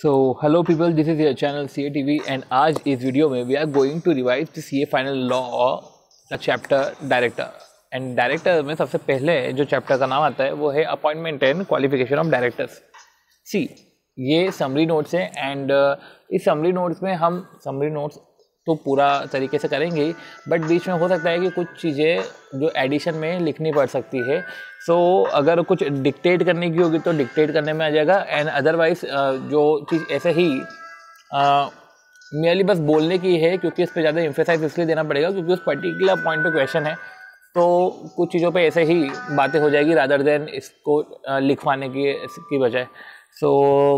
So hello people this is your channel C A T V and आज इस video में we are going to revise the C A final law chapter director and director में सबसे पहले जो chapter का नाम आता है वो है appointment and qualification of directors see ये समरी नोट्स हैं एंड uh, इस समरी नोट्स में हम समरी नोट्स तो पूरा तरीके से करेंगे ही बट बीच में हो सकता है कि कुछ चीज़ें जो एडिशन में लिखनी पड़ सकती है सो so, अगर कुछ डिक्टेट करने की होगी तो डिक्टेट करने में आ जाएगा एंड अदरवाइज जो चीज़ ऐसे ही मेयरली बस बोलने की है क्योंकि इस पर ज़्यादा इम्फेसाइज इसलिए देना पड़ेगा क्योंकि उस पर्टिकुलर पॉइंट पे क्वेश्चन है तो कुछ चीज़ों पे ऐसे ही बातें हो जाएगी रादर देन इसको लिखवाने की इसकी बजाय सो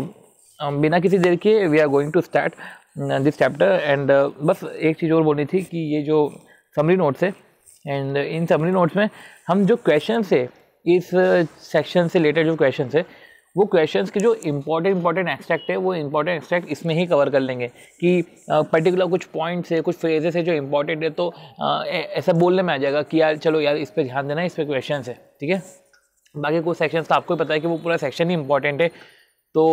so, बिना किसी देर के we are going to start this chapter and बस एक चीज़ और बोलनी थी कि ये जो समरी नोट्स है एंड इन समरी नोट्स में हम जो क्वेश्चन है इस सेक्शन uh, से रिलेटेड जो क्वेश्चन है वो क्वेश्चन के जो इम्पोर्टेंट इम्पॉर्टेंट एक्सट्रैक्ट है वो इंपॉर्टेंट एक्सट्रैक्ट इसमें ही कवर कर लेंगे कि पर्टिकुलर uh, कुछ पॉइंट्स है कुछ फ्रेजेस है जो इम्पॉर्टेंट है तो uh, ऐसा बोलने में आ जाएगा कि यार चलो यार इस पर ध्यान देना इस पर क्वेश्चन है ठीक है बाकी कुछ सेक्शन तो आपको ही पता है कि वो पूरा सेक्शन ही इंपॉर्टेंट है तो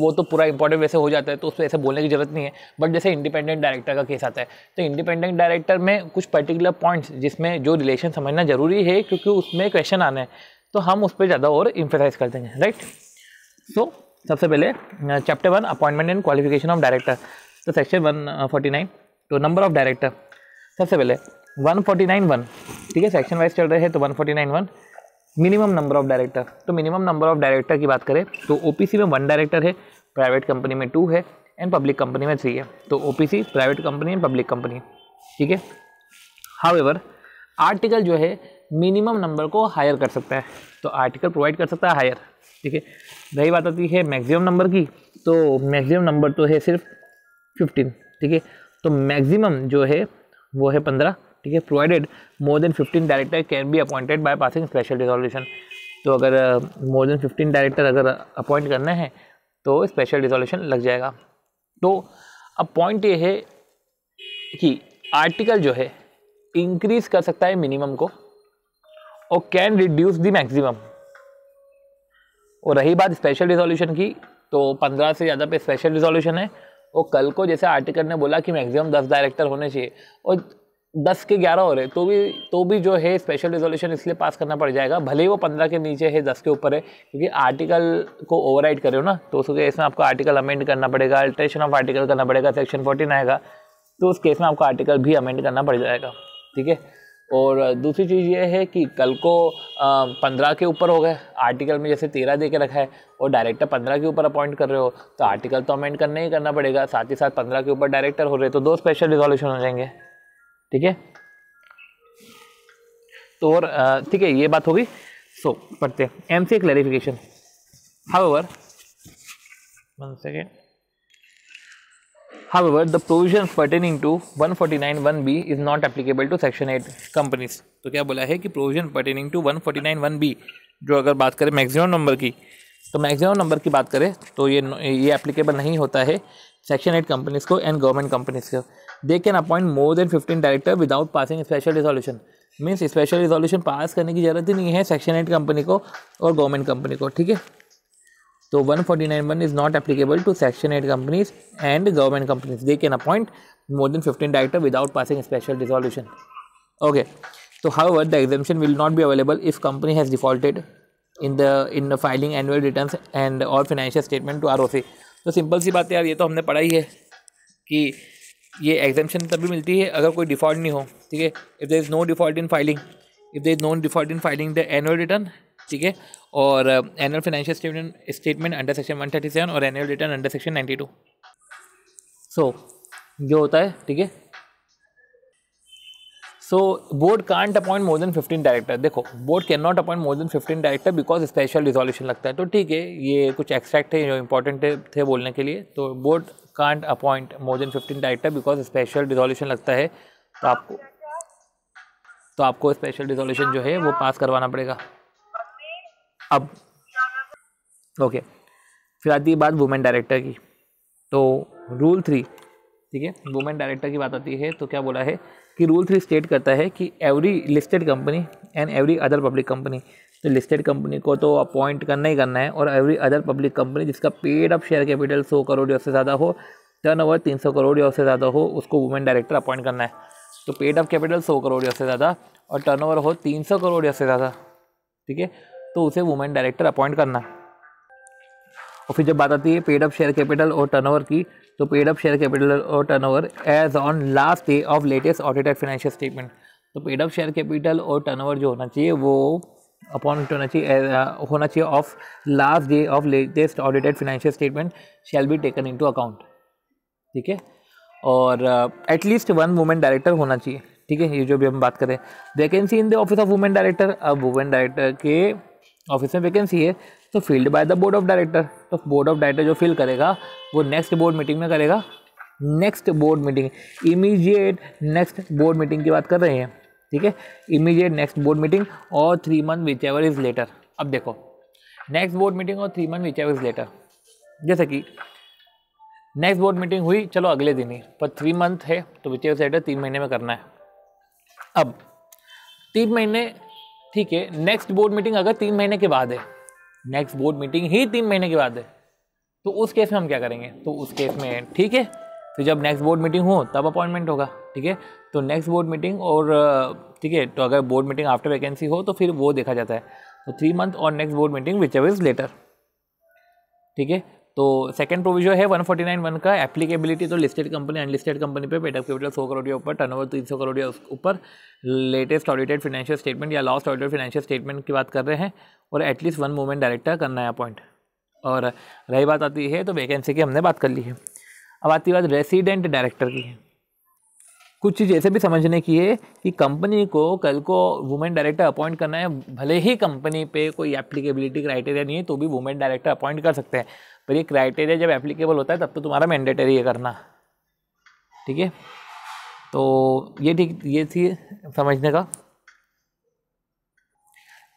वो तो पूरा इंपॉर्टेंट वैसे हो जाता है तो उसमें ऐसे बोलने की जरूरत नहीं है बट जैसे इंडिपेंडेंट डायरेक्टर का केस आता है तो इंडिपेंडेंट डायरेक्टर में कुछ पर्टिकुलर पॉइंट्स जिसमें जो रिलेशन समझना जरूरी है क्योंकि उसमें क्वेश्चन आना है तो हम उस पर ज़्यादा और इम्फेसाइज कर देंगे राइट सो सबसे पहले chapter one appointment and qualification of director तो सेक्शन वन फोर्टी नाइन तो नंबर ऑफ डायरेक्टर सबसे पहले वन फोर्टी नाइन वन ठीक है सेक्शन वाइज चल रहे हैं तो one forty nine one minimum number of director तो मिनिमम नंबर ऑफ डायरेक्टर की बात करें तो ओपीसी में वन डायरेक्टर है प्राइवेट कंपनी में टू है एंड पब्लिक कंपनी में थ्री है तो OPC private company and public company ठीक है हावेवर आर्टिकल जो है मिनिमम नंबर को हायर कर सकता है तो आर्टिकल प्रोवाइड कर सकता है हायर ठीक है रही बात आती है मैक्सिमम नंबर की तो मैक्सिमम नंबर तो है सिर्फ फिफ्टीन ठीक है तो मैक्सिमम जो है वो है पंद्रह ठीक है provided more than fifteen director can be appointed by passing special resolution तो अगर मोर देन फिफ्टीन डायरेक्टर अगर अपॉइंट करना है तो स्पेशल रिजोल्यूशन लग जाएगा तो अब पॉइंट ये है कि आर्टिकल जो है इंक्रीज कर सकता है मिनिमम को और कैन रिड्यूस दी मैक्सिमम और रही बात स्पेशल रिजोल्यूशन की तो पंद्रह से ज़्यादा पे स्पेशल रिजोल्यूशन है और कल को जैसे आर्टिकल ने बोला कि मैक्सिमम दस डायरेक्टर होने चाहिए और दस के ग्यारह हो रहे तो भी तो भी जो है स्पेशल रेजोल्यूशन इसलिए पास करना पड़ जाएगा भले ही वो पंद्रह के नीचे है दस के ऊपर है क्योंकि आर्टिकल को ओवरराइड करे हो ना तो उस केस में आपको आर्टिकल अमेंड करना पड़ेगा अल्ट्रेशन ऑफ आर्टिकल करना पड़ेगा सेक्शन फोर्टीन आएगा तो उस केस में आपको आर्टिकल भी अमेंड करना पड़ जाएगा ठीक है और दूसरी चीज़ ये है कि कल को पंद्रह के ऊपर हो गए आर्टिकल में जैसे तेरह दे के रखा है और डायरेक्टर पंद्रह के ऊपर अपॉइंट कर रहे हो तो आर्टिकल तो अमेंड करना ही करना पड़ेगा साथ ही साथ पंद्रह के ऊपर डायरेक्टर हो रहे तो दो स्पेशल रिजोल्यूशन हो जाएंगे ठीक है तो और ठीक है ये बात होगी सो पढ़ते M C A clarification however one second however the provision pertaining to one forty nine one B is not applicable to section eight companies तो क्या बोला है कि provision pertaining to one forty nine one B जो अगर बात करें maximum number की तो मैक्सिमम नंबर की बात करें तो ये ये एप्लीकेबल नहीं होता है सेक्शन एट कंपनीज़ को एंड गवर्नमेंट कंपनीज़ को they can appoint more than fifteen director without passing special resolution means special resolution pass करने की ज़रूरत ही नहीं है सेक्शन एट कंपनी को और गवर्नमेंट कंपनी को ठीक है तो one forty nine one is not applicable to section eight companies and government companies they can appoint more than fifteen director without passing special resolution okay तो how the exemption will not be available if company has defaulted in the in filing annual return and और financial statement to R O C तो simple सी बात है यार ये तो हमने पढ़ा ही है कि ये एग्जामेशन तभी मिलती है अगर कोई डिफ़ॉल्ट नहीं हो ठीक है if there is no default in filing if there is no default in filing the annual return ठीक है और annual financial statement statement under section one thirty seven और annual return under section ninety two so जो होता है ठीक है so board can't appoint more than fifteen director देखो board cannot appoint more than fifteen director because special resolution लगता है तो ठीक है ये कुछ एक्सट्रैक्ट है जो इंपॉर्टेंट थे बोलने के लिए तो board can't appoint more than fifteen director because special resolution लगता है तो आपको तो आपको स्पेशल रिजोल्यूशन जो है वो पास करवाना पड़ेगा अब ओके फिर आती है बात वुमेन डायरेक्टर की तो रूल थ्री ठीक है वुमेन डायरेक्टर की बात आती है तो क्या बोला है कि रूल थ्री स्टेट करता है कि every listed company and every other public company तो लिस्टेड कंपनी को तो अपॉइंट करना ही करना है और एवरी अदर पब्लिक कंपनी जिसका पेड अप शेयर कैपिटल सौ करोड़ या उससे ज़्यादा हो टर्न ओवर तीन सौ करोड़ या उससे ज़्यादा हो उसको वुमेन डायरेक्टर अपॉइंट करना है तो पेड अप कैपिटल सौ करोड़ या उससे ज़्यादा और टर्न ओवर हो तीन सौ करोड़ या उससे ज़्यादा ठीक है तो उसे वुमेन डायरेक्टर अपॉइंट करना और फिर जब बात आती है पेड अप शेयर कैपिटल और टर्न ओवर की तो पेड up शेयर कैपिटल और turnover as on last day of latest audited financial statement तो पेड अप शेयर कैपिटल और टर्नओवर जो होना चाहिए वो अपॉन होना चाहिए uh, होना चाहिए of last day of latest audited financial statement shall be taken into account ठीक है और एटलीस्ट वन वुमेन डायरेक्टर होना चाहिए ठीक है ये जो भी हम बात करें vacancy in the office of women director अब वुमेन डायरेक्टर के ऑफिस में वैकेंसी है तो filled by the board of director तो बोर्ड ऑफ डायरेक्टर जो फिल करेगा वो नेक्स्ट बोर्ड मीटिंग में करेगा next board meeting immediate next board meeting की बात कर रहे हैं ठीक है इमीजिएट नेक्स्ट बोर्ड मीटिंग और three month whichever is later अब देखो नेक्स्ट बोर्ड मीटिंग और three month whichever is later जैसे कि नेक्स्ट बोर्ड मीटिंग हुई चलो अगले दिन ही पर थ्री मंथ है तो विच एवर लेटर तीन महीने में करना है अब तीन महीने ठीक है नेक्स्ट बोर्ड मीटिंग अगर तीन महीने के बाद है नेक्स्ट बोर्ड मीटिंग ही तीन महीने के बाद है तो उस केस में हम क्या करेंगे तो उस केस में ठीक है तो जब नेक्स्ट बोर्ड मीटिंग हो तब अपॉइंटमेंट होगा ठीक है तो नेक्स्ट बोर्ड मीटिंग और ठीक है तो अगर बोर्ड मीटिंग आफ्टर वैकेंसी हो तो फिर वो देखा जाता है तो थ्री मंथ और next board meeting whichever is letter ठीक है तो सेकंड प्रोविजो है 149 वन का एप्लीकेबिलिटी तो लिस्टेड कंपनी अनलिस्टेड कंपनी पे पेटअप कैपिटल सौ करोड़ ऊपर टर्न ओवर तीन सौ करोड़ ऊपर लेटेस्ट ऑडिटेड फाइनेंशियल स्टेटमेंट या लास्ट ऑडिटेड फाइनेंशियल स्टेटमेंट की बात कर रहे हैं और एटलीस्ट वन मूवमेंट डायरेक्टर करना है अपॉइंट और रही बात आती है तो वैकेंसी की हमने बात कर ली है अब आती बात रेसिडेंट डायरेक्टर की कुछ चीज़ ऐसे भी समझने की है कि कंपनी को कल को वुमेन डायरेक्टर अपॉइंट करना है भले ही कंपनी पे कोई एप्लीकेबिलिटी क्राइटेरिया नहीं है तो भी वुमेन डायरेक्टर अपॉइंट कर सकते हैं पर ये क्राइटेरिया जब एप्लीकेबल होता है तब तो तुम्हारा मैंडेटरी है करना ठीक है तो ये ठीक ये थी समझने का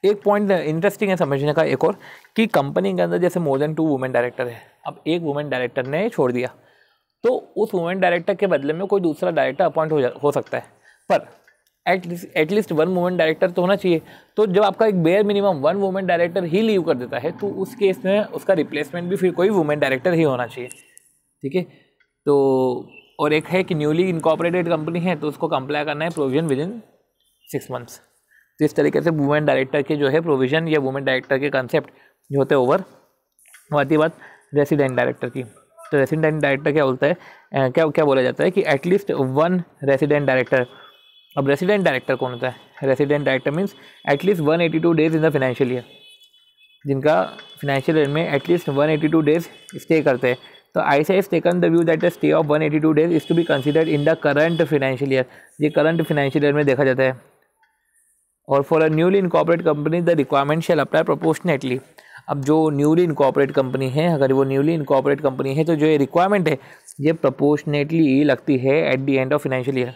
एक पॉइंट इंटरेस्टिंग है समझने का एक और कि कंपनी के अंदर जैसे more than two women director है अब एक वुमेन डायरेक्टर ने छोड़ दिया तो उस वुमेन डायरेक्टर के बदले में कोई दूसरा डायरेक्टर अपॉइंट हो जा हो सकता है पर at least at least one women director तो होना चाहिए तो जब आपका एक bare minimum one women director ही लीव कर देता है तो उस केस में उसका रिप्लेसमेंट भी फिर कोई वुमेन डायरेक्टर ही होना चाहिए ठीक है तो और एक है कि न्यूली इनकॉपरेटेड कंपनी है तो उसको कंप्लाई करना है provision within six months तो इस तरीके से वुमेन डायरेक्टर के जो है प्रोविजन या वुमेन डायरेक्टर के कंसेप्ट जो होते हैं ओवर वो आती बात रेसिडेंट डायरेक्टर की तो रेसिडेंट डायरेक्टर क्या बोलता है क्या क्या बोला जाता है कि एटलीस्ट वन रेसिडेंट डायरेक्टर अब रेसिडेंट डायरेक्टर कौन होता है resident director means at least one eighty two days in the financial year जिनका फाइनेंशियल ईयर में at least one eighty two days stay करते हैं तो I C S taken the view that the stay of two days is to be considered in the current financial year ये current financial year में देखा जाता है और for a newly incorporate company the requirement shall apply proportionately अब जो newly incorporate company है अगर वो न्यूली इनकॉपरेट कंपनी है तो जो ये रिक्वायरमेंट है ये प्रोपोर्शनेटली लगती है at the end of financial year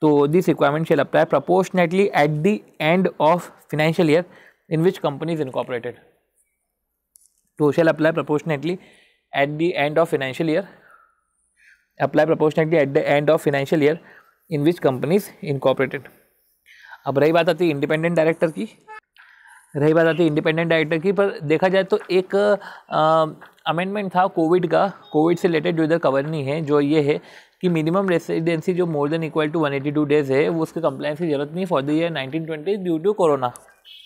तो this requirement shall apply proportionately at the end of financial year in which company incorporated तो shall apply proportionately at the end of financial year apply proportionately at the end of financial year in which company incorporated अब रही बात आती है independent director की रही बात आती इंडिपेंडेंट डायरेक्टर की पर देखा जाए तो एक अमेंडमेंट था कोविड का कोविड से रिलेटेड जो इधर कवर नहीं है जो ये है कि मिनिमम रेसिडेंसी जो more than equal to 182 days है वो उसके कंप्लाइंस की जरूरत नहीं for the year 1920 due to corona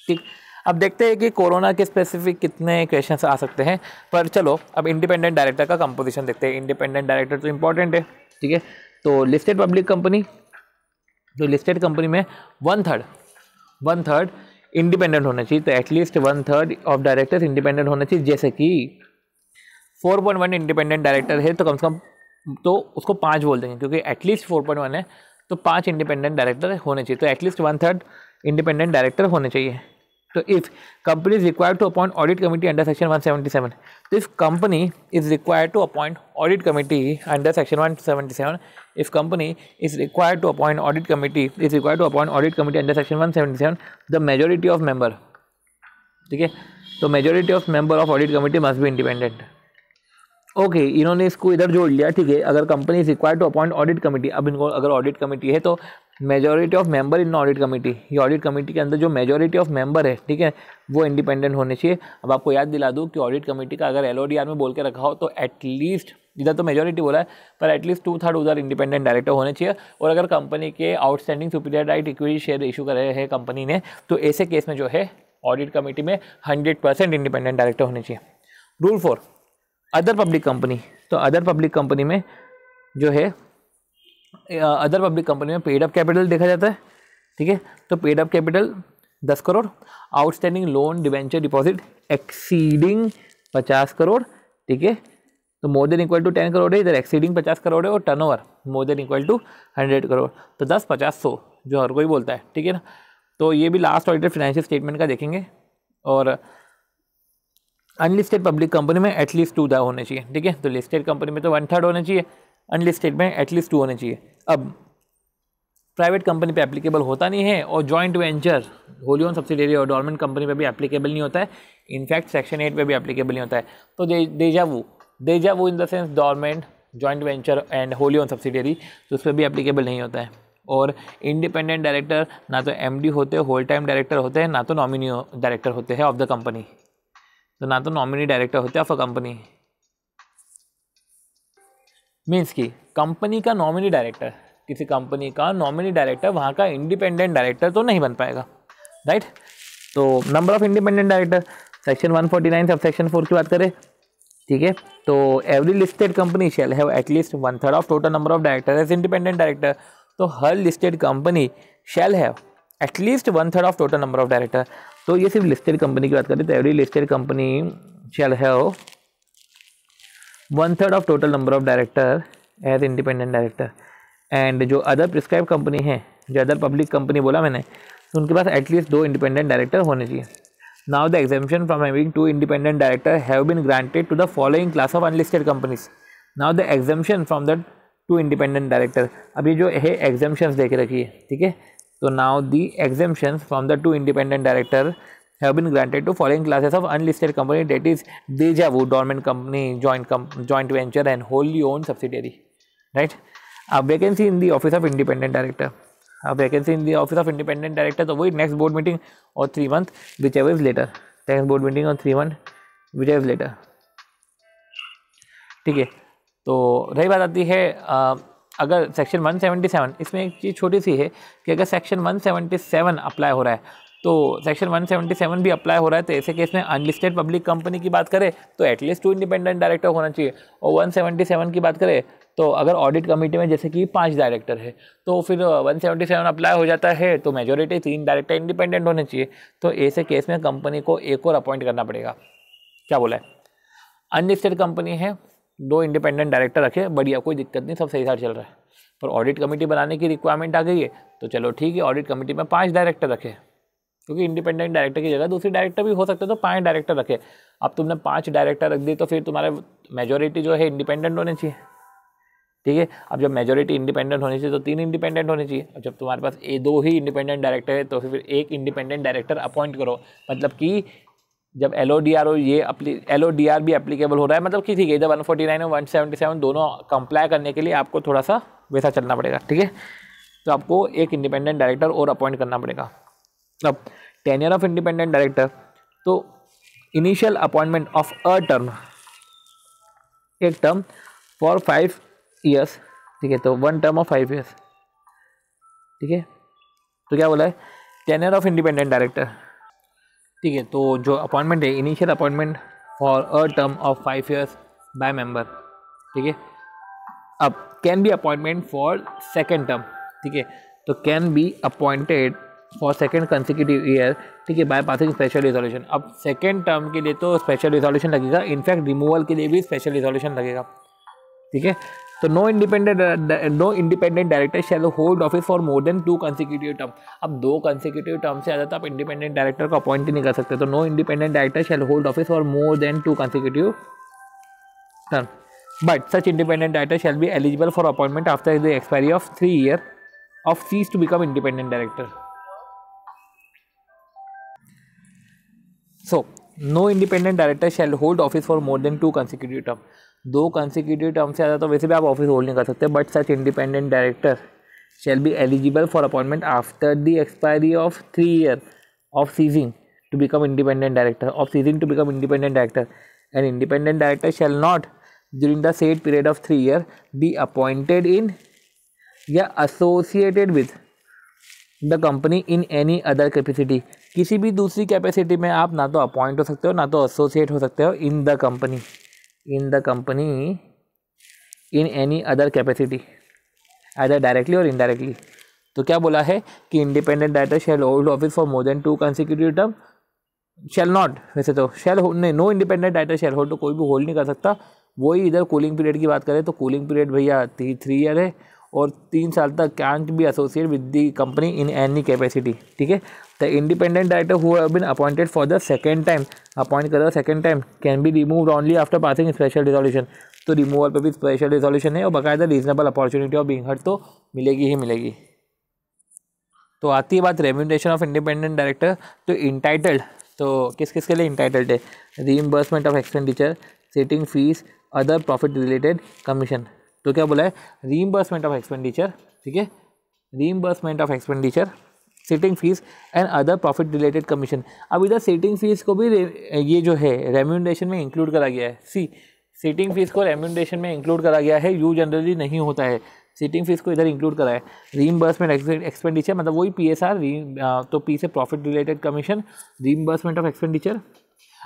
ठीक अब देखते हैं कि कोरोना के स्पेसिफिक कितने क्वेश्चन आ सकते हैं पर चलो अब इंडिपेंडेंट डायरेक्टर का कंपोजिशन देखते हैं इंडिपेंडेंट डायरेक्टर तो इंपॉर्टेंट है ठीक है तो लिस्टेड पब्लिक कंपनी तो लिस्टेड कंपनी में one third one third independent होना चाहिए तो at least one third of directors independent होना चाहिए जैसे कि 4.1 इंडिपेंडेंट डायरेक्टर है तो कम से कम तो उसको पाँच बोल देंगे क्योंकि एटलीस्ट फोर पॉइंट वन है तो पाँच इंडिपेंडेंट डायरेक्टर होने चाहिए तो at least one third independent director होने चाहिए तो if company is required to appoint audit committee under section seven तो if company is required to appoint audit committee under section seven if company is required to appoint audit committee is require to appoint audit committee under section seven the majority of member ठीक है तो majority of member of audit committee must be independent okay okay, इन्होंने इसको इधर जोड़ लिया ठीक है अगर company is require to appoint audit committee अब इनको अगर ऑडिट कमेटी है तो majority of member in audit committee ये ऑडिट कमेटी के अंदर जो मेजोरिटी ऑफ मेंबर है ठीक है वो इंडिपेंडेंट होने चाहिए अब आपको याद दिला दूँ कि ऑडिट कमेटी का अगर एल में बोल के रखा हो तो एटलीस्ट इधर तो मेजोरिटी बोला है पर एटलीस्ट टू थर्ड उधर इंडिपेंडेंट डायरेक्टर होने चाहिए और अगर कंपनी के outstanding superior right equity share issue कर रहे हैं कंपनी ने तो ऐसे केस में जो है ऑडिट कमेटी में हंड्रेड परसेंट इंडिपेंडेंट डायरेक्टर होने चाहिए rule four other public company तो अदर पब्लिक कंपनी में जो है अदर पब्लिक कंपनी में पेड अप कैपिटल देखा जाता है ठीक है तो पेड अप कैपिटल दस crore outstanding loan debenture deposit exceeding पचास करोड़ ठीक है तो more than equal to ten crore है इधर एक्सीडिंग पचास करोड़ है और turn turnover more than equal to hundred crore तो दस पचास सौ जो हर कोई बोलता है ठीक है ना तो ये भी लास्ट ऑडिटेड फाइनेंशियल स्टेटमेंट का देखेंगे और अनलिस्टेड पब्लिक कंपनी में एटलीस्ट टू दा होने चाहिए ठीक है तो लिस्टेड कंपनी में तो वन थर्ड होने चाहिए अनलिस्टेड में एटलीस्ट टू होने चाहिए अब प्राइवेट कंपनी पे एप्लीकेबल होता नहीं है और joint venture wholly owned subsidiary और डॉर्मेंट कंपनी पे भी एप्लीकेबल नहीं होता है इनफैक्ट सेक्शन एट पे भी एप्लीकेबल नहीं होता है तो देजा वो देजा वो in the sense dormant joint venture and wholly owned subsidiary तो उस पर भी एप्लीकेबल नहीं होता है और इंडिपेंडेंट डायरेक्टर ना तो एम होते होल टाइम डायरेक्टर होते हैं ना तो नॉमिनी डायरेक्टर होते हैं ऑफ द कंपनी तो ना तो नॉमिनी डायरेक्टर होते ऑफ अ कंपनी मीन्स की कंपनी का नॉमिनी डायरेक्टर किसी कंपनी का नॉमिनी डायरेक्टर वहाँ का इंडिपेंडेंट डायरेक्टर तो नहीं बन पाएगा राइट तो number of independent director section 149 forty nine sub section four की बात करें ठीक है तो every listed company shall have at least one third of total number of director as independent director तो हर listed company shall have at least one third of total number of director तो ये सिर्फ लिस्टेड कंपनी की बात करें तो every listed company shall have one third of total number of director as independent director and जो अदर प्रिस्क्राइब कंपनी है जो अदर पब्लिक कंपनी बोला मैंने तो उनके पास एटलीस्ट दो इंडिपेंडेंट डायरेक्टर होने चाहिए now the exemption from having two independent director have been granted to the following class of unlisted companies now the exemption from the two independent director अभी जो है एग्जामेशन देख रखी रखिए ठीक है So now the exemptions from the two independent director have been granted to following classes of unlisted company that is deja vu dormant company joint com joint venture and wholly owned subsidiary right a vacancy in the office of independent director a vacancy in the office of independent director so wait next board meeting or 3 month whichever is later next board meeting or 3 month whichever is later ठीक है तो रही बात आती है आ, अगर section 177 इसमें एक चीज़ छोटी सी है कि अगर सेक्शन 177 अप्लाई हो रहा है तो सेक्शन 177 भी अप्लाई हो रहा है तो ऐसे केस में अनलिस्टेड पब्लिक कंपनी की बात करें तो एटलीस्ट टू इंडिपेंडेंट डायरेक्टर होना चाहिए और 177 की बात करें तो अगर ऑडिट कमेटी में जैसे कि पांच डायरेक्टर है तो फिर 177 uh, अप्लाई हो जाता है तो मेजोरिटी तीन डायरेक्टर इंडिपेंडेंट होने चाहिए तो ऐसे केस में कंपनी को एक और अपॉइंट करना पड़ेगा क्या बोला है अनलिस्टेड कंपनी है दो इंडिपेंडेंट डायरेक्टर रखे बढ़िया कोई दिक्कत नहीं सब सही साथ चल रहा है पर ऑडिट कमेटी बनाने की रिक्वायरमेंट आ गई है तो चलो ठीक है ऑडिट कमेटी में पाँच डायरेक्टर रखे क्योंकि इंडिपेंडेंट डायरेक्टर की जगह दूसरे डायरेक्टर भी हो सकते तो पाँच डायरेक्टर रखे अब तुमने पाँच डायरेक्टर रख दी तो फिर तुम्हारे मेजोरिटी जो है इंडिपेंडेंट होने चाहिए ठीक है अब जब मेजोरिटी इंडिपेंडेंट होनी चाहिए तो तीन इंडिपेंडेंट होने चाहिए और जब तुम्हारे पास ए दो ही इंडिपेंडेंट डायरेक्टर है तो फिर एक इंडिपेंडेंट डायरेक्टर अपॉइंट करो मतलब कि जब एल ओ डी आर ओ ये एल ओ डी आर भी एप्लीकेबल हो रहा है मतलब कि ठीक है इधर वन फोर्टी नाइन और वन सेवेंटी सेवन दोनों कंप्लाई करने के लिए आपको थोड़ा सा वैसा चलना पड़ेगा ठीक है तो आपको एक इंडिपेंडेंट डायरेक्टर और अपॉइंट करना पड़ेगा अब टेनियर ऑफ इंडिपेंडेंट डायरेक्टर तो initial appointment of a term एक टर्म फॉर फाइव ईयर्स ठीक है तो one term of five years ठीक है तो क्या बोला है टेनियर ऑफ इंडिपेंडेंट डायरेक्टर ठीक है तो जो अपॉइंटमेंट है initial appointment for a term of five years by member ठीक है अब can be appointment for second term ठीक है तो can be appointed for second consecutive year ठीक है बाय पासिंग स्पेशल रिजोल्यूशन अब सेकेंड टर्म के लिए तो स्पेशल रिजोल्यूशन लगेगा इनफैक्ट रिमूवल के लिए भी स्पेशल रिजोल्यूशन लगेगा ठीक है तो no independent no independent director shall hold office for more than two consecutive term अब दो कंसिक्यूटिव टर्म से आ जाता आप इंडिपेंडेंट डायरेक्टर को अपॉइंट ही नहीं कर सकते तो no independent director shall hold office for more than two consecutive term but such independent director shall be eligible for appointment after the expiry of three year of cease to become independent director so no independent director shall hold office for more than two consecutive term दो consecutive term से ज़्यादा तो वैसे भी आप office hold नहीं कर सकते but such independent director shall be eligible for appointment after the expiry of three year of ceasing to become independent director of ceasing to become independent director an independent director shall not during the said period of three year be appointed in या associated with the company in any other capacity किसी भी दूसरी capacity में आप ना तो appoint हो सकते हो ना तो एसोसिएट हो सकते हो in the company in the company in any other capacity either directly और इनडायरेक्टली तो क्या बोला है कि independent director shall hold office for more than two consecutive term shall not वैसे तो शेल नहीं no independent director shall hold तो कोई भी होल्ड नहीं कर सकता वही इधर कूलिंग पीरियड की बात करें तो कूलिंग पीरियड भैया थ्री ईयर है और तीन साल तक कैंट भी associate with the company in any capacity ठीक है the independent director who have been appointed for the second time, appoint कर second time can be remove only after passing special resolution तो रिमूवल पर भी special resolution है और बकायदा reasonable opportunity of being हट तो मिलेगी ही मिलेगी तो आती है बात रेम्यूनेशन ऑफ इंडिपेंडेंट डायरेक्टर तो इंटाइटल्ड तो किस किस के लिए इंटाइटल्ड है reimbursement of expenditure sitting fees other profit related commission तो क्या बोला है रीइम्बर्समेंट ऑफ एक्सपेंडिचर ठीक है reimbursement of expenditure sitting fees and other profit related commission अब इधर सेटिंग फीस को भी ये जो है रेम्यूनडेशन में इंक्लूड करा गया है सी सीटिंग फीस को रेम्यूनडेशन में इंक्लूड करा गया है यू जनरली नहीं होता है सीटिंग फीस को इधर इंक्लूड करा है रीइम्बर्समेंट एक्सपेंडिचर मतलब वही पी एस आर तो पी से profit related commission reimbursement of expenditure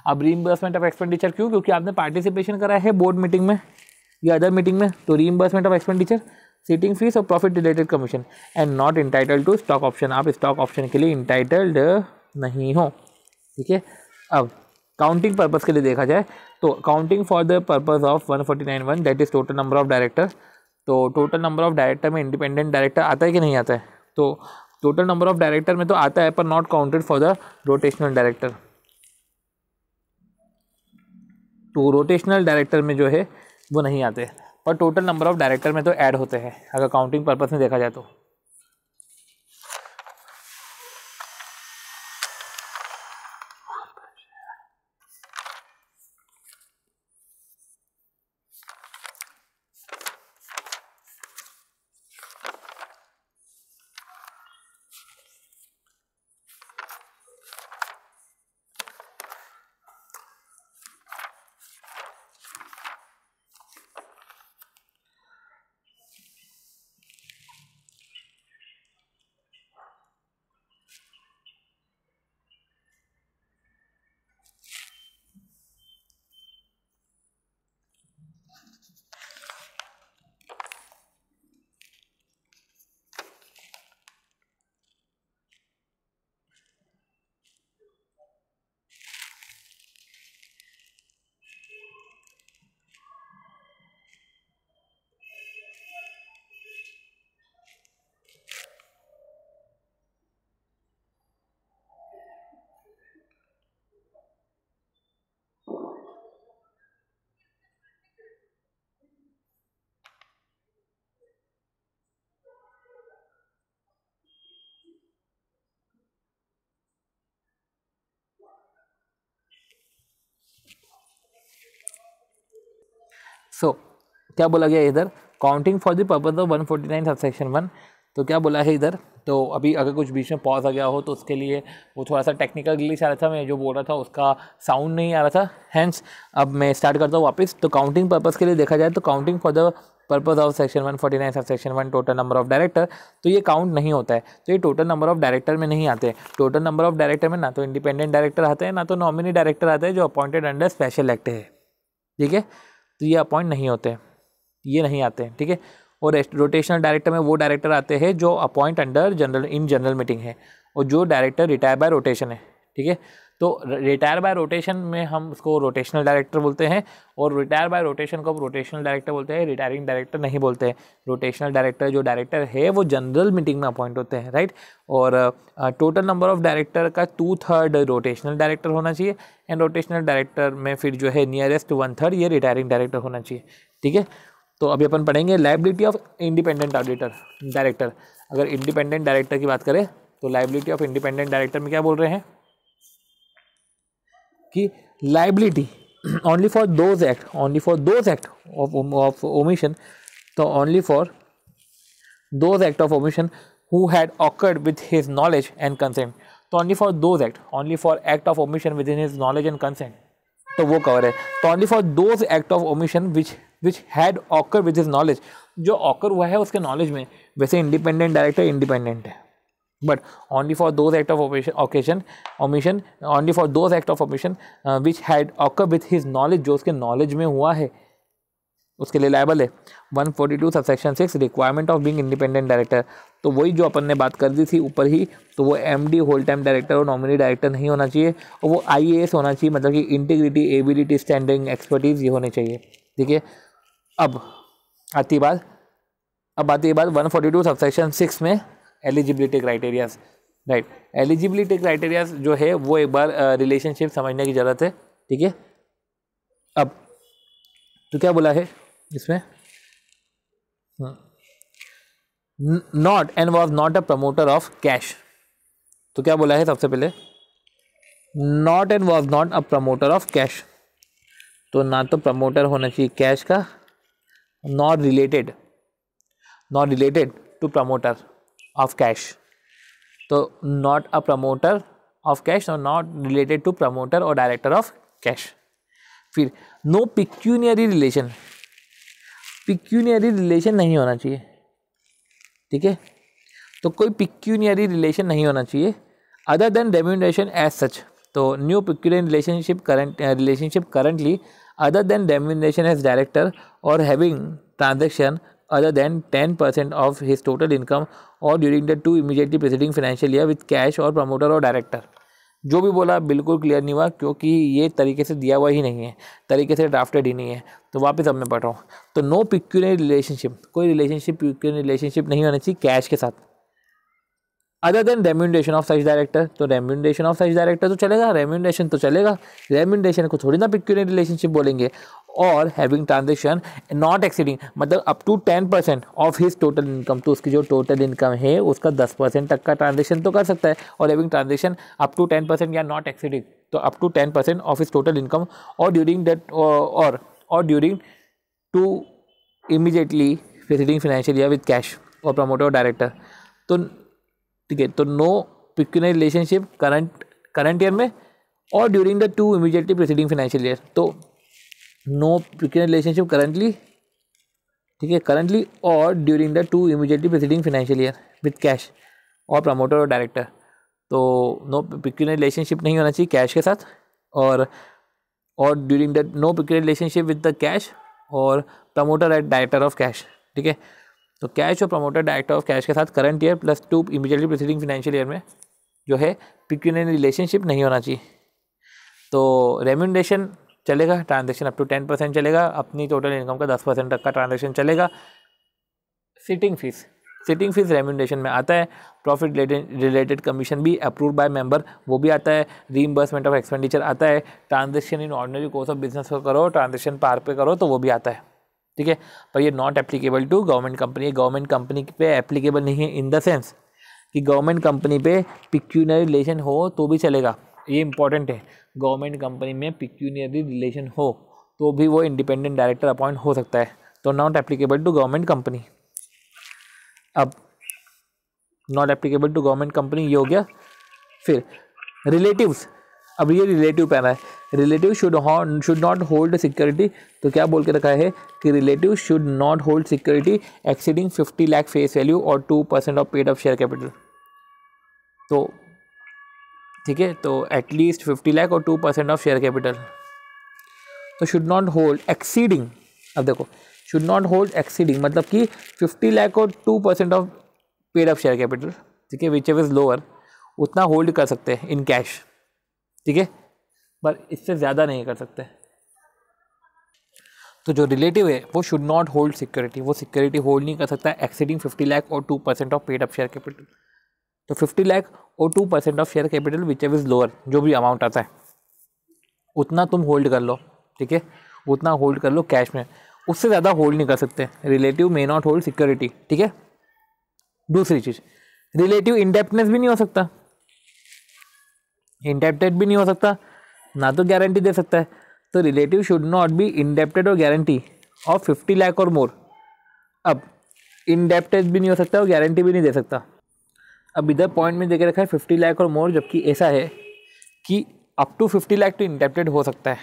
अब रीइम्बर्समेंट ऑफ एक्सपेंडिचर क्यों क्योंकि आपने पार्टिसिपेशन करा है बोर्ड मीटिंग में या अदर मीटिंग में तो reimbursement of expenditure sitting fees और profit related commission and not entitled to stock option आप स्टॉक ऑप्शन के लिए इंटाइटल्ड नहीं हो ठीक है अब काउंटिंग पर्पज़ के लिए देखा जाए तो counting for the purpose of one forty nine one that is total number of director तो टोटल नंबर ऑफ डायरेक्टर में इंडिपेंडेंट डायरेक्टर आता है कि नहीं आता है तो टोटल नंबर ऑफ डायरेक्टर में तो आता है पर not counted for the rotational director तो रोटेशनल डायरेक्टर में जो है वो नहीं आते और टोटल नंबर ऑफ डायरेक्टर में तो ऐड होते हैं अगर काउंटिंग पर्पज़ में देखा जाए तो क्या बोला गया इधर counting for the purpose of one forty nine subsection section one तो क्या बोला है इधर तो अभी अगर कुछ बीच में पॉज आ गया हो तो उसके लिए वो थोड़ा सा टेक्निकल ग्लिच आ रहा था मैं जो बोल रहा था उसका साउंड नहीं आ रहा था हैंस अब मैं स्टार्ट करता हूँ वापस तो काउंटिंग पर्पज़ के लिए देखा जाए तो counting for the purpose of section one forty nine sub section one total number of director तो ये काउंट नहीं होता है तो ये टोटल नंबर ऑफ डायरेक्टर में नहीं आते टोटल नंबर ऑफ डायरेक्टर में ना तो इंडिपेंडेंट डायरेक्टर आते हैं ना तो नॉमिनी डायरेक्टर आते हैं जो अपॉइंटेड अंडर स्पेशल एक्ट है ठीक है तो ये अपॉइंट नहीं होते हैं ये नहीं आते हैं ठीक है और रोटेशनल डायरेक्टर में वो डायरेक्टर आते हैं जो appoint under general in general meeting है और जो डायरेक्टर रिटायर बाय रोटेशन है ठीक है तो रिटायर बाय रोटेशन में हम उसको रोटेशनल डायरेक्टर बोलते हैं और रिटायर बाय रोटेशन को रोटेशनल डायरेक्टर बोलते हैं रिटायरिंग डायरेक्टर नहीं बोलते हैं रोटेशनल डायरेक्टर जो डायरेक्टर है वो जनरल मीटिंग में अपॉइंट होते हैं राइट और टोटल नंबर ऑफ डायरेक्टर का टू थर्ड रोटेशनल डायरेक्टर होना चाहिए एंड रोटेशनल डायरेक्टर में फिर जो है नियरेस्ट वन थर्ड ये रिटायरिंग डायरेक्टर होना चाहिए ठीक है तो अभी अपन पढ़ेंगे liability of independent auditor director अगर इंडिपेंडेंट डायरेक्टर की बात करें तो लाइबिलिटी ऑफ इंडिपेंडेंट डायरेक्टर में क्या बोल रहे हैं कि liability only for those act only for those act of omission तो only for those act of omission who had occurred with his knowledge and consent तो for those act only for act of omission within his knowledge and consent तो वो cover है तो only for those act of omission which which had occur with his knowledge जो occur हुआ है उसके knowledge में वैसे इंडिपेंडेंट डायरेक्टर इंडिपेंडेंट है but only for those act of occasion omission only for those act of omission which had occur with his knowledge जो उसके knowledge में हुआ है उसके लिए लाइबल है one forty two sub section six requirement of being independent director तो वही जो अपन ने बात कर दी थी ऊपर ही तो वो M D whole time director और नॉमिनी डायरेक्टर नहीं होना चाहिए और वो आई ए एस होना चाहिए मतलब कि इंटीग्रिटी एबिलिटी स्टैंडिंग एक्सपर्टीज़ ये होने चाहिए ठीक है अब आती बात अब आती है बात one forty two subsection six में eligibility criterias right eligibility criterias जो है वो एक बार रिलेशनशिप uh, समझने की ज़रूरत है ठीक है अब तो क्या बोला है इसमें not and was not a promoter of cash तो क्या बोला है सबसे पहले not and was not a promoter of cash तो ना तो प्रमोटर होना चाहिए कैश का not related not related to promoter of cash so not a promoter of cash or not related to promoter or director of cash फिर no pecuniary relation pecuniary relation नहीं होना चाहिए ठीक है तो कोई पिक्यूनियरी रिलेशन नहीं होना चाहिए other than remuneration as such तो no pecuniary relationship current relationship currently other than remuneration as director or having transaction other than 10% of his total income or during the two immediately preceding financial year with cash और promoter और director जो भी बोला बिल्कुल clear नहीं हुआ क्योंकि ये तरीके से दिया हुआ ही नहीं है तरीके से ड्राफ्टेड ही नहीं है तो वापस अब मैं पढ़ रहा हूँ तो नो पिक्यूनरी रिलेशनशिप कोई रिलेशनशिप पिक्यूनरी रिलेशनशिप नहीं होना चाहिए कैश के साथ other than remuneration of such director तो रेम्यूडेशन ऑफ सच डायरेक्टर तो चलेगा रेम्यूडेशन तो चलेगा रेम्यूडेशन को थोड़ी ना पिक्यूर रिलेशनशिप बोलेंगे और हैविंग ट्रांजेक्शन नॉट एक्सीडिंग मतलब up to ten percent of his total income तो उसकी जो टोटल इनकम है उसका दस परसेंट तक का ट्रांजेक्शन तो कर सकता है और having transaction up to ten percent या नॉट एक्सीडिंग तो up to ten percent of his total income or during that or और during two immediately preceding financial या विद कैश और प्रमोटर और डायरेक्टर तो ठीक है तो no pecuniary relationship current current year में और during the two immediately preceding financial year तो नो पिक्यूनरी रिलेशनशिप करंटली ठीक है करंटली और during the two immediately preceding financial year with cash or promoter और डायरेक्टर तो नो पिक्यूनरी रिलेशनशिप नहीं होना चाहिए कैश के साथ और और during the no pecuniary relationship with the cash or promoter at director of cash ठीक है तो cash or promoter director of cash के साथ current year plus two immediately proceeding financial year में जो है पिक्यूनियन रिलेशनशिप नहीं होना चाहिए तो रेम्यूनडेशन चलेगा transaction up to ten percent चलेगा अपनी टोटल इनकम का दस परसेंट तक का ट्रांजेक्शन चलेगा sitting fees sitting fees remuneration में आता है प्रॉफिट रिलेटेड कमीशन भी अप्रूव बाय मेंबर वो भी आता है रीइम्बर्समेंट ऑफ एक्सपेंडिचर आता है transaction in ordinary course of business करो ट्रांजेक्शन पार पे करो तो वो भी आता है ठीक है पर ये not applicable to government company government company पे एप्लीकेबल नहीं है इन द सेंस कि गवर्नमेंट कंपनी पे पिक्यूनरी रिलेशन हो तो भी चलेगा ये इंपॉर्टेंट है गवर्नमेंट कंपनी में पिक्यूनरी रिलेशन हो तो भी वो इंडिपेंडेंट डायरेक्टर अपॉइंट हो सकता है तो not applicable to government company अब not applicable to government company ये हो गया फिर रिलेटिव्स अब ये रिलेटिव पहना है relative should should not hold security तो क्या बोल के रखा है कि relative should not hold security exceeding fifty lakh face value or two percent of paid of share capital तो ठीक है तो at least fifty lakh or two percent of share capital तो शुड नॉट होल्ड एक्सीडिंग अब देखो शुड नॉट होल्ड एक्सीडिंग मतलब कि fifty lakh or two percent of paid of share capital ठीक है विच एव इज़ लोअर उतना होल्ड कर सकते हैं इन कैश ठीक है पर इससे ज़्यादा नहीं कर सकते तो जो रिलेटिव है वो शुड नॉट होल्ड सिक्योरिटी वो सिक्योरिटी होल्ड नहीं कर सकता exceeding fifty lakh or two percent of paid up share capital तो fifty lakh or two percent of share capital whichever is lower जो भी अमाउंट आता है उतना तुम होल्ड कर लो ठीक है उतना होल्ड कर लो कैश में उससे ज़्यादा होल्ड नहीं कर सकते relative may not hold security ठीक है दूसरी चीज़ रिलेटिव इंडेपनेस भी नहीं हो सकता इंडेप्टेड भी नहीं हो सकता ना तो गारंटी दे सकता है तो relative should not be indebted or guarantee of fifty lakh or more अब इंडेप्टेड भी नहीं हो सकता और गारंटी भी नहीं दे सकता अब इधर पॉइंट में देखे रखा है फिफ्टी लैख और मोर जबकि ऐसा है कि अप टू फिफ्टी लैख तो इंडेप्टेड हो सकता है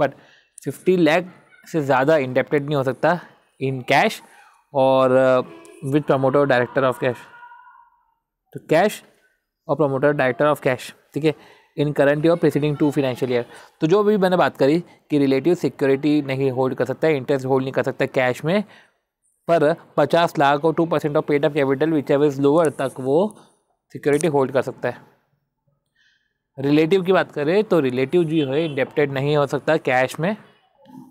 बट फिफ्टी लैख से ज़्यादा इंडेप्टेड नहीं हो सकता in cash or with promoter director of cash तो cash or promoter director of cash ठीक है in current year preceding two financial year तो जो भी मैंने बात करी कि रिलेटिव सिक्योरिटी नहीं होल्ड कर सकता इंटरेस्ट होल्ड नहीं कर सकता कैश में पर पचास lakh or two percent of paid of capital whichever is lower तक वो सिक्योरिटी होल्ड कर सकता है रिलेटिव की बात करें तो रिलेटिव जो है इंडेप्टेड नहीं हो सकता कैश में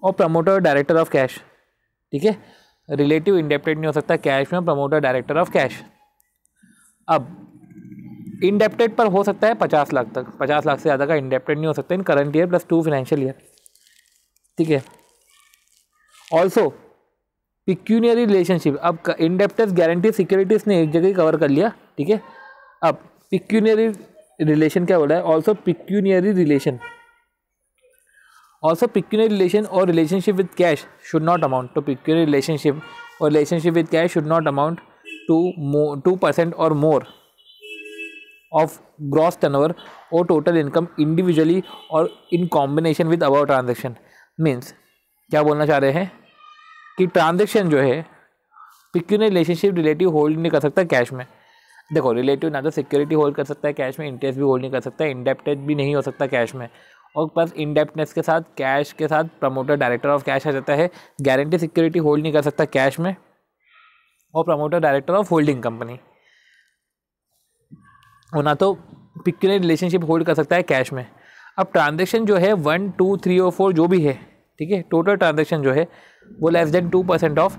और प्रमोटर डायरेक्टर ऑफ कैश ठीक है रिलेटिव इंडेप्टेड नहीं हो सकता कैश में प्रमोटर डायरेक्टर ऑफ कैश अब इनडेप्टेड पर हो सकता है पचास लाख तक पचास लाख से ज़्यादा का इनडेप्टेड नहीं हो सकता in current year plus two financial year ठीक है ऑल्सो पिक्यूनियरी रिलेशनशिप अब इनडेप्टेड गारंटी सिक्योरिटीज ने एक जगह ही कवर कर लिया ठीक है अब पिक्यूनियरी रिलेशन क्या बोला है also pecuniary relation also pecuniary relation or relationship with cash should not amount to pecuniary relationship or relationship with cash should not amount to two percent or more gross turnover or total income individually or in combination with above transaction means क्या बोलना चाह रहे हैं कि transaction जो है पिक्यून relationship relative hold नहीं कर सकता कैश में देखो रिलेटिव ना तो सिक्योरिटी होल्ड कर सकता है कैश में इंटरेस्ट भी होल्ड नहीं कर सकता इंडेप्टेड भी नहीं हो सकता कैश में और प्लस इंडेप्टनेस के साथ कैश के साथ प्रमोटर डायरेक्टर ऑफ कैश आ जाता है गारंटी सिक्योरिटी होल्ड नहीं कर सकता कैश में और promoter director of holding company वो ना तो पिक्यूलर रिलेशनशिप होल्ड कर सकता है कैश में अब ट्रांजेक्शन जो है वन टू थ्री और फोर जो भी है ठीक है टोटल ट्रांजेक्शन जो है वो less than two percent of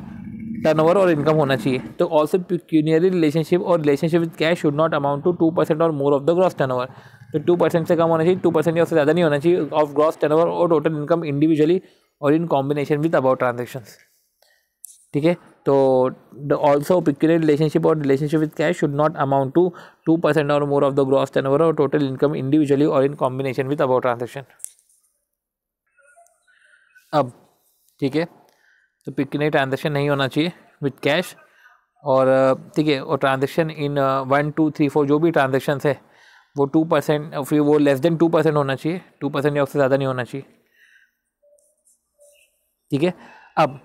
over or income होना चाहिए तो also pecuniary relationship or relationship with cash should not amount to two percent or more of the gross over तो टू परसेंट से कम होना चाहिए टू परसेंट या उससे ज़्यादा नहीं होना चाहिए of gross over or total income individually or in combination with about transaction ठीक है तो also pecuniary relationship or relationship with cash should not amount to two percent or more of the gross turn or total income individually or in combination with about transaction अब ठीक है तो peculiar transaction नहीं होना चाहिए with cash और ठीक है और transaction in one two three four जो भी ट्रांजेक्शन है वो टू परसेंट फिर वो लेस देन टू परसेंट होना चाहिए टू परसेंट या उससे ज़्यादा नहीं होना चाहिए ठीक है अब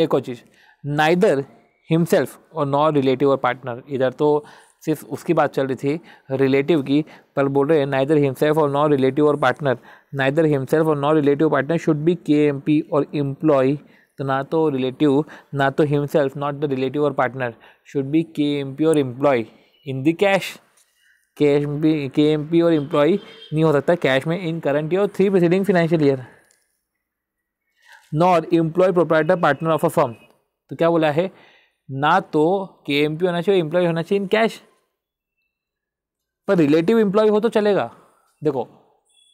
एक और चीज़ neither himself or nor relative or partner इधर तो सिर्फ उसकी बात चल रही थी रिलेटिव की पर बोल रहे हैं neither himself or nor relative or partner neither himself or nor relative partner should be K M P or employ तो ना तो रिलेटिव ना तो himself not the relative or partner should be K M P or employ in the cash cash भी K M P or employ नहीं हो सकता cash में in current year three preceding financial year nor employ proprietor partner of a firm तो क्या बोला है ना तो के एम पी होना चाहिए एम्प्लॉय होना चाहिए इन कैश पर रिलेटिव एम्प्लॉय हो तो चलेगा देखो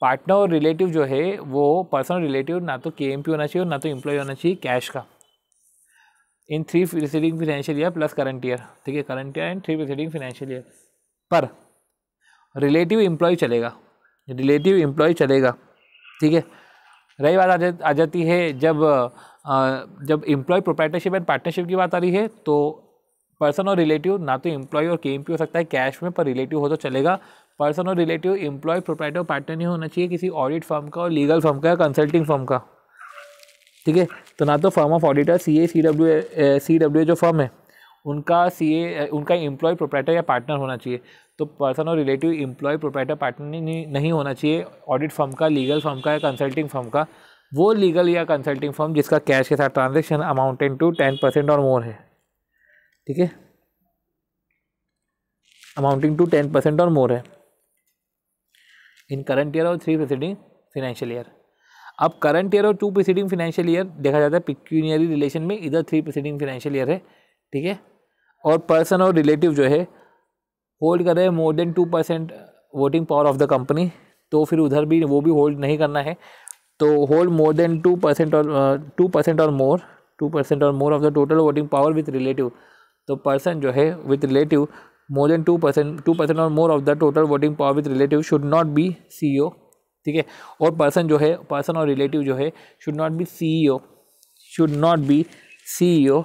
पार्टनर और रिलेटिव जो है वो पर्सनल रिलेटिव ना तो के एम पी होना चाहिए और ना तो एम्प्लॉय होना चाहिए कैश का in three preceding financial year plus current year ठीक है current year and three preceding financial year पर रिलेटिव एम्प्लॉय चलेगा रिलेटिव एम्प्लॉय चलेगा ठीक है रही बात आ जाती है जब जब इम्प्लॉय प्रोप्राइटरशिप एंड पार्टनरशिप की बात आ रही है तो पर्सन और रिलेटिव ना तो इम्प्लॉय और के हो सकता है कैश में पर रिलेटिव हो तो चलेगा पर्सन और रिलेटिव इम्प्लॉय प्रोप्राइटर पार्टनर नहीं होना चाहिए किसी ऑडिट फर्म का और लीगल फर्म का या कंसल्टिंग फर्म का ठीक है तो ना तो firm of auditor C A C W C W जो फर्म है उनका सी ए उनका एम्प्लॉय प्रोप्राइटर या पार्टनर होना चाहिए तो पर्सन और रिलेटिव इम्प्लॉय प्रोप्राइटर पार्टनर नहीं होना चाहिए ऑडिट फर्म का लीगल फर्म का या कंसल्टिंग फर्म का वो लीगल या कंसल्टिंग फॉर्म जिसका कैश के साथ transaction amounted to ten percent or more है ठीक है amounting to ten percent or more है in current year or three preceding financial year अब current year or two preceding financial year देखा जाता है पिक्यूनियरी रिलेशन में इधर थ्री प्रिसीडिंग फिनेंशियल ईयर है ठीक है और पर्सन और रिलेटिव जो है होल्ड कर रहे हैं more than two percent voting power of the company तो फिर उधर भी वो भी होल्ड नहीं करना है तो hold more than two percent or two percent or more two percent or more of the total voting power with relative तो पर्सन जो है with relative more than two percent two percent or more of the total voting power with relative should not be C ठीक है और person जो है person और relative जो है should not be C E O should not be C E O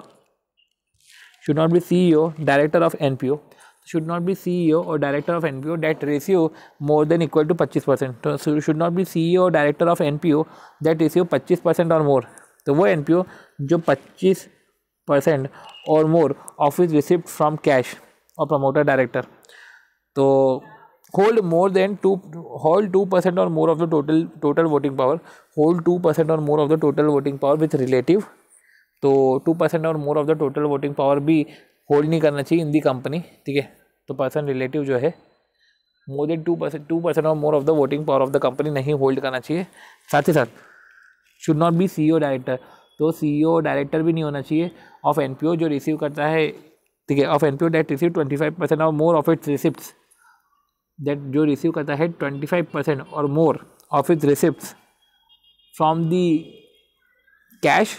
should not director of an of should not be CEO or director of NPO that ratio more than equal to 25%. तो so should not be CEO or director of NPO that ratio 25% or more. तो वो N P O जो पच्चीस percent or more of its receipt from cash or promoter director तो hold more than two hold two percent or more of the total total voting power hold two percent or more of the total voting power with relative तो two percent or more of the total voting power भी hold नहीं करना चाहिए इन दी company ठीक है तो person relative जो है more than two percent two percent or more of the voting power of the company नहीं होल्ड करना चाहिए साथ ही साथ should not be C director तो सी डायरेक्टर e भी नहीं होना चाहिए ऑफ एन जो रिसीव करता है ठीक है of N P O that receive twenty five percent or more of its receipt that जो रिसीव करता है twenty five percent or more of its receipt from the cash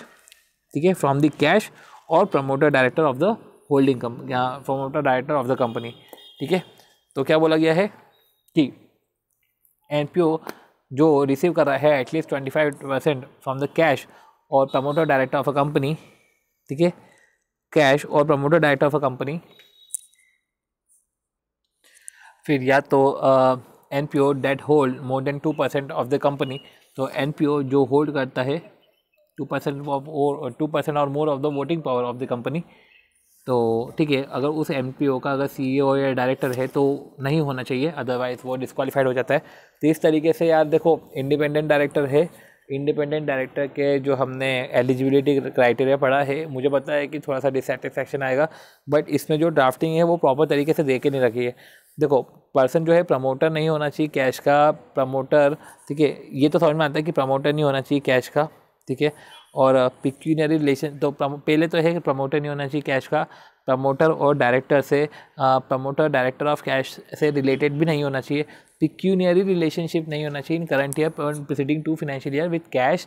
ठीक है from the cash or promoter director of the holding कम यहाँ from the director of the company ठीक है तो क्या बोला गया है कि एन जो रिसीव कर रहा है at least twenty five percent from the cash or promoter director of a company ठीक है cash or promoter director of a company फिर या तो N P O that hold more than two percent of the company तो N P O जो hold करता है two percent of or two percent or more of the voting power of the company तो ठीक है अगर उस M का अगर सी e या डायरेक्टर है तो नहीं होना चाहिए अदरवाइज़ वो डिस्कवालीफाइड हो जाता है तो इस तरीके से यार देखो इंडिपेंडेंट डायरेक्टर है इंडिपेंडेंट डायरेक्टर के जो हमने एलिजिबिलिटी क्राइटेरिया पढ़ा है मुझे पता है कि थोड़ा सा डिससेटिस्फैक्शन आएगा बट इसमें जो ड्राफ्टिंग है वो प्रॉपर तरीके से दे के नहीं रखी है देखो पर्सन जो है प्रमोटर नहीं होना चाहिए कैश का प्रमोटर ठीक है ये तो समझ में आता है कि प्रमोटर नहीं होना चाहिए कैश का ठीक है और पिक्यूनरी रिलेशन तो पहले तो है कि प्रमोटर नहीं होना चाहिए कैश का प्रमोटर और डायरेक्टर से प्रमोटर डायरेक्टर ऑफ कैश से रिलेटेड भी नहीं होना चाहिए पिक्यूनियरी रिलेशनशिप नहीं होना चाहिए in current year preceding to financial year with cash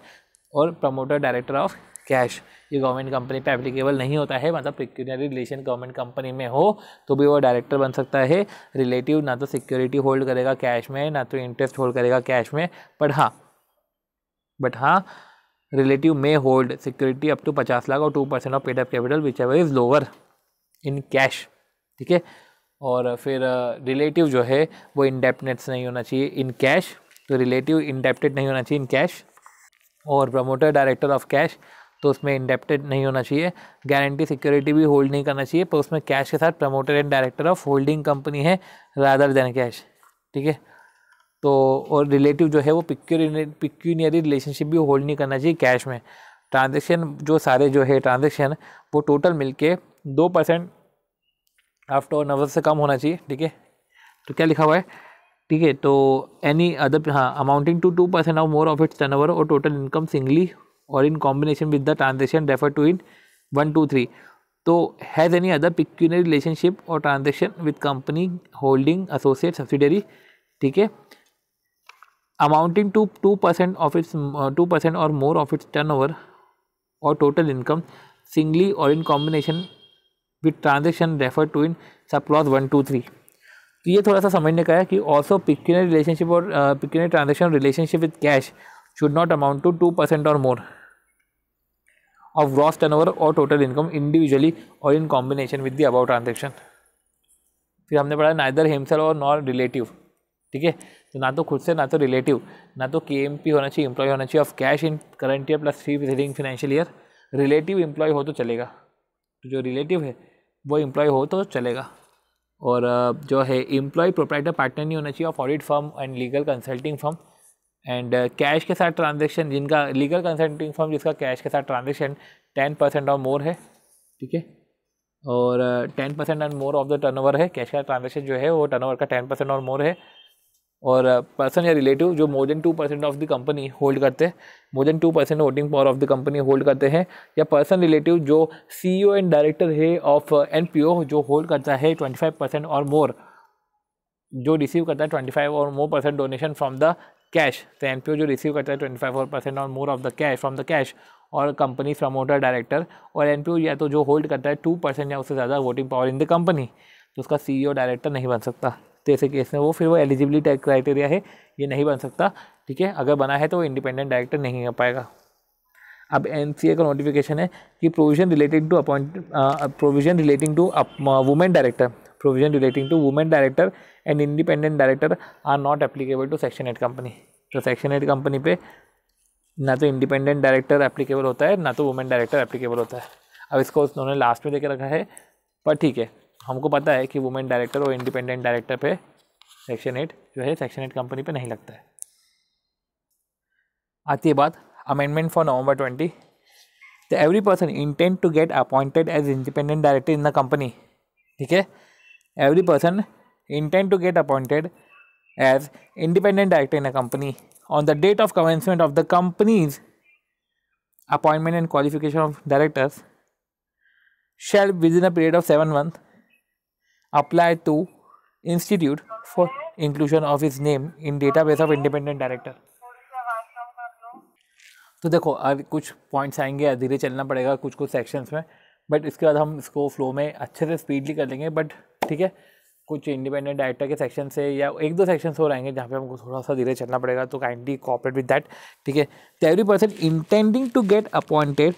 or promoter director of cash ये गवर्नमेंट कंपनी पे एप्लीकेबल नहीं होता है मतलब पिक्यूनरी रिलेशन गवर्नमेंट कंपनी में हो तो भी वो डायरेक्टर बन सकता है रिलेटिव ना तो सिक्योरिटी होल्ड करेगा कैश में ना तो इंटरेस्ट होल्ड करेगा कैश में बट हाँ बट हाँ relative may hold security up to पचास lakh or two percent of paid up capital whichever is lower in cash ठीक है और फिर रिलेटिव जो है वो इंडेप्टनेट्स नहीं होना चाहिए इन कैश तो रिलेटिव इंडेप्टेड नहीं होना चाहिए in cash or promoter director of cash तो उसमें इंडेप्टेड नहीं होना चाहिए गारंटी सिक्योरिटी भी होल्ड नहीं करना चाहिए पर उसमें कैश के साथ promoter and director of holding company है रादर देन कैश ठीक है तो और रिलेटिव जो है वो पिक्यूनियरी रिलेशनशिप भी होल्ड नहीं करना चाहिए कैश में ट्रांजेक्शन जो सारे जो है ट्रांजेक्शन वो टोटल मिल के दो परसेंट आफ्टर और नवर से कम होना चाहिए ठीक है तो क्या लिखा हुआ है ठीक है तो एनी अदर हाँ amounting to two percent of more of its turn or total income singly or in combination with the transaction refer to in one two three तो has any other pecuniary relationship or transaction with company holding associate subsidiary ठीक है two percent of its two percent or more of its turnover or total income singly or in combination with transaction refer to in sub clause one two three तो ये थोड़ा सा समझने का है कि also pecuniary relationship or pecuniary transaction relationship with cash should not amount to two percent or more of gross over or total income individually or in combination with the about transaction फिर हमने पढ़ा neither himself or nor relative ठीक है तो ना तो खुद से ना तो रिलेटिव ना तो के होना चाहिए इम्प्लॉय होना चाहिए of cash in current year plus three preceding financial year relative employee हो तो चलेगा तो जो रिलेटिव है वो इम्प्लॉय हो तो चलेगा और जो है इम्प्लॉय प्रोप्राइटर पार्टनर नहीं होना चाहिए of audit firm and legal consulting firm and cash के साथ ट्रांजेक्शन जिनका लीगल कंसल्टिंग फर्म जिसका कैश के साथ transaction ten percent or more है ठीक है और ten percent and more of the turnover है कैश का ट्रांजेक्शन जो है वो टर्नओवर का टेन परसेंट और मोर है और पर्सन uh, या रिलेटिव जो more than two percent of the company hold करते हैं more than two percent voting power of the company hold करते हैं या पर्सन रिलेटिव जो सीईओ एंड डायरेक्टर है ऑफ एनपीओ uh, जो होल्ड करता है ट्वेंटी फाइव परसेंट और मोर जो रिसीव करता है twenty five or more percent donation from the cash तो एन जो रिसीव करता है twenty five or percent or more of the cash from the cash or company promoter director or एन या तो जो होल्ड करता है टू परसेंट या उससे ज़्यादा voting power in the company तो उसका सी डायरेक्टर नहीं बन सकता तो ऐसे केस में वो फिर वो एलिजिबिलिटी क्राइटेरिया है ये नहीं बन सकता ठीक है अगर बना है तो वो इंडिपेंडेंट डायरेक्टर नहीं हो पाएगा अब एन का नोटिफिकेशन है कि provision related to appoint provision relating to women director provision relating to women director and independent director are not applicable to section eight company तो सेक्शन एट कंपनी पे ना तो इंडिपेंडेंट डायरेक्टर एप्लीकेबल होता है ना तो वुमेन डायरेक्टर एप्लीकेबल होता है अब इसको उन्होंने लास्ट में देकर रखा है पर ठीक है हमको पता है कि वुमेन डायरेक्टर और इंडिपेंडेंट डायरेक्टर पे सेक्शन एट जो है सेक्शन एट कंपनी पे नहीं लगता है आती है बात amendment for November twenty the every person intent to get appointed as independent director in the company ठीक है every person intent to get appointed as independent director in a company the date of commencement of the companies appointment and qualification of directors shall within a period of seven month applied to institute for inclusion of his name in database of independent director तो देखो अब कुछ points आएंगे धीरे चलना पड़ेगा कुछ कुछ सेक्शंस में बट इसके बाद हम इसको फ्लो में अच्छे से स्पीडली कर लेंगे बट ठीक है कुछ इंडिपेंडेंट डायरेक्टर के सेक्शन से या एक दो सेक्शन हो रहेंगे जहाँ पे हमको थोड़ा सा धीरे चलना पड़ेगा तो काइंडली कॉपरेट विद दैट ठीक है every person intending to get appointed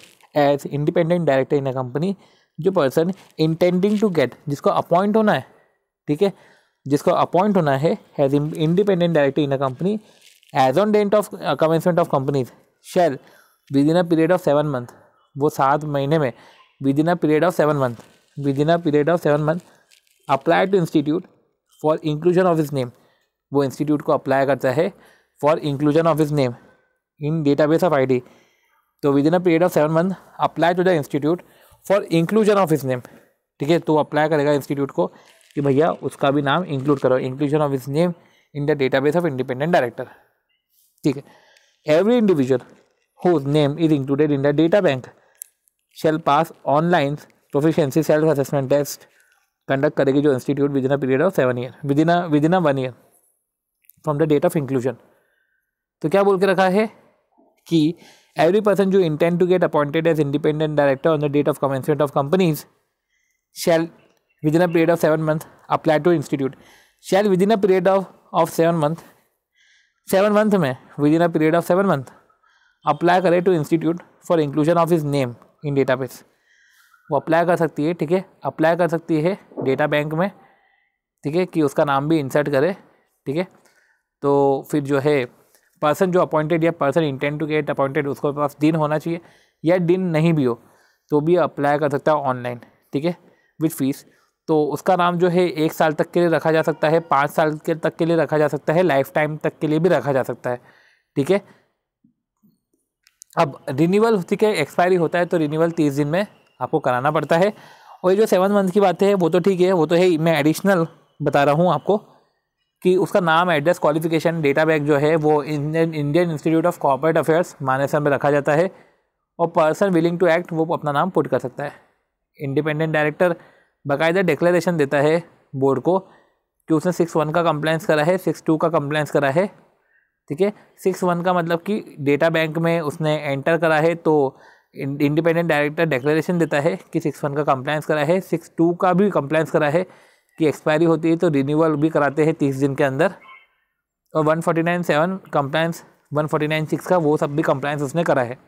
as independent director in a company जो पर्सन इंटेंडिंग टू गेट जिसको अपॉइंट होना है ठीक है जिसको अपॉइंट होना है as independent director in a company as on date of commencement of companies shall within a period of seven month वो सात महीने में within a period of seven month within a period of seven month apply to institute for inclusion of his name वो institute को apply करता है for inclusion of his name in database of I D तो within a period of seven month apply to the institute for inclusion of his name ठीक है तो apply करेगा institute को कि भैया उसका भी नाम इंक्लूड करो inclusion of his name in the database of independent director ठीक है every individual who name is included in the data bank shall pass online proficiency self assessment test conduct करेगी जो institute within a period of seven year within within a one year from the date of inclusion तो क्या बोल के रखा है कि every person who intend to get appointed as independent director on the date of commencement of companies shall within a period of 7 months apply to institute shall within a period of of 7 month 7 month mein within a period of 7 month apply kare to institute for inclusion of his name in database वो apply कर सकती है ठीक है apply कर सकती है data bank में ठीक है कि उसका नाम भी इंसर्ट करे ठीक है तो फिर जो है पर्सन जो अपॉइंटेड या person intend to get appointed उसको पास दिन होना चाहिए या दिन नहीं भी हो तो भी अप्लाई कर सकता है ऑनलाइन ठीक है विथ फीस तो उसका नाम जो है एक साल तक के लिए रखा जा सकता है पाँच साल के तक के लिए रखा जा सकता है लाइफ टाइम तक के लिए भी रखा जा सकता है ठीक है अब रिन्यूअल ठीक है एक्सपायरी होता है तो रिन्यूअल तीस दिन में आपको कराना पड़ता है और ये जो सेवन मंथ की बात है वो तो ठीक है वो तो है मैं एडिशनल बता रहा हूँ आपको कि उसका नाम एड्रेस क्वालिफिकेशन डेटा बैग जो है वो Indian Indian institute of corporate affairs Manesar में रखा जाता है और पर्सन विलिंग टू एक्ट वो अपना नाम पुट कर सकता है इंडिपेंडेंट डायरेक्टर बाकायदा डिक्लेरेशन देता है बोर्ड को कि उसने सिक्स वन का कंप्लाइंस करा है सिक्स टू का कंप्लेंस करा है ठीक है सिक्स वन का मतलब कि डेटा बैंक में उसने एंटर करा है तो इंडिपेंडेंट डायरेक्टर डिक्लेरेशन देता है कि सिक्स वन का कंप्लाइंस करा है सिक्स टू का भी कंप्लाइंस करा है की एक्सपायरी होती है तो रिन्यूअल भी कराते हैं तीस दिन के अंदर और one forty nine seven compliance one forty nine six का वो सब भी कंप्लाइंस उसने करा है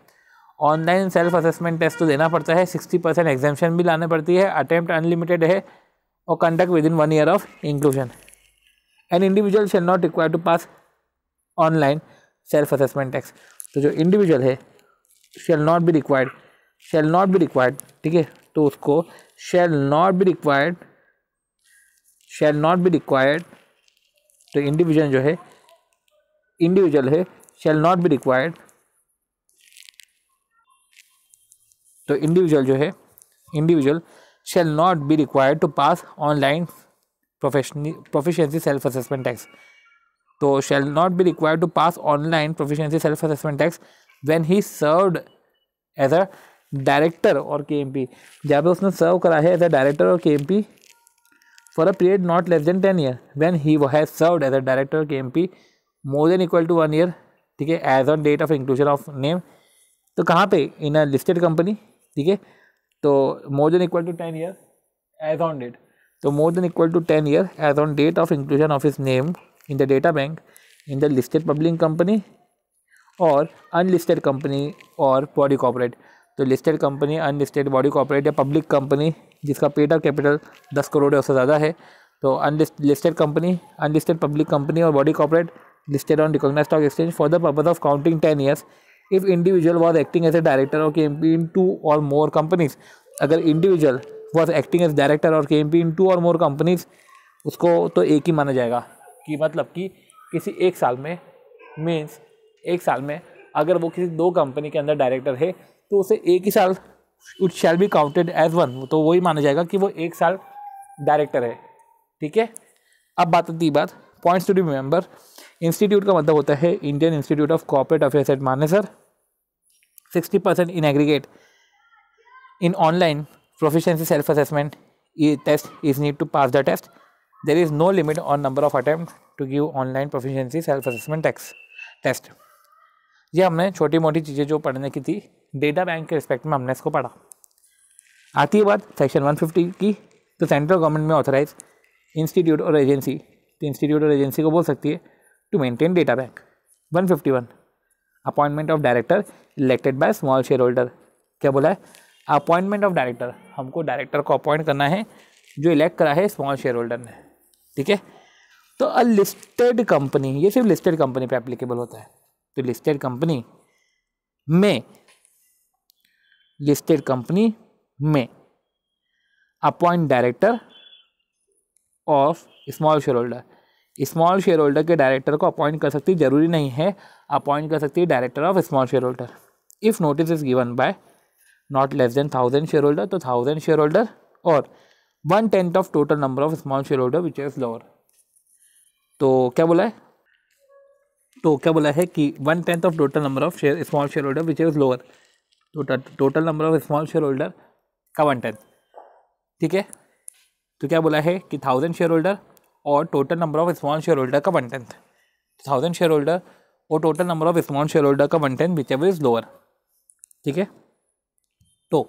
ऑनलाइन सेल्फ असेसमेंट टेस्ट तो देना पड़ता है सिक्सटी परसेंट एग्जामेशन भी लाने पड़ती है अटैम्प्ट अनलिमिटेड है और conduct within one year of inclusion an individual shall not require to pass online self assessment test तो जो इंडिविजुअल है shall not be required shall not be required ठीक है तो उसको shall not be required shall not be required तो individual जो है इंडिविजुअल है शैल नॉट बी रिक्वायर्ड तो इंडिविजुअल जो है individual shall not be required to pass online proficiency self assessment tax तो shall not be required to pass online proficiency self assessment tax when he served as a director or K M P जहाँ पर उसने सर्व करा है as a director or K M P for a period not less than ten year he वो has served as a director K M P more than equal to one year ठीक है as on date of inclusion of name तो कहाँ पे इन a listed company ठीक है तो more than equal to ten year as on date तो more than equal to ten year as on date of inclusion of his name in the data bank in the listed public company or unlisted company or body corporate तो listed company unlisted body corporate या public company जिसका paid capital दस करोड़ या उससे ज़्यादा है तो unlisted company unlisted public company or body cooperate listed on recognise stock exchange for the purpose of counting ten years if individual was acting as a director or K M P in two और more companies अगर individual was acting as director or K M P in two और more companies उसको तो एक ही माना जाएगा कि मतलब कि किसी एक साल में मीन्स एक साल में अगर वो किसी दो कंपनी के अंदर डायरेक्टर है तो उसे एक ही साल it shall be counted as one तो वही माना जाएगा कि वो एक साल डायरेक्टर है ठीक है अब बात आती बात points to the remember institute का मतलब होता है Indian institute of corporate affairs at Manesar sixty percent in aggregate in online proficiency self assessment test is need to pass the test there is no limit on number of attempt to give online proficiency self assessment test test ये हमने छोटी मोटी चीज़ें जो पढ़ने की थी data bank के रिस्पेक्ट में हमने इसको पढ़ा आती है बात सेक्शन 150 की तो सेंट्रल गवर्नमेंट में ऑथराइज इंस्टीट्यूट और एजेंसी तो इंस्टीट्यूट और एजेंसी को बोल सकती है to maintain data bank 151 appointment of director elected by small share holder क्या बोला है अपॉइंटमेंट ऑफ डायरेक्टर हमको डायरेक्टर को अपॉइंट करना है जो इलेक्ट करा है स्मॉल शेयर होल्डर ने ठीक है तो अ लिस्टेड कंपनी ये सिर्फ लिस्टेड कंपनी पे एप्लीकेबल होता है तो लिस्टेड कंपनी में लिस्टेड कंपनी में appoint director of small share holder small share holder के डायरेक्टर को अपॉइंट कर सकती जरूरी नहीं है अपॉइंट कर सकती है director of small share holder if notice is given by not less than thousand share holder तो थाउजेंड शेयर होल्डर और one tenth of total number of small share holder which is lower तो क्या बोला है तो क्या बोला है कि one tenth of total number of share small share holder which is lower तो total number of small share holder का वन टेंथ ठीक है तो क्या बोला है कि थाउजेंड शेयर होल्डर और total number of small share holder का one tenth thousand share holder और total number of small share holder का one tenth which ever is lower ठीक है तो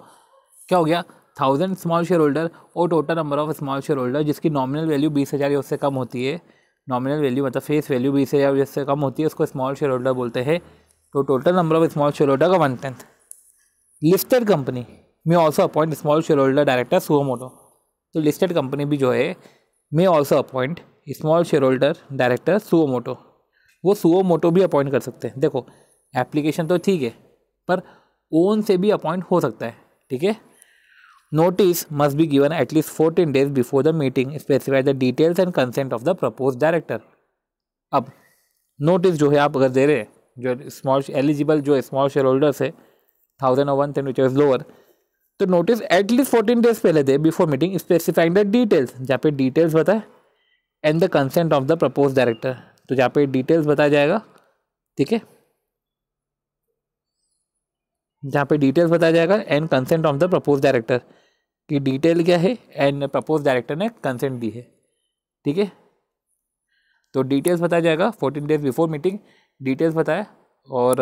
क्या हो गया थाउजेंड स्मॉल शेयर होल्डर और total number of small share holder जिसकी नॉमिनल वैल्यू बीस हज़ार या उससे कम होती है नॉमिनल वैल्यू मतलब फेस वैल्यू बीस हज़ार या उससे कम होती है उसको स्मॉल शेयर होल्डर बोलते हैं तो total number of small share holder का one tenth listed company may also appoint small share holder director suo motu तो लिस्टेड कंपनी भी जो है may also appoint small share holder director suo motu वो suo motu भी अपॉइंट कर सकते हैं देखो एप्लीकेशन तो ठीक है पर ओन से भी अपॉइंट हो सकता है ठीक है notice must be given at least fourteen days before the meeting specified the details and consent of the propose director अब नोटिस जो है आप अगर दे रहे हैं जो स्मॉल एलिजिबल जो स्मॉल शेयर होल्डर्स है थाउजेंड और वन टेम्परेचर इज लोअर तो नोटिस एटलीस्ट फोर्टीन डेज पहले दे before meeting specifying the details जहाँ पे डिटेल्स बताए and the consent of the propose director तो जहाँ पे डिटेल्स बताया जाएगा ठीक है जहाँ पे डिटेल्स बताया जाएगा and consent of the propose director कि डिटेल क्या है एंड प्रपोज डायरेक्टर ने कंसेंट दी है ठीक है तो डिटेल्स बताया जाएगा fourteen days before meeting details बताया और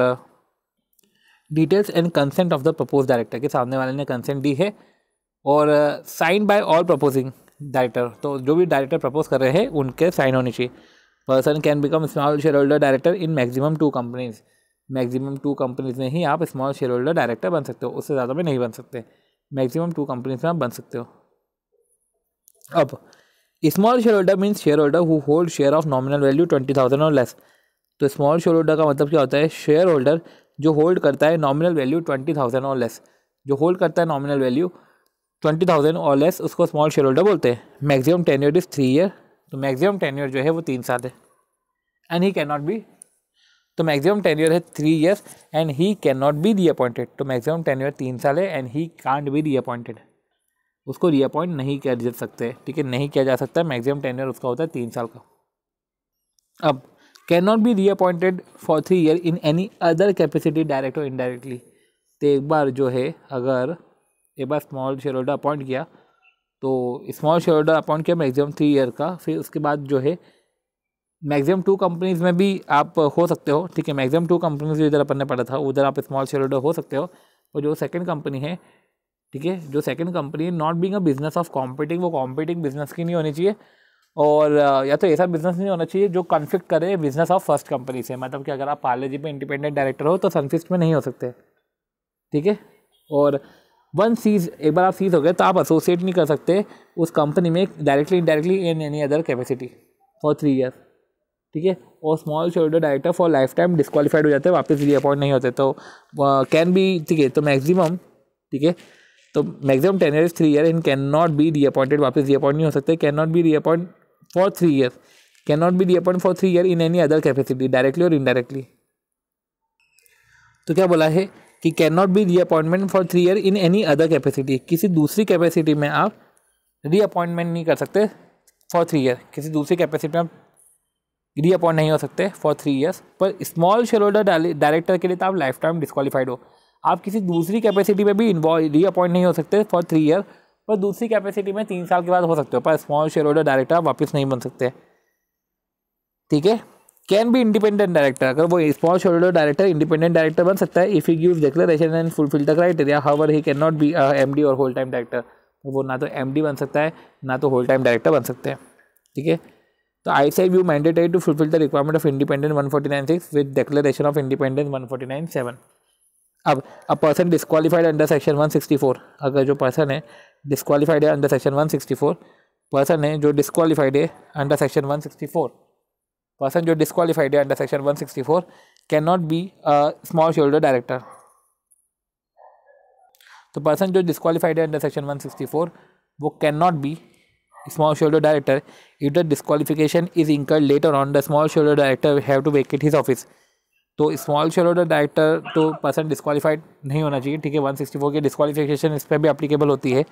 details and consent of the propose director के सामने वाले ने कंसेंट दी है और sign by all proposing director तो जो भी डायरेक्टर प्रपोज कर रहे हैं उनके साइन होने चाहिए person can become small share holder director in maximum two companies maximum two companies में ही आप स्मॉल शेयर होल्डर डायरेक्टर बन सकते हो उससे ज़्यादा में नहीं बन सकते मैक्सिमम टू कंपनीज में आप बन सकते हो अब small share holder means share holder who hold share of nominal value twenty thousand और लेस तो स्मॉल शेयर होल्डर का मतलब क्या होता है शेयर होल्डर जो होल्ड करता है नॉमिनल वैल्यू ट्वेंटी थाउजेंड और लेस जो होल्ड करता है नॉमिनल वैल्यू ट्वेंटी थाउजेंड और लेस उसको स्मॉल शेयर होल्डर बोलते हैं maximum tenure is three year तो मैक्सिमम टेन्यर जो है वो तीन साल है and he can not be तो मैक्सिमम टेन्यर है three years and he can not be reappointed तो मैक्सिमम टेन्यर तीन साल है एंड ही कांट बी री अपॉइंटेड उसको री अपॉइंट नहीं किया जा सकते ठीक है नहीं किया जा सकता मैक्सिमम टेन्योर उसका होता है तीन साल का अब can not be reappointed for three year in any other capacity direct और इनडायरेक्टली तो एक बार जो है अगर एक बार स्मॉल शेयर होल्डर अपॉइंट किया तो स्मॉल शेयर होल्डर अपॉइंट किया मैक्सिमम थ्री ईयर का फिर उसके बाद जो है मैक्सिमम टू कंपनीज़ में भी आप हो सकते हो ठीक है मैक्सिमम टू कंपनीज में इधर अपन ने पढ़ा था उधर आप स्मॉल शेयर होल्डर हो सकते हो और जो सेकंड कंपनी है ठीक है जो सेकेंड कंपनी है not being a business of competing वो कॉम्पिटिंग बिजनेस की नहीं होनी चाहिए और या तो ऐसा बिजनेस नहीं होना चाहिए जो कन्फ्लिक्ट करे बिजनेस ऑफ फर्स्ट कंपनी से मतलब कि अगर आप पार्ले जी पे इंडिपेंडेंट डायरेक्टर हो तो सनफिस्ट में नहीं हो सकते ठीक है और वन सीज एक बार आप सीज हो गए तो आप एसोसिएट नहीं कर सकते उस कंपनी में directly indirectly in any other capacity for three year ठीक है और small shoulder director for life time disqualified हो जाते हैं वापस रीअपॉइंट नहीं होते तो कैन बी ठीक है तो मैक्सिमम ठीक है तो maximum tenure is three year in can not be reappointed वापस रीअपॉइंट नहीं हो सकते can not be reappoint for 3 years cannot be reappointed for 3 year in any other capacity directly or indirectly तो क्या बोला है कि can not be reappointment for three year in any other capacity किसी दूसरी कैपेसिटी में आप रीअपॉइंटमेंट नहीं कर सकते फॉर थ्री ईयर किसी दूसरी कैपेसिटी में आप रीअपॉइंट नहीं हो सकते फॉर थ्री ईयर्स पर स्मॉल शेयर होल्डर डायरेक्टर के लिए तो आप लाइफ टाइम डिस्कालीफाइड हो आप किसी दूसरी कैपेसिटी में भी रीअपॉइंट नहीं हो सकते फॉर थ्री ईयर पर दूसरी कैपेसिटी में तीन साल के बाद हो सकते हो पर स्मॉल शेयर होल्डर डायरेक्टर आप वापस नहीं बन सकते ठीक है कैन बी इंडिपेंडेंट डायरेक्टर अगर वो small share holder director independent director बन सकता है if you give declaration and fulfil the criteria however he can not be M D और होल टाइम डायरेक्टर वो ना तो एम डी बन सकता है ना तो होल टाइम डायरेक्टर बन सकते हैं ठीक है तो I save you mandatory to fulfil the requirement of independent one forty nine six with declaration of independent one forty nine seven अब a person disqualified under section one sixty four अगर जो person है disqualified है under section one sixty four person है जो disqualified है under section one sixty four person जो disqualified है under section one sixty four can not be a small shoulder director तो पर्सन जो डिसक्वालीफाइड है under section one sixty four वो can not be small shoulder director if the disqualification is incurred later on the small shoulder director have to vacate his office तो small share holder director तो person disqualified नहीं होना चाहिए ठीक है four की disqualification इस पर भी अप्लीकेबल होती है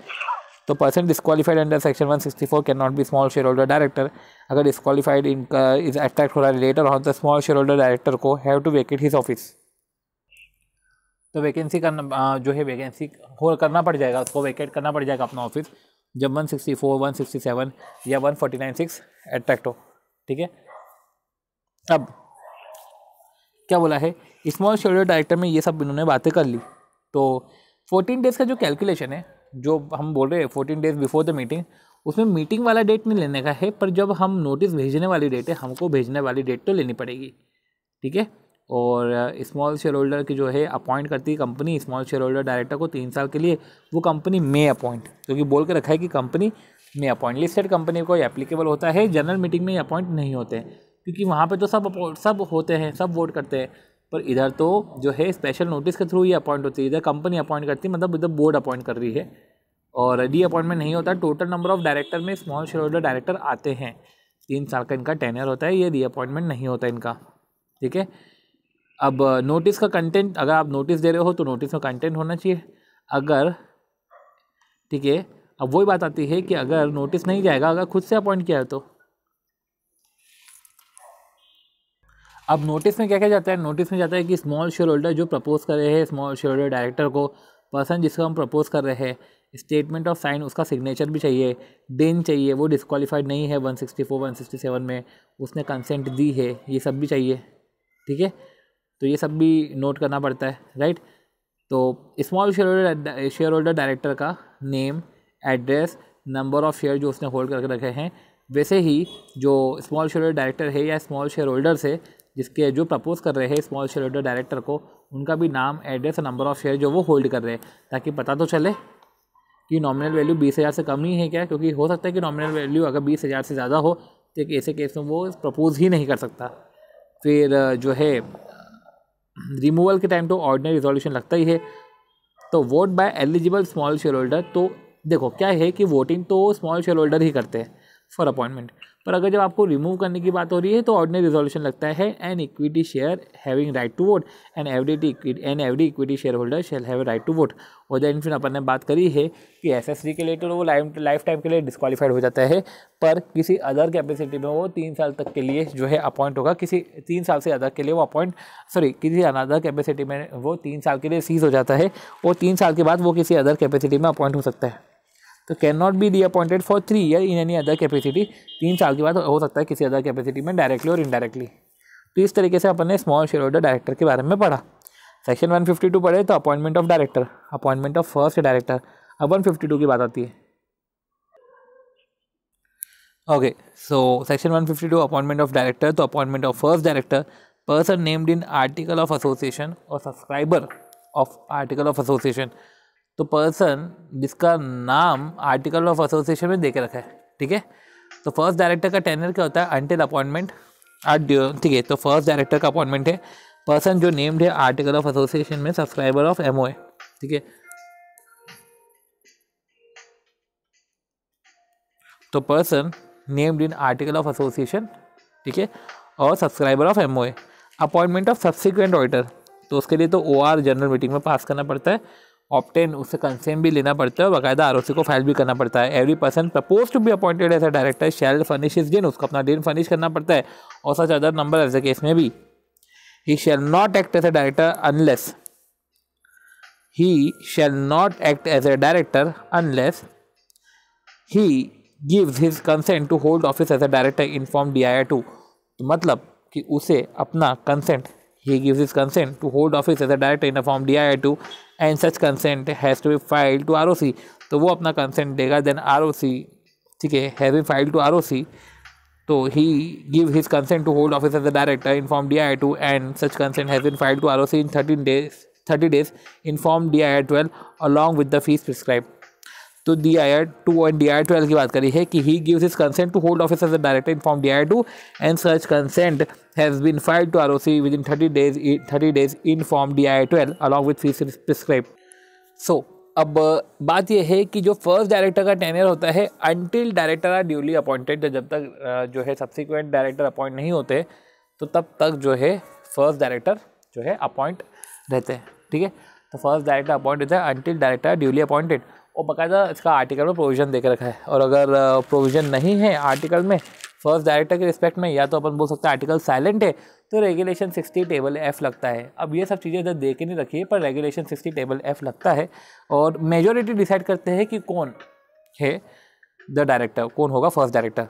तो person disqualified under section four can not be small share holder director अगर डिस्कालीफाइड इनका इज अट्रैक्ट हो रहा है later on the small share holder director को have to vacate his office तो वैकेंसी करना uh, जो है वैकेंसी हो करना पड़ जाएगा उसको वेकेट करना पड़ जाएगा अपना ऑफिस जब one one sixty four sixty seven या वन फोर्टी सिक्स अट्रैक्ट हो ठीक है अब क्या बोला है स्मॉल शेड्यूल डायरेक्टर में ये सब इन्होंने बातें कर ली तो फोर्टीन डेज़ का जो कैलकुलेशन है जो हम बोल रहे हैं fourteen days before the meeting उसमें मीटिंग वाला डेट नहीं लेने का है पर जब हम नोटिस भेजने वाली डेट है हमको भेजने वाली डेट तो लेनी पड़ेगी ठीक है और स्मॉल शेयर होल्डर की जो है अपॉइंट करती है company small share holder director को तीन साल के लिए वो कंपनी मे अपॉइंट क्योंकि बोल के रखा है कि कंपनी में अपॉइंट लिस्टेड कंपनी को एप्लीकेबल होता है जनरल मीटिंग में अपॉइंट नहीं होते हैं क्योंकि वहाँ पे तो सब सब होते हैं सब वोट करते हैं पर इधर तो जो है स्पेशल नोटिस के थ्रू ही अपॉइंट होती है इधर कंपनी अपॉइंट करती है मतलब इधर बोर्ड अपॉइंट कर रही है और डी अपॉइंटमेंट नहीं होता टोटल नंबर ऑफ डायरेक्टर में स्मॉल शेयर होल्डर डायरेक्टर आते हैं तीन साल का इनका टेनर होता है ये री अपॉइंटमेंट नहीं होता इनका ठीक है अब नोटिस का कंटेंट अगर आप नोटिस दे रहे हो तो नोटिस में कंटेंट होना चाहिए अगर ठीक है अब वही बात आती है कि अगर नोटिस नहीं जाएगा अगर खुद से अपॉइंट किया है तो अब नोटिस में क्या क्या जाता है नोटिस में जाता है कि स्मॉल शेयर होल्डर जो प्रपोज कर रहे हैं स्मॉल शेयर होल्डर डायरेक्टर को पर्सन जिसको हम प्रपोज कर रहे हैं स्टेटमेंट ऑफ साइन उसका सिग्नेचर भी चाहिए देन चाहिए वो डिसक्वालीफाइड नहीं है 164 167 में उसने कंसेंट दी है ये सब भी चाहिए ठीक है तो ये सब भी नोट करना पड़ता है राइट तो small share holder share holder director का name address number of share जो उसने होल्ड करके रखे हैं वैसे ही जो स्मॉल शेयर होल्डर डायरेक्टर है या स्मॉल शेयर होल्डर से जिसके जो प्रपोज कर रहे हैं स्मॉल शेयर होल्डर डायरेक्टर को उनका भी नाम एड्रेस और नंबर ऑफ शेयर जो वो होल्ड कर रहे हैं ताकि पता तो चले कि नॉमिनल वैल्यू बीस हज़ार से कम ही है क्या क्योंकि हो सकता है कि नॉमिनल वैल्यू अगर बीस हज़ार से ज़्यादा हो तो एक ऐसे केस में वो प्रपोज ही नहीं कर सकता फिर जो है रिमूवल के टाइम तो ऑर्डिनरी रिजोल्यूशन लगता ही है तो vote by eligible small share holder तो देखो क्या है कि वोटिंग तो स्मॉल शेयर होल्डर ही करते हैं फॉर अपॉइंटमेंट पर अगर जब आपको रिमूव करने की बात हो रही है तो ऑर्डिनरी रिजोल्यूशन लगता है an equity share having right to vote and every and every equity share holder shall have right to vote और दैन फिर अपन ने बात करी है कि एस एस सी के लिए तो वो लाइफ लाइफ टाइम के लिए डिस्कालीफाइड हो जाता है पर किसी अदर कैपेसिटी में वो तीन साल तक के लिए जो है अपॉइंट होगा किसी तीन साल से अदर के लिए वो अपॉइंट सॉरी किसी अनदर कैपेसिटी में वो तीन साल के लिए सीज हो जाता है और तीन साल के बाद वो किसी अदर कैपेसिटी में अपॉइंट हो सकता है तो can not be D appointed for three year in any other capacity तीन साल के बाद हो सकता है किसी अदर कैपेसिटी में डायरेक्टली और इनडायरेक्टली तो इस तरीके से अपन ने स्मॉल शेयर होल्डर डायरेक्टर के बारे में पढ़ा सेक्शन टू पढ़े तो appointment of director appointment of first director अब वन फिफ्टी टू की बात आती है okay so section two appointment of director तो appointment of first director person named in article of association और subscriber of article of association तो person जिसका नाम आर्टिकल ऑफ एसोसिएशन में देके रखा है ठीक है तो फर्स्ट डायरेक्टर का टेनर क्या होता है अनटिल अपॉइंटमेंट ठीक है तो फर्स्ट डायरेक्टर का अपॉइंटमेंट है पर्सन जो नेम्ड है आर्टिकल ऑफ एसोसिएशन में सब्सक्राइबर ऑफ एम ठीक है तो person named in article of association ठीक है और subscriber of M appointment of subsequent auditor तो उसके लिए तो ओ जनरल मीटिंग में पास करना पड़ता है ऑप्टेन उससे कंसेंट भी लेना पड़ता है और बाकायदा आर को फाइल भी करना पड़ता है every person propose to be appointed as a director shall furnish his DIN उसको अपना दिन फर्निश करना पड़ता है और such other number as case में भी he shall not act as a director unless he shall not act as a director unless he gives his consent to hold office as a director in form D I two मतलब कि उसे अपना consent he gives his consent to hold office as a director in form D I two and such consent has to be file to R O C तो वो अपना consent देगा then are O C ठीक है has be file to R O C तो he give his consent to hold office as a director in form D I two and such consent has been file to R O C in thirteen days thirty days in form D I twelve along with the fees prescribe तो D I R two and D I twelve की बात करी है कि he gives his consent to hold office as a director in form D I two and सर्च consent has been file to R O C within thirty days thirty days in form D I twelve along with fees prescribe so अब बात यह है कि जो first director का tenure होता है until director are duly appointed जब तक जो है सब्सिक्वेंट डायरेक्टर अपॉइंट नहीं होते तो तब तक जो है फर्स्ट डायरेक्टर जो है अपॉइंट रहते हैं ठीक है तो फर्स्ट डायरेक्टर अपॉइंट रहता है अनटिल डायरेक्टर ड्यूली अपॉइंटेड और बाकायदा इसका आर्टिकल में प्रोविज़न दे के रखा है और अगर प्रोविज़न नहीं है आर्टिकल में फर्स्ट डायरेक्टर के रिस्पेक्ट में या तो अपन बोल सकते हैं आर्टिकल साइलेंट है तो रेगुलेशन 60 टेबल एफ़ लगता है अब ये सब चीज़ें इधर दे के नहीं रखी है पर रेगुलेशन 60 टेबल एफ़ लगता है और मेजोरिटी डिसाइड करते हैं कि कौन है द डायरेक्टर कौन होगा फर्स्ट डायरेक्टर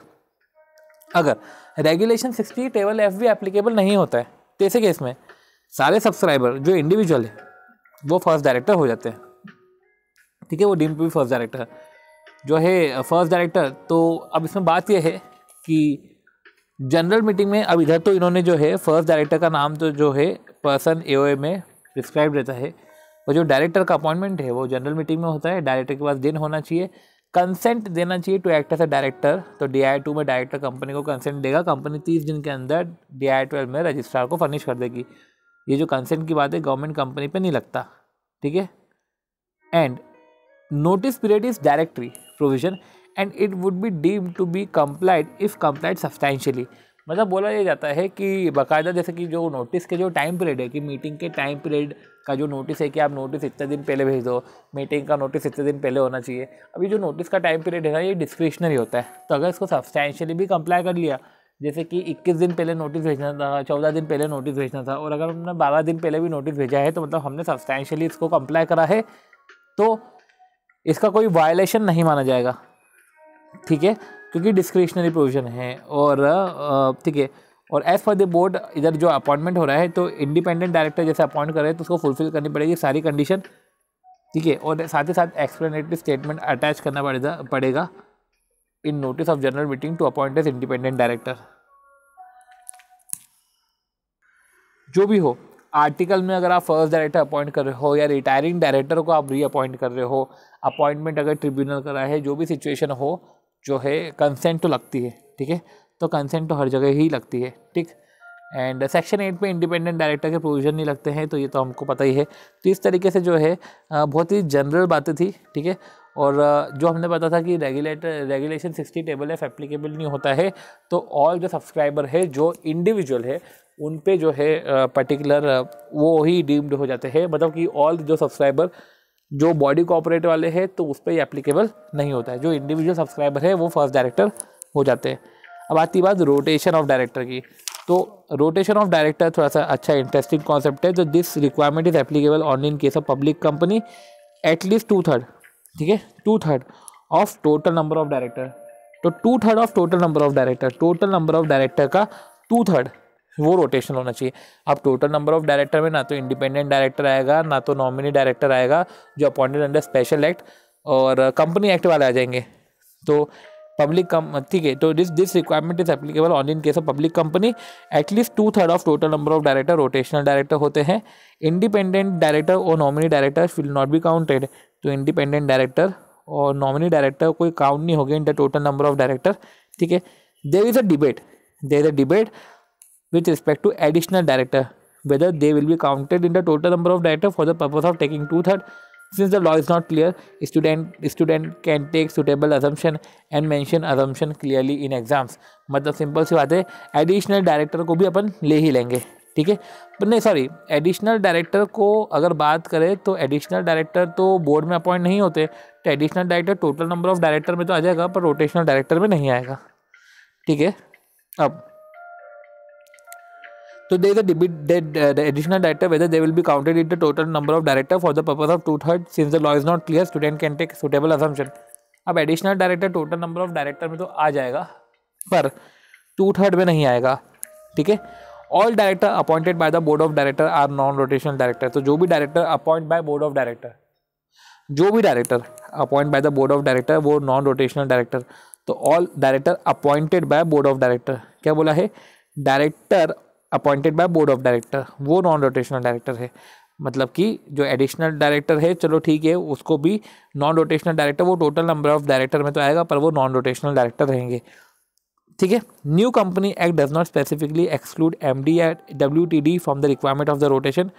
अगर रेगुलेशन 60 टेबल एफ़ भी एप्लीकेबल नहीं होता है तो ऐसे केस में सारे सब्सक्राइबर जो इंडिविजुअल है वो फर्स्ट डायरेक्टर हो जाते हैं ठीक है वो deem to be first director जो है फर्स्ट uh, डायरेक्टर तो अब इसमें बात यह है कि जनरल मीटिंग में अब इधर तो इन्होंने जो है फर्स्ट डायरेक्टर का नाम तो जो है पर्सन ए में प्रिस्क्राइब रहता है और जो डायरेक्टर का अपॉइंटमेंट है वो जनरल मीटिंग में होता है डायरेक्टर के पास दिन होना चाहिए कंसेंट देना चाहिए to act as a director तो डी आई टू में डायरेक्टर कंपनी को कंसेंट देगा कंपनी तीस दिन के अंदर डी आई ट्वेल्व में रजिस्ट्रार को फर्निश कर देगी ये जो कंसेंट की बात है गवर्नमेंट कंपनी पे नहीं लगता ठीक है and notice period is directory provision and it would be deemed to be complied if complied substantially मतलब बोला ये जाता है कि बाकायदा जैसे कि जो नोटिस के जो टाइम पीरियड है कि मीटिंग के टाइम पीरियड का जो नोटिस है कि आप नोटिस इतने दिन पहले भेज दो मीटिंग का नोटिस इतने दिन पहले होना चाहिए अभी जो नोटिस का टाइम पीरियड है ना ये डिस्क्रिप्शनरी होता है तो अगर इसको सब्सटैंशली भी कंप्लाई कर लिया जैसे कि 21 दिन पहले नोटिस भेजना था 14 दिन पहले नोटिस भेजना था और अगर हमने 12 दिन पहले भी नोटिस भेजा है तो मतलब हमने सब्सटैंशली इसको कंप्लाई करा है तो इसका कोई वायलेशन नहीं माना जाएगा ठीक है क्योंकि डिस्क्रिशनरी प्रोविज़न है और ठीक है और एज़ पर द बोर्ड इधर जो अपॉइंटमेंट हो रहा है तो इंडिपेंडेंट डायरेक्टर जैसे अपॉइंट कर रहे हैं तो उसको फुलफिल करनी पड़ेगी सारी कंडीशन ठीक है और साथ ही साथ एक्सप्लेनेटरी स्टेटमेंट अटैच करना पड़ेगा पड़ेगा in notice of general meeting to appoint as independent director जो भी हो आर्टिकल में अगर आप फर्स्ट डायरेक्टर अपॉइंट कर रहे हो या रिटायरिंग डायरेक्टर को आप रीअपॉइंट कर रहे हो अपॉइंटमेंट अगर ट्रिब्यूनल करा है जो भी सिचुएशन हो जो है कंसेंट तो लगती है ठीक है तो कंसेंट तो हर जगह ही लगती है ठीक एंड सेक्शन एट में इंडिपेंडेंट डायरेक्टर के प्रोविज़न नहीं लगते हैं तो ये तो हमको पता ही है तो इस तरीके से जो है बहुत ही जनरल बातें थी ठीक है और जो हमने पता था कि regulator regulation sixty table F applicable नहीं होता है तो ऑल जो सब्सक्राइबर है जो इंडिविजुअल है उन पे जो है पर्टिकुलर वो ही डीम्ड हो जाते हैं मतलब कि ऑल जो सब्सक्राइबर जो बॉडी कॉपरेट वाले हैं तो उस पर एप्लीकेबल नहीं होता है जो इंडिविजुअल सब्सक्राइबर है वो फर्स्ट डायरेक्टर हो जाते हैं अब आती बात रोटेशन ऑफ डायरेक्टर की तो रोटेशन ऑफ डायरेक्टर थोड़ा सा अच्छा इंटरेस्टिंग कॉन्सेप्ट है तो this requirement is applicable on in case of public company at least two third ठीक है two third of total number of director तो two third of total number of director total number of director का two third वो rotation होना चाहिए अब total number of director में ना तो इंडिपेंडेंट डायरेक्टर आएगा ना तो नॉमिनी डायरेक्टर आएगा जो अपॉइंटेड अंडर स्पेशल एक्ट और कंपनी एक्ट वाले आ जाएंगे तो पब्लिक कम ठीक है तो this this requirement is applicable on in case of public company at least two third of total number of director rotational director होते हैं इंडिपेंडेंट डायरेक्टर और nominee director will not be counted तो इंडिपेंडेंट डायरेक्टर और nominee director कोई count नहीं होगा in the total number of director ठीक है देर is a debate there is a debate with respect to additional director whether they will be counted in the total number of director for the purpose of taking two-thirds since the law is not clear student student can take suitable assumption and mention assumption clearly in exams मतलब simple सी बात है additional director को भी अपन ले ही लेंगे ठीक है पर नहीं सॉरी एडिशनल डायरेक्टर को अगर बात करें तो एडिशनल डायरेक्टर तो बोर्ड में अपॉइंट नहीं होते तो additional director total number of director में तो आ जाएगा पर रोटेशनल डायरेक्टर में नहीं आएगा ठीक है अब So there is a debate that uh, the additional director whether they will be counted in the total number of director for the purpose of two third. Since the law is not clear, student can take suitable assumption. अब additional director total number of director में तो आ जाएगा पर to third में नहीं आएगा ठीक है all director appointed by the board of director are non rotational director तो जो भी director appoint by board of director जो भी director appoint by the board of director वो नॉन रोटेशनल डायरेक्टर तो all director appointed by board of director क्या बोला है director appointed by board of director वो नॉन रोटेशनल डायरेक्टर है मतलब कि जो एडिशनल डायरेक्टर है चलो ठीक है उसको भी नॉन रोटेशनल डायरेक्टर वो टोटल नंबर ऑफ डायरेक्टर में तो आएगा पर वो नॉन रोटेशनल डायरेक्टर रहेंगे ठीक है new company act does not specifically exclude M D at W T D from the requirement of the rotation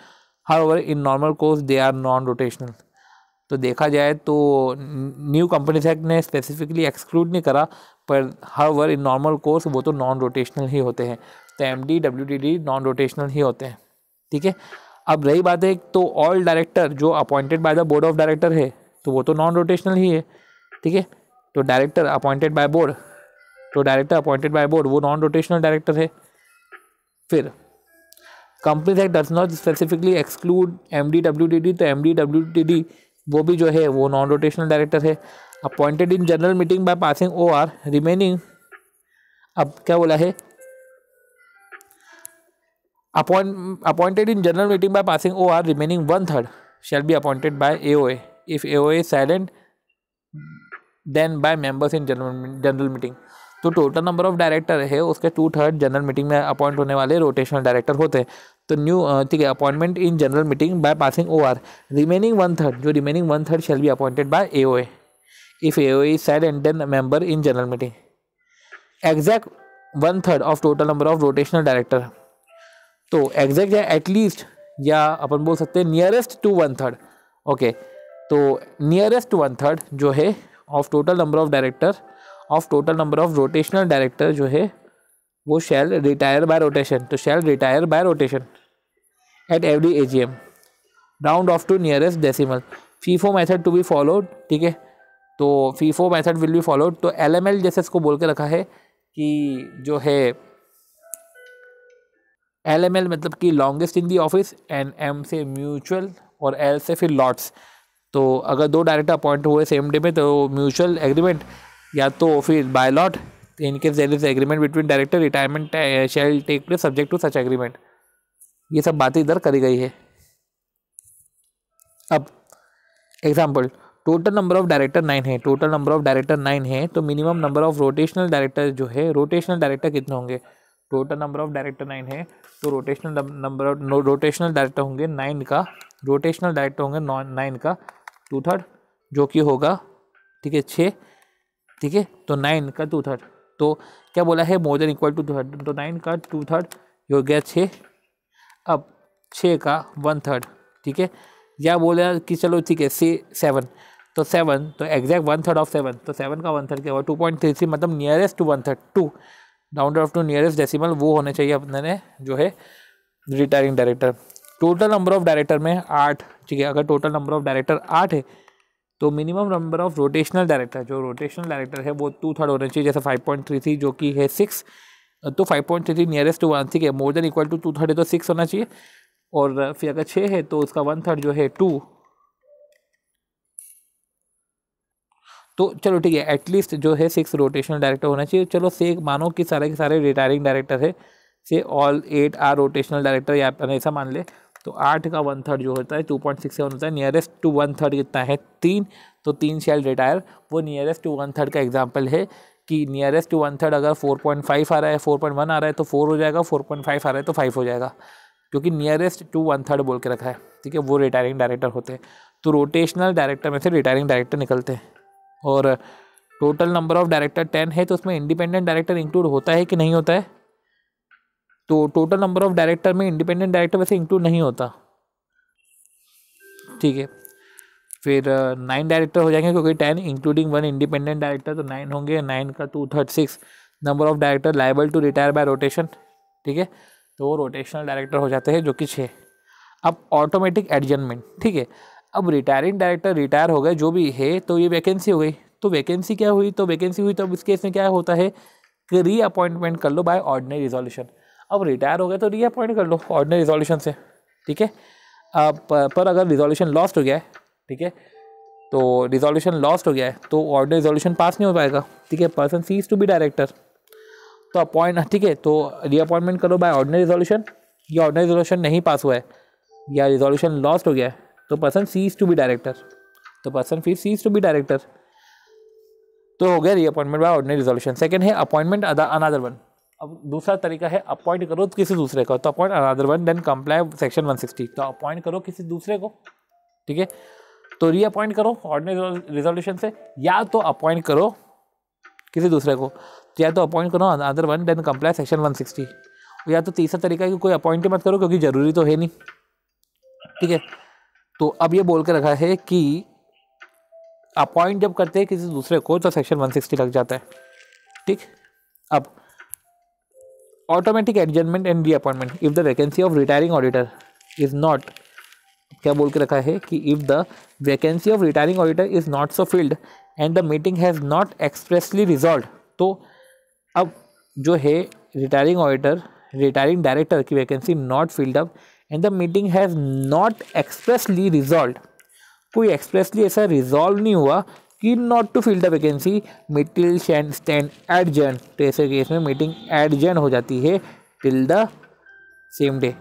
however in normal course they are non rotational तो देखा जाए तो new companies act ने specifically exclude नहीं करा पर however in normal course वो तो नॉन रोटेशनल ही होते हैं M D W D D non rotational ही होते हैं ठीक है अब रही बात है तो ऑल डायरेक्टर जो appointed by the board of director है तो वो तो नॉन रोटेशनल ही है ठीक है तो डायरेक्टर अपॉइंटेड बाय बोर्ड तो डायरेक्टर अपॉइंटेड बाय बोर्ड वो नॉन रोटेशनल डायरेक्टर है फिर company act does not specifically exclude M D W D D तो M D W D D वो भी जो है वो नॉन रोटेशनल डायरेक्टर है appointed in general meeting by passing O R remaining अब क्या बोला है appointed Appoint, appointed in general meeting by passing OR remaining one third shall be appointed by AOA. If A O A silent then by members in general general meeting तो total number of director है उसके two third general meeting में appoint होने वाले rotational director होते हैं तो new ठीक है appointment in general meeting by passing O R remaining one third जो remaining one third shall be appointed by A O A if A O A side and then member in general meeting exact one third of total number of rotational director तो exact या at least या अपन बोल सकते हैं nearest to one third okay तो nearest one third जो है of total number of director of total number of rotational director जो है वो शेल रिटायर बाय रोटेशन तो shall retire by rotation at every A G M round off to nearest decimal FIFO method to be followed ठीक है तो FIFO method will be followed तो L M L जैसे इसको बोल के रखा है कि जो है एल एम एल मतलब कि longest in the office N M से म्यूचुअल और एल से फिर लॉट्स तो अगर दो डायरेक्टर अपॉइंट हुए सेम डे में तो म्यूचुअल एग्रीमेंट या तो फिर by lot in case there is agreement between director retirement shall take place subject to such agreement ये सब बातें इधर करी गई है अब example total number of director nine है total number of director nine है तो minimum number of rotational director जो है रोटेशनल डायरेक्टर कितने होंगे total number of director nine है तो रोटेशनल नंबर रोटेशनल डायरेक्टर होंगे नाइन का रोटेशनल डायरेक्टर होंगे नाइन का टू थर्ड जो कि होगा ठीक है छः ठीक है तो नाइन का टू थर्ड तो क्या बोला है more than equal to third तो नाइन का टू थर्ड ये हो गया छः अब छः का वन थर्ड ठीक है या बोला कि चलो ठीक है से सेवन तो सेवन तो exact one third of seven तो सेवन का वन थर्ड क्या हुआ टू पॉइंट थ्री थ्री मतलब nearest to one third to down off to nearest decimal वो होने चाहिए अपने ने जो है retiring director total number of director में आठ ठीक है अगर टोटल नंबर ऑफ डायरेक्टर आठ है तो minimum number of rotational director जो रोटेशनल डायरेक्टर है वो टू थर्ड होने चाहिए जैसे फाइव पॉइंट थ्री थ्री जो कि है सिक्स तो five point three three nearest to one ठीक है more than equal to two third है तो सिक्स होना चाहिए और फिर अगर छः है तो उसका वन थर्ड जो है टू तो चलो ठीक है एटलीस्ट जो है सिक्स रोटेशनल डायरेक्टर होना चाहिए चलो से मानो कि सारे के सारे रिटायरिंग डायरेक्टर है से all eight are rotational director या अपन ऐसा मान ले तो आठ का वन थर्ड जो होता है टू पॉइंट सिक्स सेवन होता है नियरेस्ट टू वन थर्ड कितना है तीन तो तीन शेल रिटायर वो नियरेस्ट टू वन थर्ड का एग्जाम्पल है कि नियरेस्ट टू वन थर्ड अगर फोर पॉइंट फाइव आ रहा है फोर पॉइंट वन आ रहा है तो फोर हो जाएगा फोर पॉइंट फाइव आ रहा है तो फाइव हो जाएगा क्योंकि नियरेस्ट टू वन थर्ड बोल के रखा है ठीक है वो रिटायरिंग डायरेक्टर होते हैं तो रोटेशनल डायरेक्टर में से रिटायरिंग डायरेक्टर निकलते हैं और total number of director ten है तो उसमें इंडिपेंडेंट डायरेक्टर इंक्लूड होता है कि नहीं होता है तो टोटल नंबर ऑफ डायरेक्टर में इंडिपेंडेंट डायरेक्टर वैसे इंक्लूड नहीं होता ठीक है फिर नाइन डायरेक्टर हो जाएंगे क्योंकि ten including one independent director तो नाइन होंगे नाइन का two third six number of director liable to retire by rotation ठीक है तो वो रोटेशनल डायरेक्टर हो जाते हैं जो कि छः अब ऑटोमेटिक एडजमेंट ठीक है अब रिटायरिंग डायरेक्टर रिटायर हो गए जो भी है तो ये वैकेंसी हो गई तो वैकेंसी क्या हुई तो वैकेंसी हुई तो अब इस केस में क्या होता है कि री अपॉइंटमेंट कर लो बाय ऑर्डनरी रिजोल्यूशन अब रिटायर हो गए तो री अपॉइंट कर लो ऑर्डनरी रिजोल्यूशन से ठीक है पर अगर रिजोल्यूशन लॉस्ट हो गया है ठीक है तो रिजोल्यूशन लॉस्ट हो गया है तो ऑर्डनरी रिजोल्यूशन पास नहीं हो पाएगा ठीक है person ceases to be director तो अपॉइंट ठीक है तो रीअपॉइंटमेंट करो बाय ऑर्डनरी रिजोल्यूशन या ऑर्डनरी रिजोल्यूशन नहीं पास हुआ है या रिजोल्यूशन लॉस्ट हो गया है तो person ceases to be director तो पर्सन फिर सीज टू बी डायरेक्टर तो हो गया reappointment by ordinary resolution second है अपॉइंटमेंट अनादर वन अब दूसरा तरीका है अपॉइंट करो किसी दूसरे को तो appoint another one then comply section one sixty तो अपॉइंट करो किसी दूसरे को ठीक है तो रीअपॉइंट करो ऑर्डिनरी रिजोल्यूशन से या तो अपॉइंट करो किसी दूसरे को तो या तो अपॉइंट करो another one then comply section one sixty या तो तीसरा तरीका है कि कोई अपॉइंट मत करो क्योंकि ज़रूरी तो है नहीं ठीक है तो अब ये बोल के रखा है कि अपॉइंट जब करते हैं किसी दूसरे को तो सेक्शन 160 लग जाता है ठीक अब automatic adjournment and reappointment if the vacancy of retiring auditor is not क्या बोल के रखा है कि if the vacancy of retiring auditor is not so filled and the meeting has not expressly resolve तो अब जो है रिटायरिंग ऑडिटर रिटायरिंग डायरेक्टर की vacancy not filled up and the meeting has not expressly resolve कोई expressly ऐसा resolve नहीं हुआ कि not to fill the vacancy meeting shall stand adjourn तो ऐसे केस में मीटिंग जर्न हो जाती है till the same day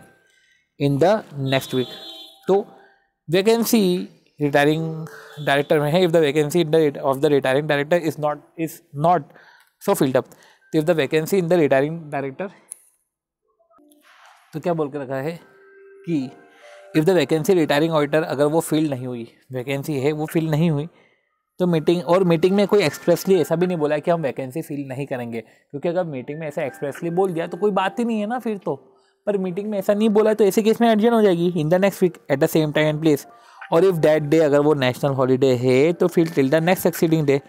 in the next week तो वैकेंसी रिटायरिंग डायरेक्टर में है if the vacancy in the of the retiring director is not is not so filled up तो if the vacancy in the retiring director तो क्या बोल के रखा है कि if the vacancy retiring auditor अगर वो फिल नहीं हुई वैकेंसी है वो फिल नहीं हुई तो मीटिंग और मीटिंग में कोई एक्सप्रेसली ऐसा भी नहीं बोला कि हम वैकेंसी फिल नहीं करेंगे क्योंकि अगर मीटिंग में ऐसा एक्सप्रेसली बोल दिया तो कोई बात ही नहीं है ना फिर तो पर मीटिंग में ऐसा नहीं बोला तो ऐसे केस में एडजन हो जाएगी in the next week at the same time and place और इफ़ दैट डे अगर वो नेशनल हॉलीडे है तो फिर till the next succeeding day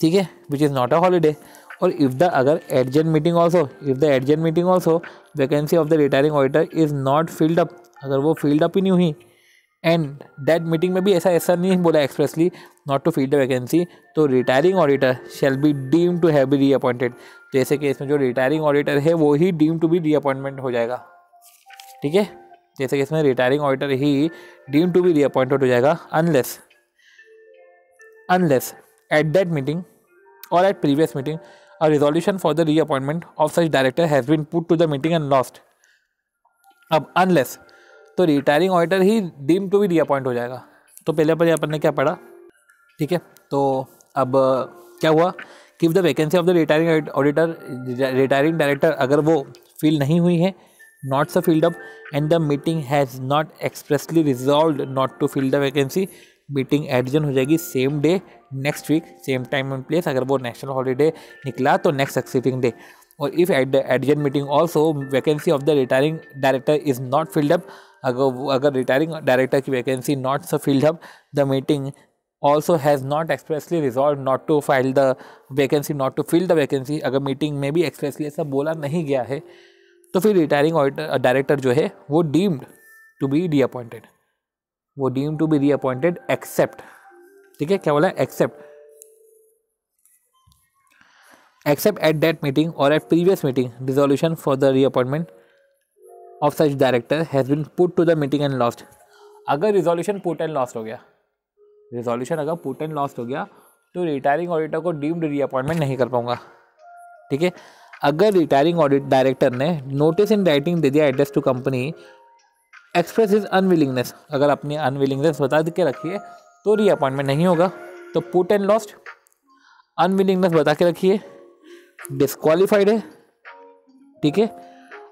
ठीक है which is not a holiday और इफ़ द अगर adjourned meeting also if the adjourned meeting also vacancy of the retiring auditor is not filled up अगर वो field up ही नहीं हुई and that meeting में भी ऐसा ऐसा नहीं बोला expressly not to filled the vacancy तो retiring auditor shall be deem to have be reappointed जैसे कि इसमें जो रिटायरिंग ऑडिटर है वो ही डीम टू बी रीअपॉइंटमेंट हो जाएगा ठीक है जैसे कि इसमें रिटायरिंग ऑडिटर ही डीम टू बी रीअपॉइंटेड हो जाएगा unless unless at that meeting और at previous meeting a resolution for the reappointment of such director has been put to the meeting and lost अब unless तो retiring auditor ही deem to भी reappoint हो जाएगा तो पहले पहले अपन ने क्या पढ़ा ठीक है तो अब क्या हुआ कि the vacancy of the retiring auditor retiring director अगर वो फिल नहीं हुई है not so filled up and the meeting has not expressly resolve not to fill the vacancy meeting adjourn हो जाएगी same day next week same time and place अगर वो national holiday निकला तो नेक्स्ट सक्सेसिंग डे और if at adjourned meeting also vacancy of the retiring director is not filled up अगर अगर retiring director की vacancy not so filled up the meeting also has not expressly resolve not to file the vacancy not to fill the vacancy अगर meeting में भी expressly ऐसा बोला नहीं गया है तो फिर रिटायरिंग डायरेक्टर जो है वो deemed to be D deappointed वो deem to be reappointed except ठीक है क्या बोला except except at that meeting और at previous meeting resolution for the reappointment of such director has been put to the meeting and lost अगर resolution put and lost हो गया resolution अगर put and lost हो गया तो retiring auditor को deemed reappointment नहीं कर पाऊंगा ठीक है अगर रिटायरिंग ऑडिट डायरेक्टर ने नोटिस इन राइटिंग दे दिया address to company express is unwillingness अगर अपनी अनविलिंगनेस तो तो बता के रखिए तो री अपॉइंटमेंट नहीं होगा तो पुट एंड लॉस्ट अनविलिंगनेस बता के रखिए डिस्कालीफाइड है ठीक है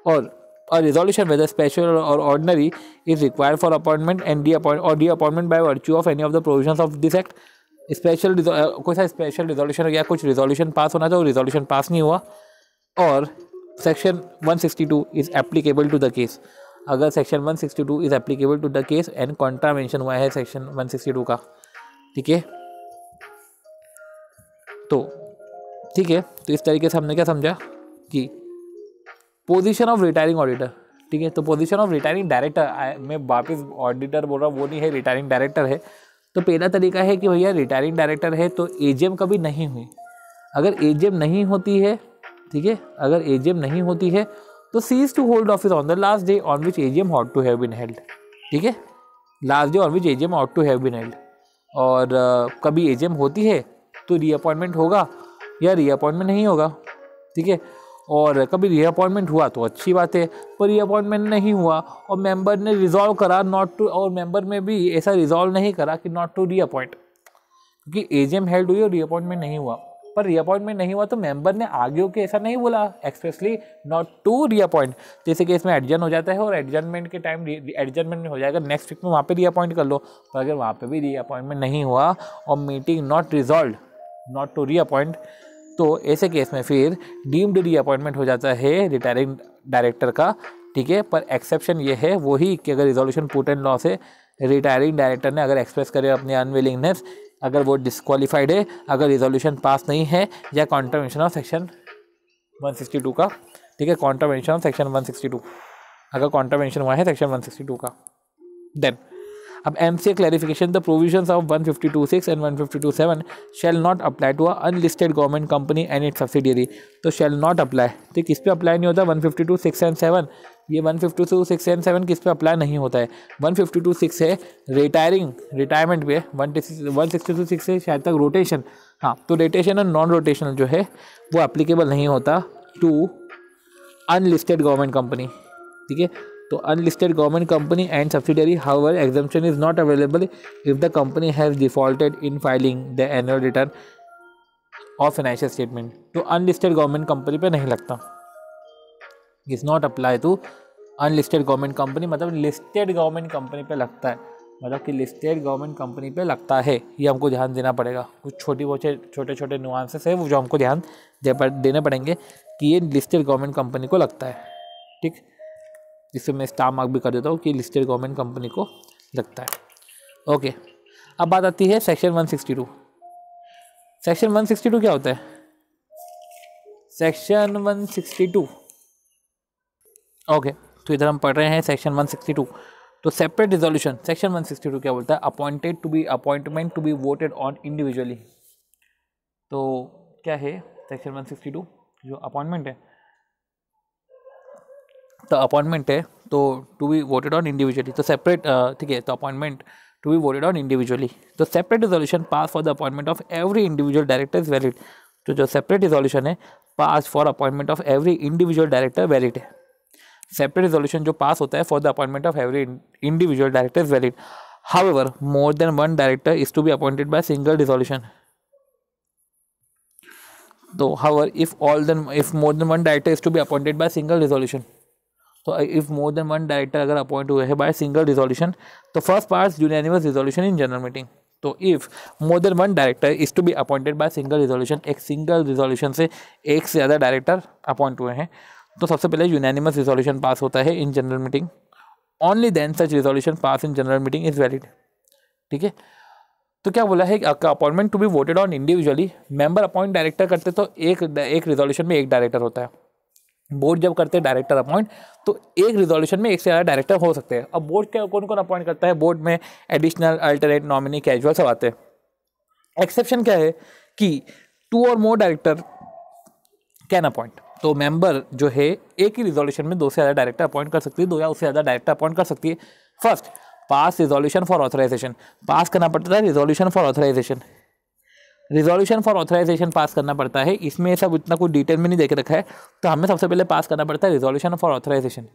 और वेदर स्पेशल और ordinary is require for appointment and deappoint और deappointment by virtue of any of the provision of this act special कोई सा स्पेशल रिजोल्यूशन या कुछ रिजोल्यूशन पास होना था वो रिजोल्यूशन पास नहीं हुआ और section one sixty two is applicable to the case अगर section 162 is applicable to the case and mention हुआ है सेक्शन 162 का ठीक है तो ठीक है तो इस तरीके से हमने क्या समझा कि पोजीशन ऑफ रिटायरिंग ऑडिटर ठीक है तो पोजीशन ऑफ रिटायरिंग डायरेक्टर मैं वापस ऑडिटर बोल रहा हूँ वो नहीं है रिटायरिंग डायरेक्टर है तो पहला तरीका है कि भैया रिटायरिंग डायरेक्टर है तो एजीएम कभी नहीं हुई अगर एम नहीं होती है ठीक है अगर एम नहीं होती है तो cease to hold office on the last day on which AGM ought to have been held ठीक है last day on which AGM ought to have been held और uh, कभी एजीएम होती है तो रीअपॉइंटमेंट होगा या रीअपॉइंटमेंट नहीं होगा ठीक है और कभी रीअपॉइंटमेंट हुआ तो अच्छी बात है पर रीअपॉइंटमेंट नहीं हुआ और मेंबर ने रिजॉल्व करा नॉट टू और मेंबर में भी ऐसा रिजॉल्व नहीं करा कि नॉट टू रीअपॉइंट क्योंकि एजीएम हेल्ड हुई और रीअपॉइंटमेंट नहीं हुआ पर रीअपॉइंटमेंट नहीं हुआ तो मेंबर ने आगे के ऐसा नहीं बोला एक्सप्रेसली नॉट टू रीअपॉइंट जैसे कि इसमें एडजन हो जाता है और एडजनमेंट के टाइम एडजमेंट में हो जाएगा नेक्स्ट वीक में वहाँ पर रीअपॉइंट कर लो पर अगर वहाँ पर भी रीअपॉइंटमेंट नहीं हुआ और meeting not resolve not to reappoint तो ऐसे केस में फिर डीम्ड रीअपॉइंटमेंट हो जाता है रिटायरिंग डायरेक्टर का ठीक है पर एक्सेप्शन ये है वही कि अगर रिजोल्यूशन पुट एंड लॉ से रिटायरिंग डायरेक्टर ने अगर एक्सप्रेस करे अपनी अनविलिंगनेस अगर वो डिसक्वालीफाइड है अगर रिजोल्यूशन पास नहीं है या कॉन्ट्रावेंशन ऑफ सेक्शन 162 का ठीक है कॉन्ट्रावेंशन ऑफ सेक्शन 162 अगर कॉन्ट्रावेंशन हुआ है सेक्शन 162 का देन अब M C A clarification the provision of one fifty two six and one fifty two seven shall not apply to unlisted government company and it subsidiary तो shall not apply तो किस पे apply नहीं होता one fifty two six and seven ये one fifty two six and seven किस पे apply नहीं होता है वन फिफ्टी टू सिक्स है रिटायरिंग रिटायरमेंट पे one one sixty to six है शायद तक रोटेशन हाँ तो रोटेशन और नॉन रोटेशनल जो है वो अप्लीकेबल नहीं होता टू अनलिस्टेड गवर्नमेंट कंपनी ठीक है तो unlisted government company and subsidiary however exemption is not available if the company has defaulted in filing the annual return और फाइनेंशियल स्टेटमेंट तो अनलिस्टेड गवर्नमेंट कंपनी पे नहीं लगता is not apply to unlisted government company मतलब listed government company पे लगता है मतलब कि लिस्टेड गवर्नमेंट कंपनी पे लगता है ये हमको ध्यान देना पड़ेगा कुछ छोटी बहुत छोटे छोटे नुआंसेस है वो जो हमको ध्यान दे देने पड़ेंगे कि ये लिस्टेड गवर्नमेंट कंपनी को लगता है ठीक जिससे मैं स्टार मार्क भी कर देता हूँ कि लिस्टेड गवर्नमेंट कंपनी को लगता है ओके अब बात आती है सेक्शन वन सेक्शन वन क्या होता है सेक्शन वन ओके okay. तो इधर हम पढ़ रहे हैं सेक्शन 162 तो सेपरेट रिजोल्यूशन सेक्शन 162 क्या बोलता है appointed to be appointment to be voted on individually तो क्या है सेक्शन 162 जो अपॉइंटमेंट है तो अपॉइंटमेंट है तो to be voted on individually तो सेपरेट ठीक है तो appointment to be voted on individually तो separate resolution pass for the appointment of every individual director is valid तो जो सेपरेट रिजोल्यूशन है pass for appointment of every individual director valid है separate resolution जो pass होता है for the appointment of every individual director is valid however more than one director is to be appointed by single resolution तो however if all then if more than one director is to be appointed by single resolution तो if more than one director अगर appoint हुए हैं by single resolution तो first part universe resolution in general meeting तो if more than one director is to be appointed by single resolution एक single resolution से एक से ज़्यादा डायरेक्टर अपॉइंट हुए हैं तो सबसे पहले यूनानिमस रिजोल्यूशन पास होता है in general meeting only then such resolution pass in general meeting is valid ठीक है तो क्या बोला है appointment to be voted on individually member appoint director करते तो एक एक रिजोल्यूशन में एक डायरेक्टर होता है बोर्ड जब करते हैं डायरेक्टर अपॉइंट तो एक रिजोल्यूशन में एक से ज़्यादा डायरेक्टर हो सकते हैं अब बोर्ड क्या कौन कौन अपॉइंट करता है बोर्ड में एडिशनल अल्टरनेट नॉमिनी कैजुअल सब आते हैं एक्सेप्शन क्या है कि टू और मोर डायरेक्टर कैन अपॉइंट तो मेंबर जो है एक ही रिजोल्यूशन में दो से ज़्यादा डायरेक्टर अपॉइंट कर सकती है दो या उससे ज़्यादा डायरेक्टर अपॉइंट कर सकती है first pass resolution for authorization pass करना पड़ता है resolution for authorization resolution for authorization pass करना पड़ता है इसमें सब इतना कोई डिटेल में नहीं देख रखा है तो हमें सबसे पहले पास करना पड़ता है रिजोल्यूशन फॉर ऑथराइजेशन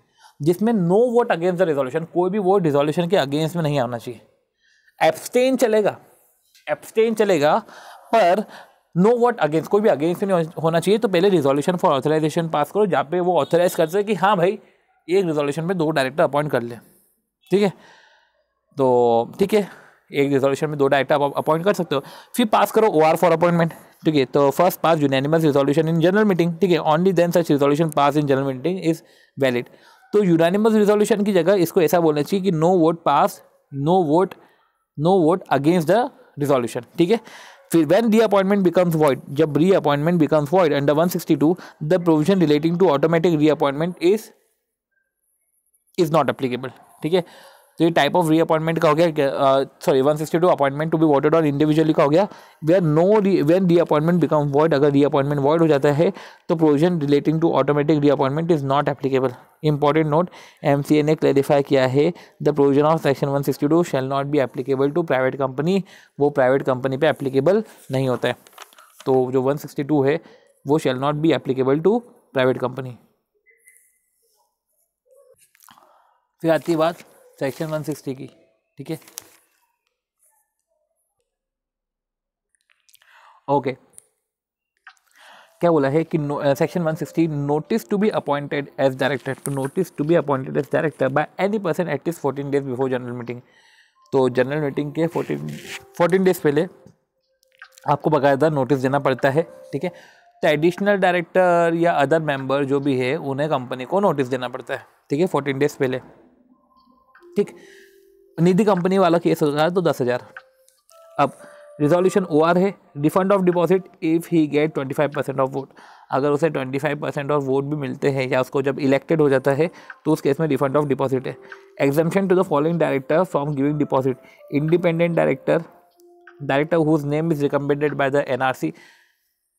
जिसमें no vote against the resolution कोई भी वोट रिजोल्यूशन के अगेंस्ट में नहीं आना चाहिए एब्सटेन चलेगा एब्सटेन चलेगा पर नो वॉट अगेंस्ट कोई भी अगेंस्ट नहीं होना चाहिए तो पहले रिजोल्यूशन फॉर ऑथराइजेशन पास करो जहाँ पे वो ऑथराइज कर सके कि हाँ भाई एक रिजोल्यूशन में दो डायरेक्टर अपॉइंट कर ले ठीक है तो ठीक है एक रिजोल्यूशन में दो डायरेक्टर आप अपॉइंट कर सकते हो फिर पास करो ओ आर फॉर अपॉइंटमेंट ठीक है तो first pass unanimous resolution in general meeting ठीक है only then such resolution pass in general meeting is valid तो यूनानिमस रिजोल्यूशन की जगह इसको ऐसा बोलना चाहिए कि no vote pass no vote no vote against the resolution ठीक है फिर when re reappointment becomes void जब reappointment becomes void under to the provision relating to automatic री appointment is is not applicable ठीक है तो ये type of री अपॉइंटमेंट का हो गया sorry one sixty two appointment to be voted और इंडिविजुअली का हो गया are no when re appointment become void अगर री अपॉइंटमेंट वॉइड हो जाता है तो प्रोविजन रिलेटिंग टू ऑटोमेटिक री appointment is not applicable important note M C A ने क्लैरिफाई किया है the provision of section one sixty two shall not be applicable to private company वो private company पर एप्लीकेबल नहीं होता है तो जो वन सिक्सटी टू है वो shall not be applicable to private company फिर आती है बात सेक्शन 160 की ठीक है ओके क्या बोला है कि section one sixty notice to be appointed as director to notice to be appointed as director by any person at least fourteen days before general meeting तो जनरल मीटिंग तो के फोर्टीन फोर्टीन डेज पहले आपको बाकायदा नोटिस देना पड़ता है ठीक है तो एडिशनल डायरेक्टर या अदर मेंबर जो भी है उन्हें कंपनी को नोटिस देना पड़ता है ठीक है फोर्टीन डेज पहले ठीक निधि कंपनी वाला केस होता है तो दस हज़ार अब रिजोल्यूशन ओ आर है refund of deposit if he get twenty five percent of vote अगर उसे twenty five percent of vote भी मिलते हैं या उसको जब इलेक्टेड हो जाता है तो उस केस में रिफंड ऑफ डिपॉजिट है exemption to the following director from giving deposit independent director director whose name is recommended by the N R C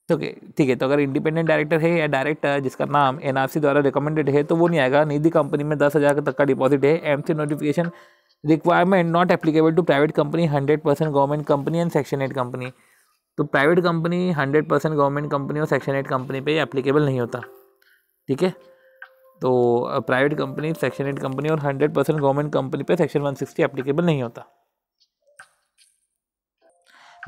तो ठीक है तो अगर इंडिपेंडेंट डायरेक्टर है या डायरेक्टर जिसका नाम एनआरसी द्वारा रिकमेंडेड है तो वो नहीं आएगा निधि कंपनी में दस हज़ार तक का डिपॉजिट है M notification requirement not applicable to private company hundred percent government company and section eight company तो private company hundred percent government company और सेक्शन एट कंपनी पे एप्लीकेबल नहीं होता ठीक है तो private company section eight company और hundred percent government company पे सेक्शन वन सिक्सटी एप्लीकेबल नहीं होता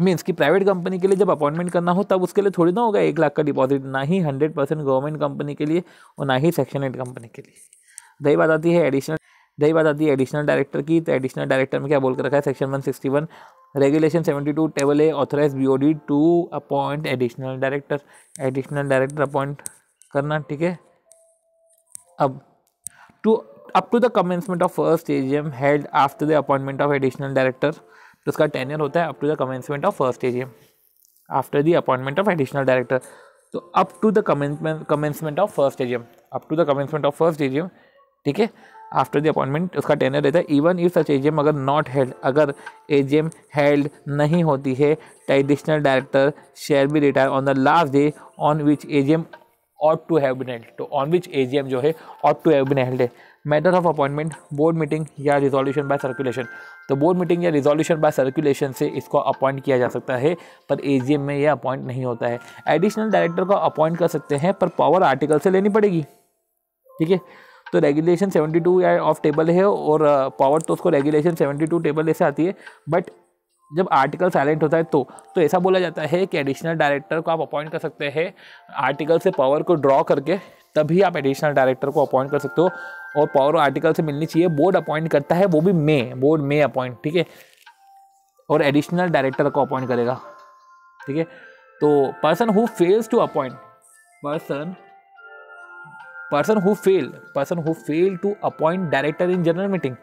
मीन्स कि प्राइवेट कंपनी के लिए जब अपॉइंटमेंट करना हो तब उसके लिए थोड़ी ना होगा एक लाख का डिपॉजिट ना ही हंड्रेड परसेंट गवर्नमेंट कंपनी के लिए और ना ही सेक्शन एट कंपनी के लिए दही बात आती है एडिशनल दही बात आती है एडिशनल डायरेक्टर की तो एडिशनल डायरेक्टर में क्या बोल कर रखा है section one sixty one regulation seventy two table A authorise B O D to appoint additional director additional director appoint करना ठीक है अब to up to the commencement of first A G M held after the appointment of additional director तो उसका tenure होता है up to the commencement of first A after the appointment of additional director तो up to the commencement of first A up to the commencement of first A ठीक है after the appointment उसका tenure रहता है even if such ए अगर not held अगर ए held नहीं होती है traditional director share be retire on the last day on which AGM ought to have been held तो ऑन विच ए जो है ought to have been held है method of appointment board meeting या resolution by circulation तो board meeting या resolution by circulation से इसको appoint किया जा सकता है पर एजीएम में यह अपॉइंट नहीं होता है एडिशनल डायरेक्टर को अपॉइंट कर सकते हैं पर पावर आर्टिकल से लेनी पड़ेगी ठीक है तो रेगुलेशन 72 या ऑफ टेबल है और पावर uh, तो उसको रेगुलेशन 72 टेबल ऐसे आती है बट जब आर्टिकल साइलेंट होता है तो तो ऐसा बोला जाता है कि एडिशनल डायरेक्टर को आप अपॉइंट कर सकते हैं आर्टिकल से पावर को ड्रॉ करके तभी आप एडिशनल डायरेक्टर को अपॉइंट कर सकते हो और पावर आर्टिकल से मिलनी चाहिए बोर्ड अपॉइंट करता है वो भी मे बोर्ड मे अपॉइंट ठीक है और एडिशनल डायरेक्टर को अपॉइंट करेगा ठीक है तो person who fails to appoint person person who fail person who fail to appoint director in general meeting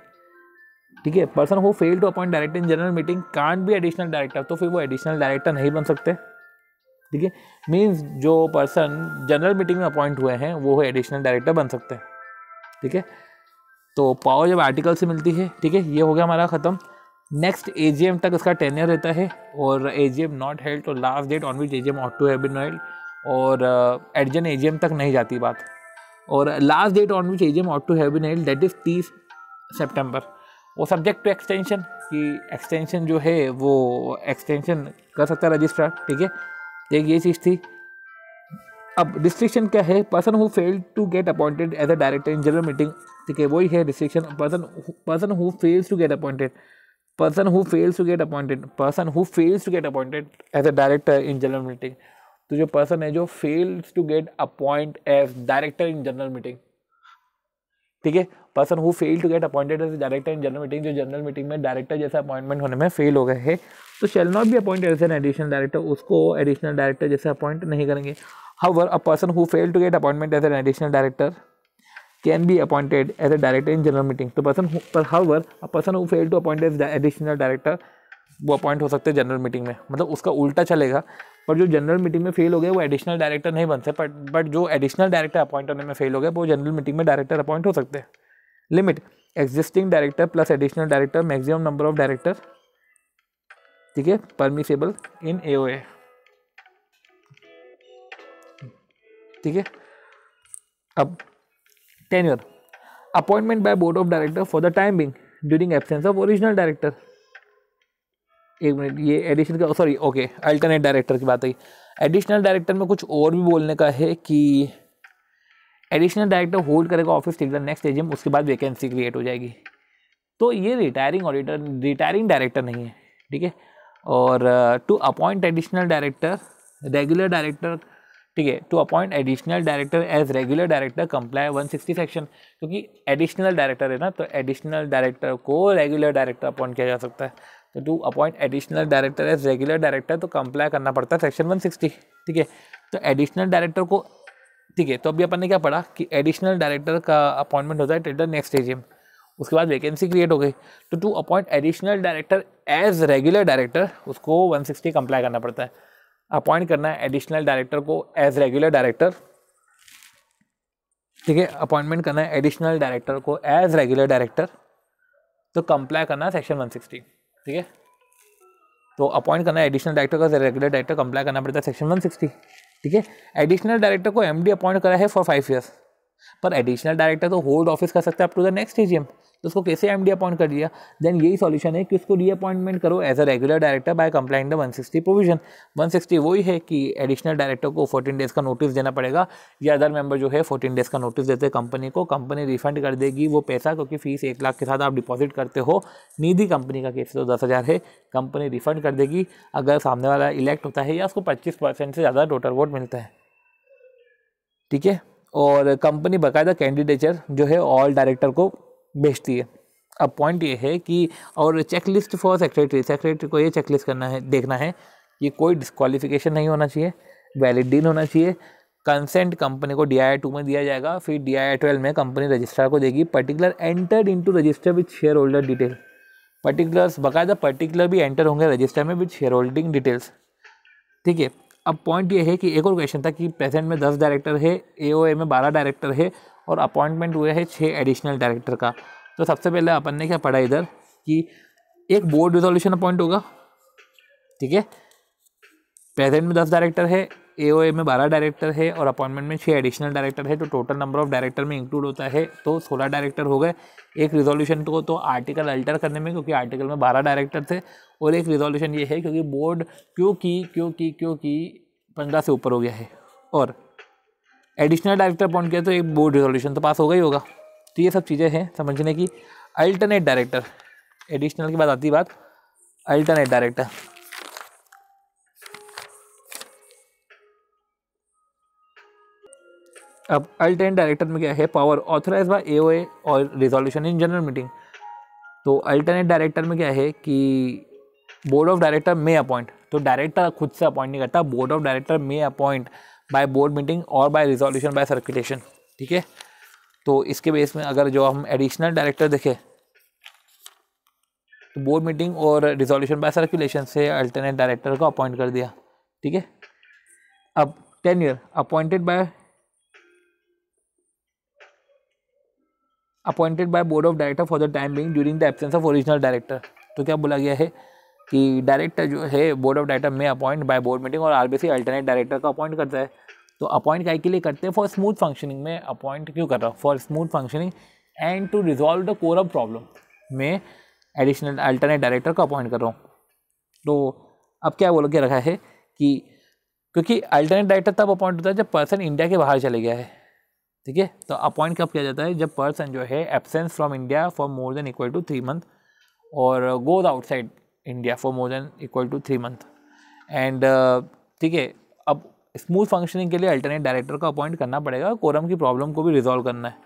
ठीक है person who fail to appoint director in general meeting can be additional director तो फिर वो additional director नहीं बन सकते ठीक है मीन्स जो पर्सन जनरल मीटिंग में अपॉइंट हुए हैं वो एडिशनल डायरेक्टर बन सकते हैं ठीक है तो पावर जब आर्टिकल से मिलती है ठीक है ये हो गया हमारा ख़त्म नेक्स्ट ए तक इसका टेनियर रहता है और A not held to last date on which A G M ought to have been held और एडजन uh, ए तक नहीं जाती बात और last date on which A G M ought to have been held that is तीस September वो subject to extension कि extension जो है वो एक्सटेंशन कर सकता है रजिस्ट्रार ठीक है एक ये चीज़ थी अब रिस्ट्रिक्शन क्या है person who fail to get appointed as a director in general meeting ठीक है वही है restriction person person who fails to get appointed person who fails to get appointed person who fails to get appointed as a director in general meeting तो जो person है जो fails to get appoint as director in general meeting ठीक है person who fail to get appointed as director in general meeting जो general meeting में director जैसा appointment होने में फेल हो गए हैं तो shall not be appoint as an additional director उसको एडिशनल डायरेक्टर जैसे अपॉइंट नहीं करेंगे However, a person who failed to get appointment as an additional director can be appointed as a director in general meeting. तो person who, पर however, a person who failed to appoint as additional director वो appoint हो सकते हैं general meeting में मतलब उसका उल्टा चलेगा पर जो जनरल मीटिंग में फेल हो गए वो एडिशनल डायरेक्टर नहीं बन सकते बट बट जो एडिशनल डायरेक्टर अपॉइंट होने में फेल हो गए वो जनरल मीटिंग में डायरेक्टर अपॉइंट हो सकते हैं limit existing director plus additional director maximum number of director ठीक है परमिसेबल इन ए ओ ए ठीक है अब tenure appointment by board of director for the time being during absence of original director एक मिनट ये एडिशन का सॉरी ओके अल्टरनेट डायरेक्टर की बात आई एडिशनल डायरेक्टर में कुछ और भी बोलने का है कि एडिशनल डायरेक्टर होल्ड करेगा office till the next AGM उसके बाद वैकेंसी क्रिएट हो जाएगी तो ये रिटायरिंग ऑडिटर रिटायरिंग डायरेक्टर नहीं है ठीक है और to appoint additional director regular director ठीक है to appoint additional director as regular director comply 160 section क्योंकि एडिशनल डायरेक्टर है ना तो एडिशनल डायरेक्टर को रेगुलर डायरेक्टर अपॉइंट किया जा सकता है तो to appoint additional director as regular director तो कंप्लाई करना पड़ता है सेक्शन वन ठीक है तो एडिशनल डायरेक्टर को ठीक है तो अभी अपन ने क्या पढ़ा कि एडिशनल डायरेक्टर का अपॉइंटमेंट होता है ट्रेडर नेक्स्ट एजीएम उसके बाद वैकेंसी क्रिएट हो गई तो to appoint additional director as regular director उसको 160 कंप्लाई करना पड़ता है अपॉइंट करना है एडिशनल डायरेक्टर को एज रेगुलर डायरेक्टर ठीक है अपॉइंटमेंट करना है एडिशनल डायरेक्टर को एज रेगुलर डायरेक्टर तो कंप्लाई करना है सेक्शन 160 ठीक है तो अपॉइंट करना है एडिशनल डायरेक्टर का रेगुलर डायरेक्टर कंप्लाई करना पड़ता है सेक्शन 160 ठीक है एडिशनल डायरेक्टर को एमडी अपॉइंट करा है फॉर फाइव ईयर्स पर एडिशनल डायरेक्टर तो होल्ड ऑफिस कर सकता है up to the next A तो उसको कैसे एम अपॉइंट कर दिया देन यही सॉल्यूशन है कि उसको रीअपॉइंटमेंट करो as a regular director by complaint the 160 provision 160 वही है कि एडिशनल डायरेक्टर को 14 डेज का नोटिस देना पड़ेगा या अदर मेंबर जो है 14 डेज का नोटिस देते हैं कंपनी को कंपनी रिफंड कर देगी वो पैसा क्योंकि फीस एक लाख के साथ आप डिपॉजिट करते हो निधि कंपनी का केस तो दस हज़ार है कंपनी रिफंड कर देगी अगर सामने वाला इलेक्ट होता है या उसको पच्चीस परसेंट से ज़्यादा टोटल वोट मिलता है ठीक है और कंपनी बकायदा कैंडिडेचर जो है ऑल डायरेक्टर को भेजती है अब पॉइंट ये है कि और check list for secretary secretary को ये चेक लिस्ट करना है देखना है कि कोई डिस्कालिफिकेशन नहीं होना चाहिए वैलिड डील होना चाहिए कंसेंट कंपनी को डी आई टू में दिया जाएगा फिर डी आई ट्वेल्व में कंपनी रजिस्ट्रार को देगी particular entered into register with share holder detail particulars बकायदा पर्टिकुलर भी एंटर होंगे रजिस्टर में विथ शेयर होल्डिंग डिटेल्स ठीक है अब पॉइंट ये है कि एक और क्वेश्चन था कि प्रेजेंट में दस डायरेक्टर है ए में बारह डायरेक्टर है और अपॉइंटमेंट हुआ है छः एडिशनल डायरेक्टर का तो सबसे पहले अपन ने क्या पढ़ा इधर कि एक बोर्ड रिजोल्यूशन अपॉइंट होगा ठीक है प्रेजेंट में दस डायरेक्टर है ए में बारह डायरेक्टर है और अपॉइंटमेंट में छः एडिशनल डायरेक्टर है तो टोटल नंबर ऑफ डायरेक्टर में इंक्लूड होता है तो सोलह डायरेक्टर हो गए एक रिजोल्यूशन को तो आर्टिकल अल्टर करने में क्योंकि आर्टिकल में बारह डायरेक्टर थे और एक रिजोल्यूशन ये है क्योंकि बोर्ड क्योंकि क्योंकि क्योंकि पंद्रह से ऊपर हो गया है और एडिशनल डायरेक्टर अपॉइंट किया तो एक बोर्ड रिजोल्यूशन तो पास हो ही होगा तो ये सब चीज़ें हैं समझने की अल्टरनेट डायरेक्टर एडिशनल के बाद आती बात अल्टरनेट डायरेक्टर अब अल्ट एंड डायरेक्टर में क्या है पावर ऑथराइज बाय ए और रिजोल्यूशन इन जनरल मीटिंग तो अल्टरनेट डायरेक्टर में क्या है कि board of director may appoint तो डायरेक्टर खुद से अपॉइंट नहीं करता board of director may appoint by board meeting और बाय रिजोल्यूशन बाय सर्कुलेशन ठीक है तो इसके बेस में अगर जो हम एडिशनल डायरेक्टर देखें तो बोर्ड मीटिंग और रिजोल्यूशन बाय सर्कुलेशन से अल्टरनेट डायरेक्टर को अपॉइंट कर दिया ठीक है अब ten year appointed by appointed by board of director for the time being during the absence of original director तो क्या बोला गया है कि डायरेक्टर जो है बोर्ड ऑफ डायरेक्टर में अपॉइंट बाय बोर्ड मीटिंग और आरबीसी अल्टरनेट डायरेक्टर का अपॉइंट करता है तो अपॉइंट कई के लिए करते हैं फॉर स्मूथ फंक्शनिंग में अपॉइंट क्यों कर रहा हूँ for smooth functioning and to resolve the core of problem में एडिशनल अल्टरनेट डायरेक्टर को अपॉइंट कर रहा हूँ तो अब क्या बोल के रखा है कि क्योंकि अल्टरनेट डायरेक्टर तब अपॉइंट होता है जब पर्सन इंडिया के बाहर चले गया है ठीक है तो अपॉइंट कब किया जाता है जब पर्सन जो है absence from India for more than equal to three month और goes outside India for more than equal to three month and ठीक है अब स्मूथ फंक्शनिंग के लिए अल्टरनेट डायरेक्टर का अपॉइंट करना पड़ेगा कोरम की प्रॉब्लम को भी रिजॉल्व करना है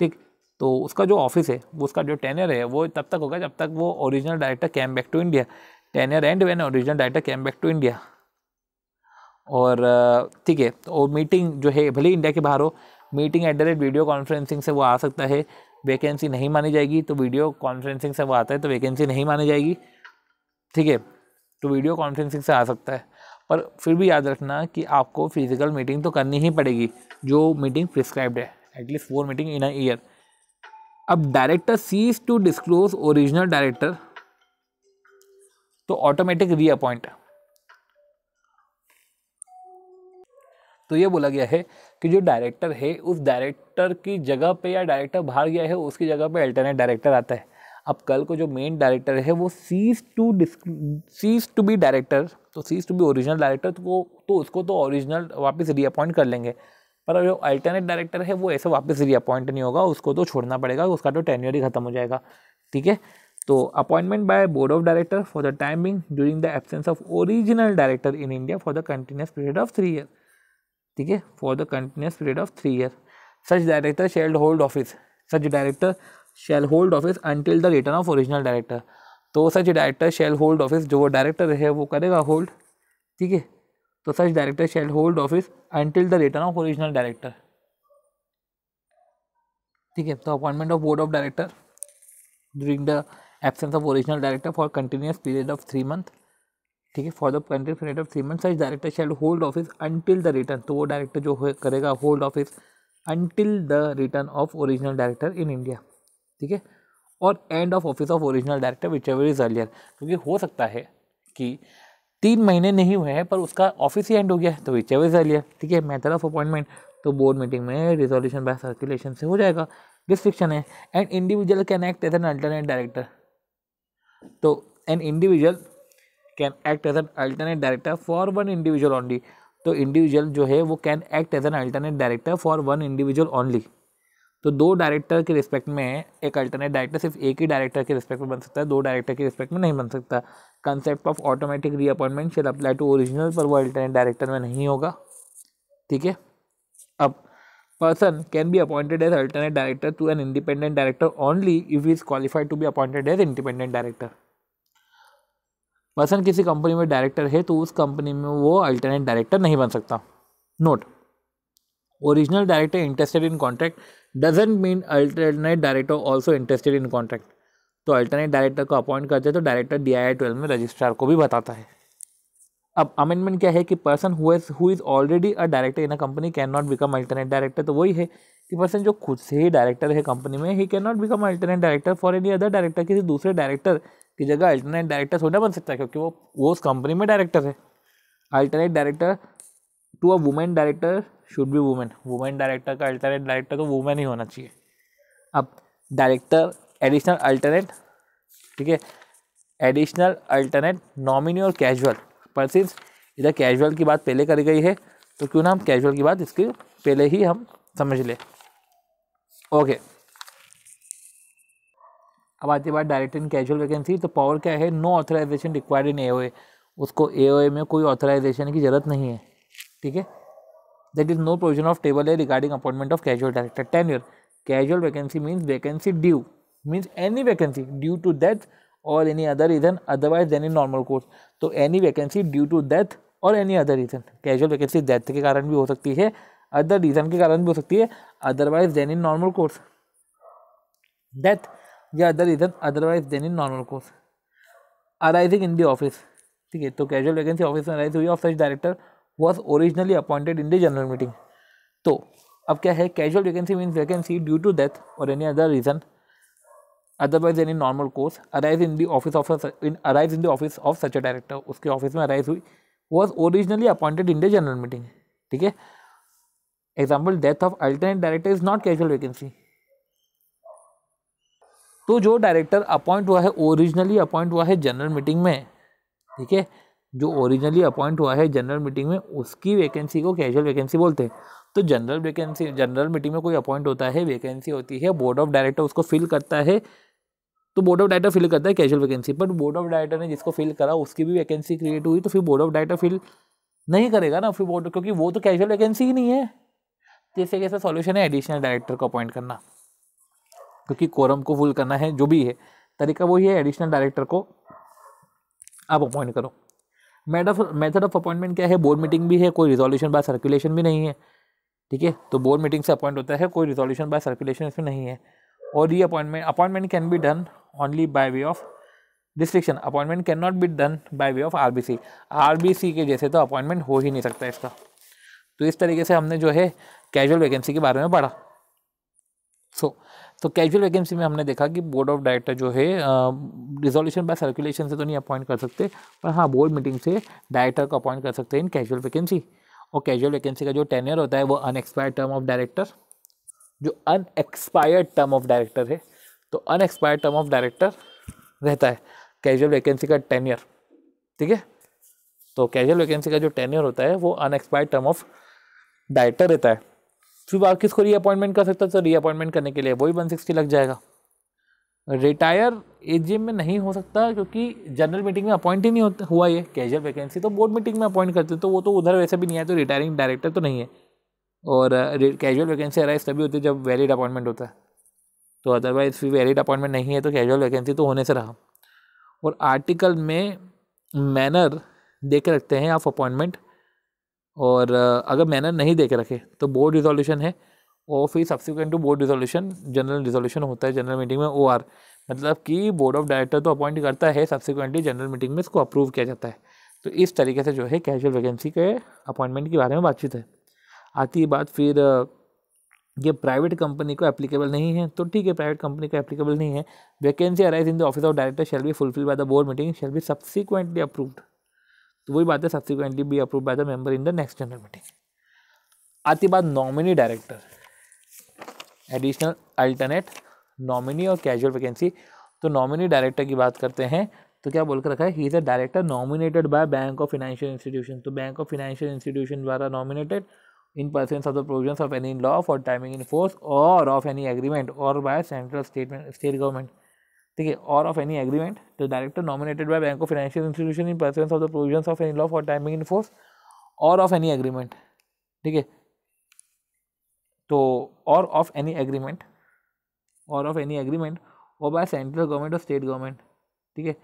ठीक तो उसका जो ऑफिस है वो उसका जो टेनर है वो तब तक होगा जब तक वो original director came back to India tenure and when original director came back to India और uh, ठीक है तो मीटिंग जो है भले इंडिया के बाहर हो meeting at the rate video conferencing से वो आ सकता है वैकेंसी नहीं मानी जाएगी तो वीडियो कॉन्फ्रेंसिंग से वो आता है तो वैकेंसी नहीं मानी जाएगी ठीक है तो वीडियो कॉन्फ्रेंसिंग से आ सकता है पर फिर भी याद रखना कि आपको फिज़िकल मीटिंग तो करनी ही पड़ेगी जो मीटिंग प्रिस्क्राइब्ड है at least four meeting in a year अब director cease to disclose original director तो ऑटोमेटिक रीअपॉइंट तो ये बोला गया है कि जो डायरेक्टर है उस डायरेक्टर की जगह पे या डायरेक्टर बाहर गया है उसकी जगह पे अल्टरनेट डायरेक्टर आता है अब कल को जो मेन डायरेक्टर है वो cease to cease to be director तो cease to be original director तो वो तो उसको तो ओरिजिनल वापस रीअपॉइंट कर लेंगे पर जो अल्टरनेट डायरेक्टर है वो ऐसे वापस रीअपॉइंट नहीं होगा उसको तो छोड़ना पड़ेगा उसका तो टेन्यर ही खत्म हो जाएगा ठीक है तो appointment by board of director for the timing during the absence of original director in India for the continuous period of three year ठीक है for the continuous period of three year such director shall hold office such director shall hold office until the return of original director तो such director shall hold office जो वो director है वो करेगा hold ठीक है तो such director shall hold office until the return of original director ठीक है तो appointment of board of director during the absence of original director for continuous period of three month ठीक है for the country period of three month such director shed hold office until the return तो वो director जो करेगा hold office until the return of original director in India ठीक है और and of office of original director which ever is earlier क्योंकि हो सकता है कि तीन महीने नहीं हुए हैं पर उसका ऑफिस ही एंड हो गया है तो विच एवर इज अर्लियर ठीक है मैथड ऑफ अपॉइंटमेंट तो बोर्ड मीटिंग में रिजोल्यूशन बाय सर्कुलेशन से हो जाएगा रिस्ट्रिक्शन है and individual can act as an alternate director तो an individual can act as an alternate director for one individual only तो इंडिविजुअल जो है वो can act as an alternate director for one individual only तो दो director के respect में एक अल्टरनेट डायरेक्टर सिर्फ एक ही डायरेक्टर के रिस्पेक्ट में बन सकता है दो डायरेक्टर के रिस्पेक्ट में नहीं बन सकता concept of automatic reappointment shall apply to original पर वो अल्टरनेट डायरेक्टर में नहीं होगा ठीक है अब person can be appointed as alternate director to an independent director only if is qualified to be appointed as independent director person किसी company में डायरेक्टर है तो उस कंपनी में वो अल्टरनेट डायरेक्टर नहीं बन सकता note original director interested in contract doesn't mean alternate director also interested in contract तो अल्टरनेट डायरेक्टर को अपॉइंट करते हैं तो डायरेक्टर डी आई ट्वेल्व में रजिस्ट्रार को भी बताता है अब अमेंडमेंट क्या है कि person who is already a director in a company can not become alternate director तो वही है कि पर्सन जो खुद से ही डायरेक्टर है कंपनी में ही can not become alternate director for any other director किसी दूसरे डायरेक्टर की जगह अल्टरनेट डायरेक्टर थोड़ा बन सकता है क्योंकि वो वो उस कंपनी में डायरेक्टर है alternate director to a women director should be women women director का अल्टरनेट डायरेक्टर तो वुमेन ही होना चाहिए अब डायरेक्टर एडिशनल अल्टरनेट ठीक है एडिशनल अल्टरनेट नॉमिनी और कैजुअल पर सिर्फ इधर कैजुअल की बात पहले करी गई है तो क्यों ना हम कैजुअल की बात इसके पहले ही हम समझ लें ओके okay. अब आती है बात डायरेक्ट इन कैजुअल वैकेंसी तो पावर क्या है no authorization required in a उसको ए में कोई ऑथराइजेशन की ज़रूरत नहीं है ठीक है that is no provision of table है regarding appointment of casual director ten year casual vacancy means vacancy due means any vacancy due to death और any other reason otherwise than in normal course तो any vacancy due to death और any other reason casual vacancy death के कारण भी हो सकती है other reason के कारण भी हो सकती है otherwise than in normal course death या other reason otherwise than in normal course arising in the office ठीक है तो कैजुअल वैकेंसी ऑफिस में अराइज हुई of such director was originally appointed in the general meeting तो अब क्या है casual vacancy means vacancy due to death और any other reason otherwise any normal course arise in the office of in arise in the office of such a director उसके office में arise हुई was originally appointed in the general meeting ठीक है example death of alternate director is not casual vacancy तो जो director appoint हुआ है originally appoint हुआ है जनरल मीटिंग में ठीक है जो ओरिजिनली अपॉइंट हुआ है जनरल मीटिंग में उसकी वैकेंसी को कैजुअल वैकेंसी बोलते हैं तो जनरल वैकेंसी जनरल मीटिंग में कोई अपॉइंट होता है वैकेंसी होती है बोर्ड ऑफ डायरेक्टर उसको फिल करता है तो बोर्ड ऑफ डायरेक्टर फिल करता है casual vacancy but board of director ने जिसको फिल करा उसकी भी वैकेंसी क्रिएट हुई तो फिर बोर्ड ऑफ डायरेक्टर फिल नहीं करेगा ना फिर बोर्ड क्योंकि वो तो कैजुअल वैकेंसी ही नहीं है जैसे कैसा सॉल्यूशन है एडिशनल डायरेक्टर को अपॉइंट करना क्योंकि कोरम को फुल करना है जो भी है तरीका वही है एडिशनल डायरेक्टर को आप अपॉइंट करो mad of method of appointment क्या है बोर्ड मीटिंग भी है कोई रिजोल्यूशन बाय सर्कुलेशन भी नहीं है ठीक है तो बोर्ड मीटिंग से अपॉइंट होता है कोई रिजोल्यूशन बाय सर्कुलेशन इसमें नहीं है और ये appointment appointment can be done only by way of restriction appointment can not be done by way of B C के जैसे तो अपॉइंटमेंट हो ही नहीं सकता इसका तो इस तरीके से हमने जो है कैजुअल वैकेंसी के बारे में पढ़ा सो so, तो कैजुअल वैकेंसी में हमने देखा कि बोर्ड ऑफ डायरेक्टर जो है रिजोल्यूशन बाय सर्कुलेशन से तो नहीं अपॉइंट कर सकते पर हाँ बोर्ड मीटिंग से डायरेक्टर को अपॉइंट कर सकते हैं इन कैजुअल वैकेंसी और कैजुअल वैकेंसी का जो टेनियर होता है वो अनएक्सपायर्ड टर्म ऑफ डायरेक्टर जो अनएक्सपायर्ड टर्म ऑफ डायरेक्टर है तो अनएक्सपायर्ड टर्म ऑफ डायरेक्टर रहता है कैजुअल वैकेंसी का टेनियर ठीक है तो कैजुअल वैकेंसी का जो टेनियर होता है वो अनएक्सपायर्ड टर्म ऑफ डायरेक्टर रहता है फिर आप किसको रीअपॉइंटमेंट कर सकता है तो रीअपॉइंटमेंट करने के लिए वही वन सिक्सटी लग जाएगा रिटायर एजीएम में नहीं हो सकता क्योंकि जनरल मीटिंग में अपॉइंट ही नहीं होता हुआ ये कैजुअल वैकेंसी तो बोर्ड मीटिंग में अपॉइंट करते तो वो तो उधर वैसे भी नहीं आए तो रिटायरिंग डायरेक्टर तो नहीं है और कैजुअल वैकेंसी अराइज तभी होती है जब वैलिड अपॉइंटमेंट होता है तो अदरवाइज फिर वैलिड अपॉइंटमेंट नहीं है तो कैजुअल वैकेंसी तो होने से रहा और आर्टिकल में मैनर दे के रखते हैं आप अपॉइंटमेंट और अगर मैनर नहीं देख रखे तो बोर्ड रिजोल्यूशन है और फिर subsequent to board resolution general resolution होता है जनरल मीटिंग में ओ आर मतलब कि बोर्ड ऑफ डायरेक्टर तो अपॉइंट करता है सब्सिक्वेंटली जनरल मीटिंग में इसको अप्रूव किया जाता है तो इस तरीके से जो है कैजुअल वैकेंसी के अपॉइंटमेंट के बारे में बातचीत है आती है बात फिर ये प्राइवेट कंपनी को एप्लीकेबल नहीं है तो ठीक है प्राइवेट कंपनी को एप्लीकेबल नहीं है vacancy arise in the office of director shall be fulfil by the board meeting shall be subsequently approved तो वही बात है subsequently be approve by the member in the next general meeting आती बात nominee director additional alternate nominee और casual vacancy तो nominee director की बात करते हैं तो क्या बोलकर रखा है he is a director nominated by bank of financial institution तो बैंक ऑफ फाइनेंशियल इंस्टीट्यूशन द्वारा nominated in pursuance of the provision of any law for timing in force और ऑफ एनी एग्रीमेंट और by central state state government ठीक है और of any agreement the director nominated by bank of financial institution in presence of the provision of any law for timing in force और of any agreement ठीक है तो और of any agreement और of any agreement और by central government और state government ठीक है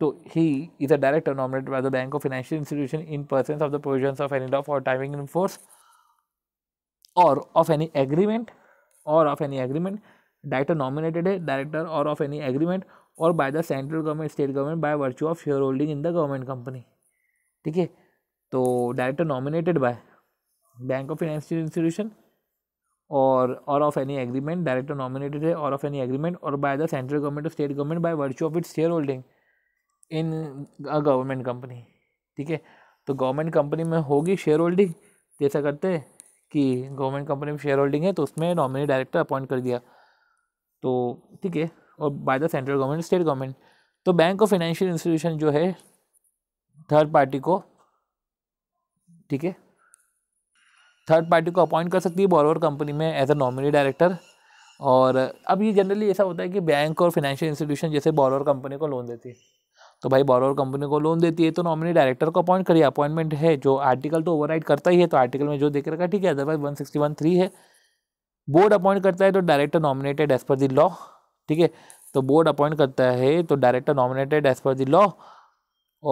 तो he is a director nominated by the bank of financial institution in presence of the provision of any law for timing in force और of any agreement और of any agreement director nominated है director और of any agreement और by the central government state government by virtue of share holding in the government company ठीक है तो director nominated by bank of financial institution और और of any agreement director nominated है और of any agreement और by the central government of state government by virtue of its share holding in a government company ठीक है तो government company में होगी शेयर होल्डिंग जैसा करते कि गवर्नमेंट कंपनी में शेयर होल्डिंग है तो उसमें नॉमिनी डायरेक्टर अपॉइंट कर दिया तो ठीक है और by the central government state government तो बैंक और फाइनेंशियल इंस्टीट्यूशन जो है थर्ड पार्टी को ठीक है थर्ड पार्टी को अपॉइंट कर सकती है बॉरवर कंपनी में एज अ नॉमिनी डायरेक्टर और अब ये जनरली ऐसा होता है कि बैंक और फाइनेंशियल इंस्टीट्यूशन जैसे बॉरवर कंपनी को लोन देती है तो भाई बॉरवर कंपनी को लोन देती है तो नॉमिनी डायरेक्टर को अपॉइंट करिए अपॉइंटमेंट है जो आर्टिकल तो ओवरराइड करता ही है तो आर्टिकल में जो देख रखा ठीक है otherwise one sixty one three है बोर्ड अपॉइंट करता है तो director nominated as per the law ठीक है तो बोर्ड अपॉइंट करता है तो director nominated as per the law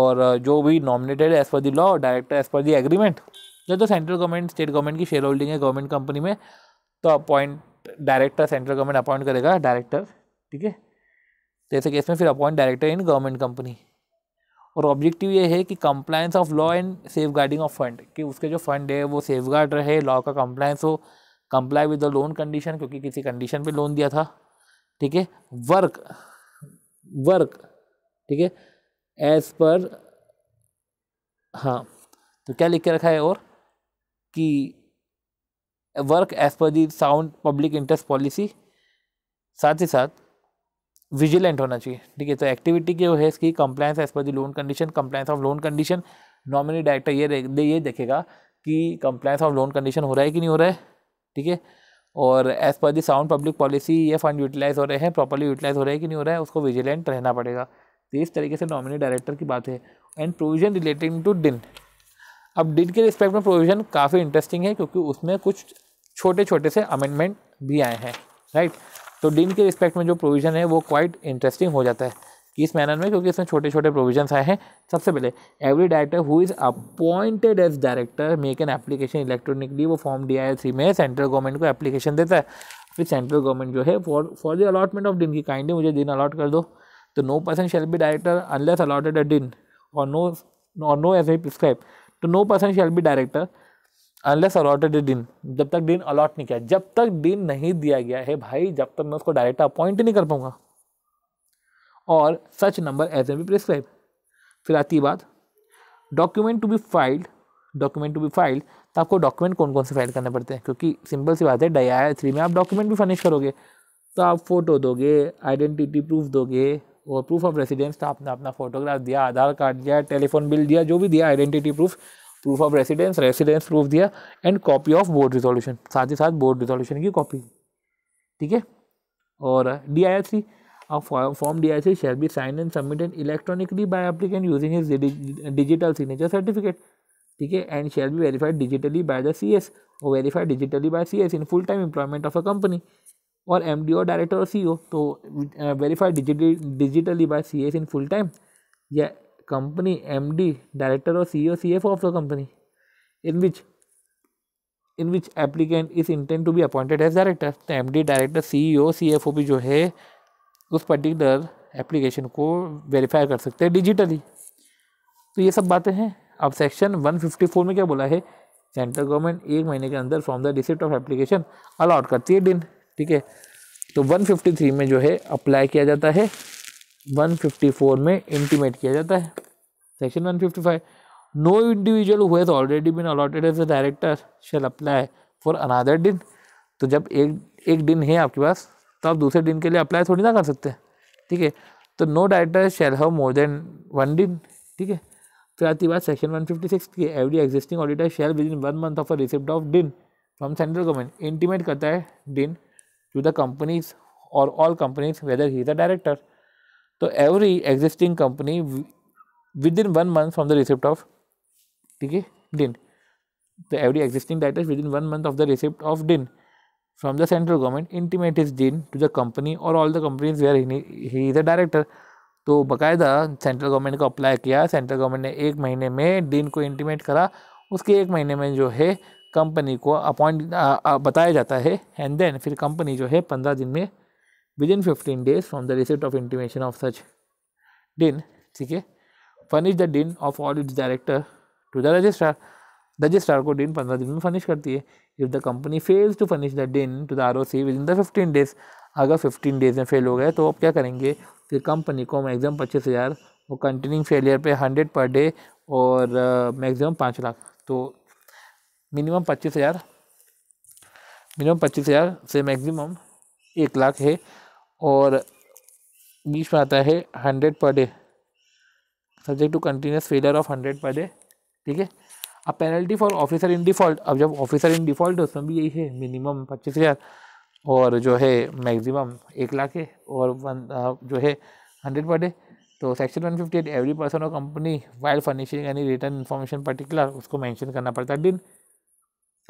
और जो भी nominated as per the law director as per the agreement या तो सेंट्रल गवर्नमेंट स्टेट गवर्नमेंट की शेयर होल्डिंग है गवर्नमेंट कंपनी में तो appoint director central government appoint करेगा डायरेक्टर ठीक है तो ऐसे केस में फिर appoint director in government company और ऑब्जेक्टिव ये है कि compliance of law and safeguarding of fund कि उसके जो फंड है वो सेफ गार्ड रहे लॉ का कंप्लायंस हो comply with the loan condition क्योंकि किसी कंडीशन पे लोन दिया था ठीक है वर्क वर्क ठीक है एज पर हाँ तो क्या लिख के रखा है और कि work as per the sound public interest policy साथ ही साथ विजिलेंट होना चाहिए ठीक है तो एक्टिविटी जो है इसकी compliance as per the loan condition compliance of loan condition nominee director ये ये देखेगा कि कंप्लायंस ऑफ लोन कंडीशन हो रहा है कि नहीं हो रहा है ठीक है और as per the sound public policy ये फंड यूटिलाइज हो रहे हैं प्रॉपरली यूटिलाइज हो रहे हैं कि नहीं हो रहा है उसको विजिलेंट रहना पड़ेगा तो इस तरीके से नॉमिनी डायरेक्टर की बात है एंड प्रोविजन रिलेटिंग टू डिन अब डिन के रिस्पेक्ट में प्रोविजन काफ़ी इंटरेस्टिंग है क्योंकि उसमें कुछ छोटे छोटे से अमेंडमेंट भी आए हैं राइट तो डिन के रिस्पेक्ट में जो प्रोविज़न है वो क्वाइट इंटरेस्टिंग हो जाता है किस मैनर में क्योंकि इसमें छोटे छोटे प्रोविजन आए हैं सबसे पहले every director who is appointed as director make an application electronically वो फॉर्म डी आई सी में सेंट्रल गवर्नमेंट को एप्लीकेशन देता है फिर सेंट्रल गवर्नमेंट जो है for for the allotment of DIN की काइंडली मुझे दिन अलॉट कर दो तो no person shall be director unless allotted a DIN or no or no as a prescribe तो no person shall be director unless allotted a DIN जब तक डिन allot नहीं किया जब तक डिन नहीं दिया गया है भाई जब तक मैं उसको डायरेक्टर अपॉइंट नहीं कर पाऊंगा और such number as a be prescribe फिर आती है बात document to be filed document to be filed तो आपको डॉक्यूमेंट कौन कौन से फाइल करने पड़ते हैं क्योंकि सिंपल सी बात है डाया थ्री में आप डॉक्यूमेंट भी फर्निश करोगे तो आप फ़ोटो दोगे आइडेंटिटी प्रूफ दोगे और प्रूफ ऑफ रेसिडेंस तो आपने अपना फोटोग्राफ दिया आधार कार्ड दिया टेलीफोन बिल दिया जो भी दिया identity proof proof of residence residence proof दिया and copy of board resolution साथ ही साथ बोर्ड रिजोल्यूशन की कॉपी ठीक है और D I three a uh, form DIC shall be signed and submitted electronically by applicant using his digital signature certificate ठीक है and shall be verified digitally by the C S or verified digitally by C S in full time employment of a company or M D or director or C O तो verified digitally by C S in full time या company M D director or C O C F of the company in which in which applicant is intent to be appointed as director तो M D director C O C F O भी जो है उस particular application को verify कर सकते हैं digitally तो ये सब बातें हैं अब सेक्शन 154 में क्या बोला है सेंट्रल गवर्नमेंट एक महीने के अंदर from the receipt of application allot करती है डिन ठीक है तो 153 में जो है अप्लाई किया जाता है 154 में इंटीमेट किया जाता है section 155 no individual who already been allotted as a director shall apply for another DIN तो जब एक एक दिन है आपके पास तो आप दूसरे डिन के लिए अप्लाई थोड़ी ना कर सकते ठीक है तो no director shall have more than one DIN ठीक है फिर आती बात सेक्शन वन फिफ्टी सिक्स की every existing auditor shall within one month of a receipt of DIN from central government intimate करता है DIN to the companies or all companies whether he is the director तो every existing company within one month from the receipt of ठीक है DIN तो every existing director within one month of the receipt of DIN from the central government intimate his deed to the company or all the companies where he, is a director तो बाकायदा central government को apply किया central government ने एक महीने में dean को intimate करा उसके एक महीने में जो है कंपनी को अपॉइंट बताया जाता है एंड देन फिर कंपनी जो है पंद्रह दिन में within fifteen days from the receipt of intimation of such DIN ठीक है furnish the DIN of all its director to the registrar the registrar को डिन पंद्रह दिन में फर्निश करती है if the company fails to furnish the DIN to the R O C within the fifteen days अगर fifteen days में fail हो गए तो आप क्या करेंगे फिर कंपनी को मैक्सिमम पच्चीस हज़ार वो कंटिन्यूंग फेलियर पे हंड्रेड पर डे और मैक्सिमम पाँच लाख तो मिनिमम पच्चीस हज़ार मिनिमम पच्चीस हज़ार से मैक्सिमम एक लाख है और बीच में आता है hundred per day subject to continuous failure of hundred per day ठीक है अब penalty for officer in default अब जब ऑफिसर इन डिफ़ॉल्ट उसमें भी यही है मिनिमम पच्चीस हज़ार और जो है मैक्सिमम एक लाख है और वन जो है हंड्रेड पर डे तो section one fifty eight every person or company while furnishing any return information particular उसको मैंशन करना पड़ता है डिन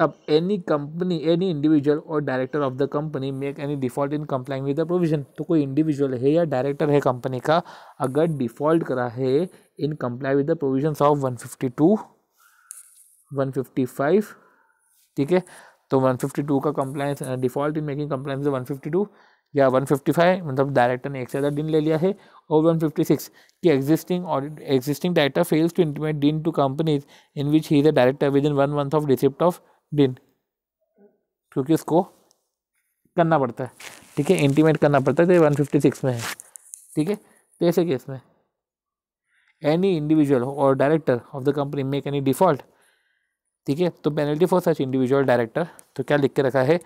अब any company any individual or director of the company make any default in complying with the provision तो कोई individual है या director है कंपनी का अगर डिफॉल्ट करा है in comply with the provision of one fifty two five ठीक है तो 152 का compliance default in making compliance one fifty two या 155 मतलब डायरेक्टर ने एक से ज़्यादा ले लिया है और 156 कि existing audit existing director fails to intimate DIN to companies in which he is a director within one month of receipt of DIN क्योंकि उसको करना पड़ता है ठीक है इंटीमेट करना पड़ता है तो वन फिफ्टी सिक्स में है ठीक है तो ऐसे केस में any individual or director of the company make any default ठीक है तो penalty for such individual director तो क्या लिख के रखा है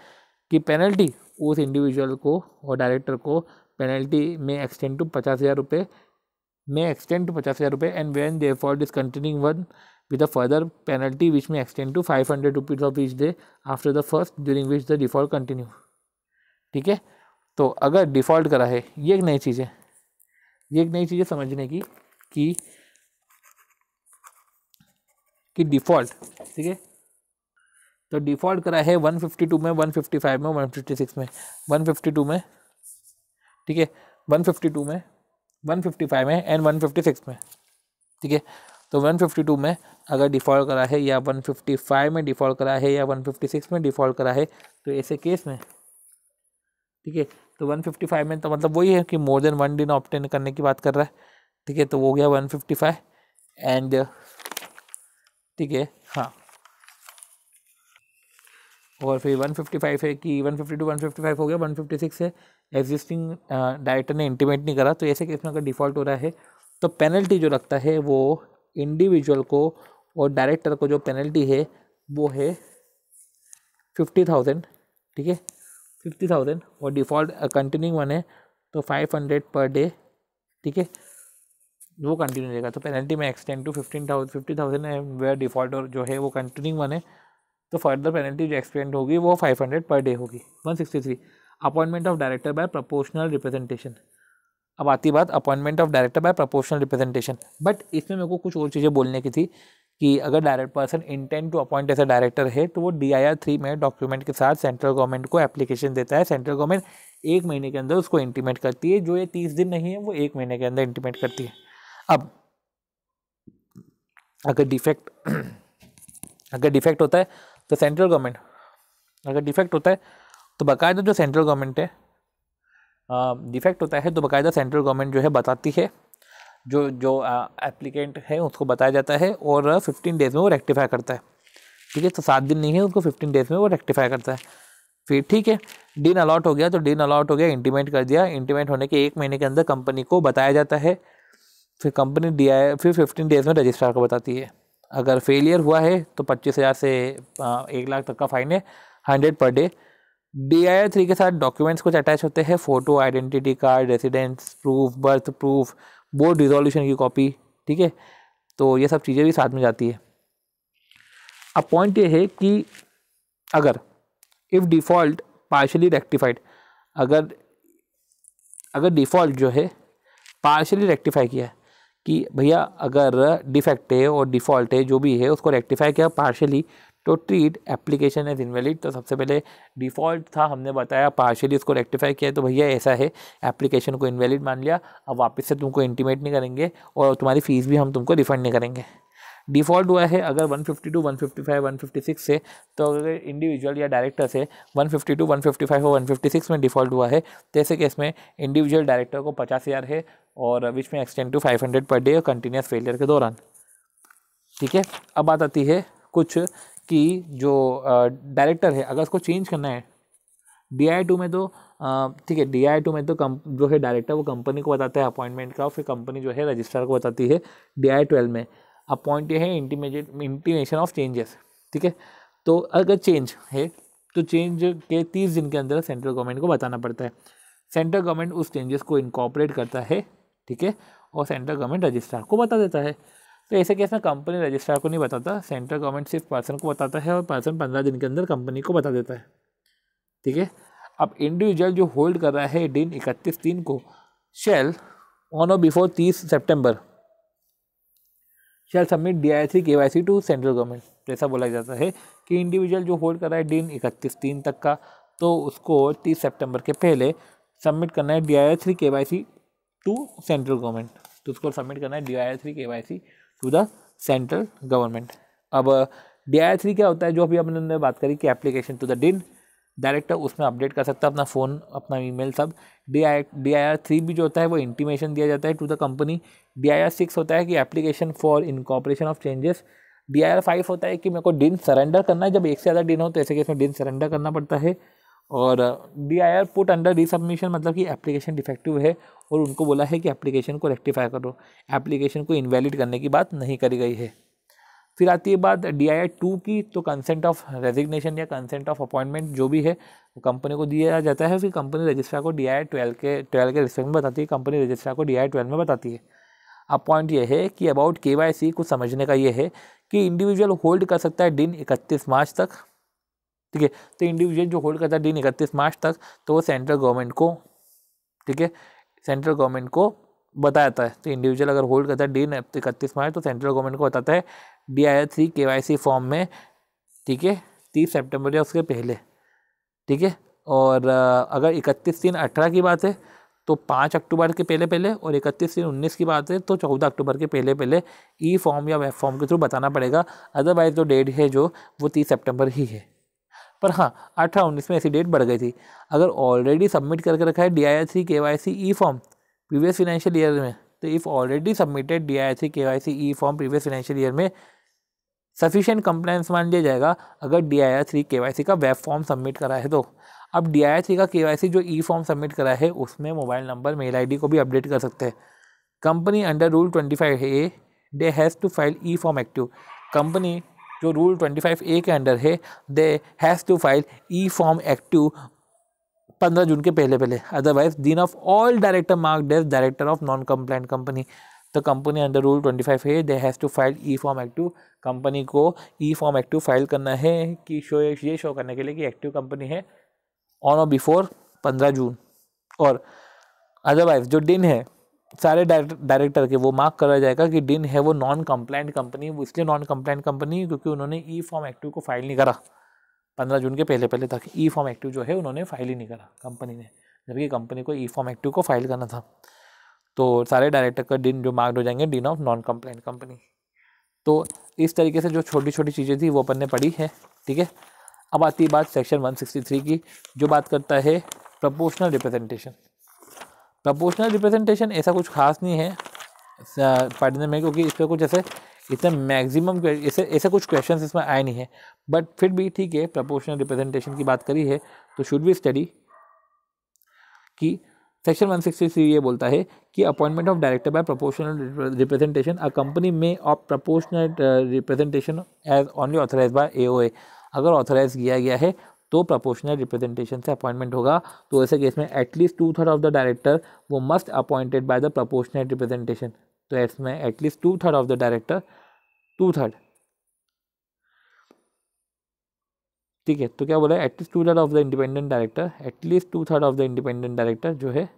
कि पेनल्टी उस इंडिविजुअल को और डायरेक्टर को पेनल्टी में एक्सटेंड टू पचास हज़ार रुपये में एक्सटेंड टू पचास हज़ार रुपये and when they for this continuing one a further penalty which may extend to five hundred rupees of each day after the first during which the default continue ठीक है तो अगर डिफ़ॉल्ट करा है ये एक नई चीज़ है ये एक नई चीज़ है समझने की कि कि डिफ़ॉल्ट ठीक है तो डिफ़ॉल्ट करा है 152 में 155 में 156 में 152 में ठीक है 152 में 155 में एंड 156 में ठीक है तो 152 में अगर डिफ़ॉल्ट करा है या 155 में डिफ़ॉल्ट करा है या 156 में डिफ़ॉल्ट करा है तो ऐसे केस में ठीक है तो 155 में तो मतलब वही है कि more than one DIN obtain करने की बात कर रहा है ठीक है तो वो गया वन एंड ठीक है हाँ और फिर 155 है कि 152, टू 155 हो गया 156 है एग्जिस्टिंग डायरेक्टर ने इंटीमेट नहीं करा तो ऐसे केस में अगर डिफ़ॉल्ट हो रहा है तो पेनल्टी जो लगता है वो इंडिविजुअल को और डायरेक्टर को जो पेनल्टी है वो है फिफ्टी थाउजेंड ठीक है फिफ्टी थाउजेंड और डिफ़ॉल्ट कंटिन्यूंग वन है तो फाइव हंड्रेड पर डे ठीक है वो कंटिन्यू रहेगा तो पेनल्टी में extend to fifteen thousand fifty thousand है वेयर डिफॉल्ट और जो है वो कंटिन्यू बने तो फर्दर पेनल्टी जो एक्सटेंड होगी वो फाइव हंड्रेड पर डे होगी one sixty three appointment of director by proportional representation अब आती बात appointment of director by proportional representation but इसमें मेरे को कुछ और चीज़ें बोलने की थी कि अगर direct person intent to appoint ऐसा डायरेक्टर है तो वो डी आई आर थ्री में डॉक्यूमेंट के साथ सेंट्रल गवर्नमेंट को एप्लीकेशन देता है सेंट्रल गवर्नमेंट एक महीने के अंदर उसको इंटीमेट करती है जो ये तीस दिन नहीं है वो एक महीने के अंदर इंटीमेट करती है अब अगर डिफेक्ट अगर डिफेक्ट होता है तो सेंट्रल गवर्नमेंट अगर डिफेक्ट होता है तो बाकायदा जो सेंट्रल गवर्नमेंट है डिफेक्ट होता है तो बाकायदा सेंट्रल गवर्नमेंट जो है बताती है जो जो एप्लीकेंट है उसको बताया जाता है और फिफ्टीन डेज़ में वो रेक्टिफाई करता है ठीक है तो सात दिन नहीं है उसको फिफ्टीन डेज़ में वो रेक्टिफाई करता है फिर ठीक है डिन अलॉट हो गया तो डिन अलॉट हो गया इंटीमेट कर दिया इंटीमेट होने के एक महीने के अंदर कंपनी को बताया जाता है फिर कंपनी डी आई फिर फिफ्टीन डेज़ में रजिस्ट्रार को बताती है अगर फेलियर हुआ है तो पच्चीस हज़ार से एक लाख तक का फ़ाइन है hundred per day D I three के साथ डॉक्यूमेंट्स कुछ अटैच होते हैं photo identity card residence proof birth proof board resolution की कॉपी ठीक है तो ये सब चीज़ें भी साथ में जाती है अब पॉइंट ये है कि अगर इफ़ डिफ़ॉल्ट पार्शली रेक्टिफाइड अगर अगर डिफ़ॉल्ट जो है पार्शली रेक्टिफाई किया है कि भैया अगर डिफेक्ट है और डिफ़ॉल्ट है जो भी है उसको रेक्टिफाई किया पार्शली तो ट्रीट एप्लीकेशन एज इनवैलिड तो सबसे पहले डिफ़ॉल्ट था हमने बताया पार्शियली उसको रेक्टिफाई किया तो भैया ऐसा है एप्लीकेशन को इनवैलिड मान लिया अब वापस से तुमको इंटीमेट नहीं करेंगे और तुम्हारी फ़ीस भी हम तुमको रिफ़ंड नहीं करेंगे डिफ़ॉल्ट हुआ है अगर 152, 155, 156 से तो अगर इंडिविजुअल या डायरेक्टर से 152, 155 और 156 में डिफ़ॉल्ट हुआ है तो ऐसे केस में इंडिविजुअल डायरेक्टर को पचास हज़ार है और विच may extend to 500 per day continuous failure के दौरान ठीक है अब बात आती है कुछ कि जो डायरेक्टर है अगर उसको चेंज करना है डी आई टू में तो ठीक है डी आई टू में तो कम जो है डायरेक्टर वो कंपनी को बताता है अपॉइंटमेंट का और फिर कंपनी जो है रजिस्ट्रार को बताती है डी आई ट्वेल्व में अब पॉइंट ये है इंटीमेजेट इंटीमेशन ऑफ चेंजेस ठीक है तो अगर चेंज है तो चेंज के तीस दिन के अंदर सेंट्रल गवर्नमेंट को बताना पड़ता है सेंट्रल गवर्नमेंट उस चेंजेस को इनकॉपरेट करता है ठीक है और सेंट्रल गवर्नमेंट रजिस्ट्रार को बता देता है तो ऐसे केस में कंपनी रजिस्ट्रार को नहीं बताता सेंट्रल गवर्नमेंट सिर्फ पर्सन को बताता है और पर्सन पंद्रह दिन के अंदर कंपनी को बता देता है ठीक है अब इंडिविजुअल जो होल्ड कर रहा है दिन इकतीस तीन को शेल ऑन और बिफोर तीस September shall submit D I C K Y C to central government जैसा बोला जाता है कि इंडिविजुअल जो होल्ड कर रहा है डीन इकतीस तीन तक का तो उसको तीस सेप्टेम्बर के पहले सबमिट करना है D I three K Y C to central government तो उसको सबमिट करना है D I three K Y C to the central government अब डी आई थ्री क्या होता है जो अभी अपने बात करी कि application to the DIN direct उसमें अपडेट कर सकता है अपना फ़ोन अपना ईमेल सब D I D I R three भी जो होता है वो इंटीमेशन दिया जाता है to the company D I R six होता है कि application for incorporation of changes D I R five होता है कि मेरे को डिन सरेंडर करना है जब एक से ज़्यादा डिन हो तो ऐसे केस में डिन सरेंडर करना पड़ता है और D I R put under resubmission मतलब कि एप्लीकेशन डिफेक्टिव है और उनको बोला है कि एप्लीकेशन को रेक्टिफाई करो एप्लीकेशन को इनवैलिड करने की बात नहीं करी गई है फिर आती है बात डी आई टू की तो कंसेंट ऑफ रेजिग्नेशन या कंसेंट ऑफ अपॉइंटमेंट जो भी है वो कंपनी को दिया जाता है फिर कंपनी रजिस्ट्रार को डी आई ट्वेल्व के ट्वेल्व के रिस्पेक्ट में बताती है कंपनी रजिस्ट्रार को डी आई ट्वेल्व में बताती है अब पॉइंट ये है कि अबाउट के वाई सी को समझने का ये है कि इंडिविजुअल होल्ड कर सकता है दिन इकतीस मार्च तक ठीक है तो इंडिविजुअल जो होल्ड करता है दिन इकतीस मार्च तक तो वो सेंट्रल गवर्नमेंट को ठीक है सेंट्रल गवर्नमेंट को बताया जाता है तो इंडिविजुअल अगर होल्ड करता है डीन इकतीस मार्च तो सेंट्रल गवर्नमेंट को बताता है दिया आई थ्री के फॉर्म में ठीक है तीस सेप्टेम्बर या उसके पहले ठीक है और अगर इकतीस तीन अठारह की बात है तो पाँच अक्टूबर के पहले पहले और इकतीस तीन उन्नीस की बात है तो चौदह अक्टूबर के पहले पहले ई फॉर्म या वेब फॉर्म के थ्रू बताना पड़ेगा अदरवाइज जो डेट है जो वो तीस सेप्टेम्बर ही है पर हाँ अठारह उन्नीस में ऐसी डेट बढ़ गई थी अगर ऑलरेडी सबमिट करके रखा है D I C K Y C e form previous financial year में तो if already submitted D I C K Y C e form previous financial year में सफिशियंट कंप्लाइंस मान लिया जाएगा अगर D I R C K Y सी का web form submit करा है तो अब डी आई आई सी का के वाई सी जो ई फॉर्म सबमिट करा है उसमें mobile number mail I D को भी अपडेट कर सकते हैं company under rule twenty five A they has to file e form active company जो रूल ट्वेंटी फाइव ए के अंडर है they has to file e form active पंद्रह जून के पहले पहले otherwise DIN of all director mark days director of non compliant company तो company under rule twenty five है they has to file e form active company को e form active file करना है कि शो ये शो करने के लिए कि एक्टिव कंपनी है ऑन और बिफोर पंद्रह जून और अदरवाइज जो डिन है सारे डायरेक्टर के वो मार्क करा जाएगा कि डिन है वो नॉन कंप्लाइंट कंपनी इसलिए नॉन कंप्लाइंट कंपनी क्योंकि उन्होंने ई फॉर्म एक्टिव को फाइल नहीं करा पंद्रह जून के पहले पहले तक ई फॉर्म एक्टिव जो है उन्होंने फाइल ही नहीं करा कंपनी ने जबकि कंपनी को ई फॉर्म एक्टिव को फाइल करना था तो सारे डायरेक्टर का डिन जो मार्क्ड हो जाएंगे डिन ऑफ नॉन कंप्लाइंट कंपनी तो इस तरीके से जो छोटी छोटी चीज़ें थी वो अपन ने पढ़ी है ठीक है अब आती है बात सेक्शन 163 की जो बात करता है प्रपोर्शनल रिप्रेजेंटेशन प्रपोर्शनल रिप्रेजेंटेशन ऐसा कुछ खास नहीं है पढ़ने में क्योंकि इस पर कुछ ऐसे इतना मैक्सिमम ऐसे ऐसे कुछ क्वेश्चन इसमें आए नहीं है बट फिर भी ठीक है प्रपोर्शनल रिप्रेजेंटेशन की बात करी है तो शुड बी स्टडी कि सेक्शन वन ये बोलता है कि appointment of director by proportional representation a company में of proportional representation as only authorise by a अगर ऑथराइज किया गया है तो प्रोपोर्शनल रिप्रेजेंटेशन से अपॉइंटमेंट होगा तो ऐसे केस में at least two third of the director वो must appointed by the proportional representation तो इसमें at least two third of the director two third ठीक है तो क्या बोला है at least two third of the independent director at least two third of the independent director जो है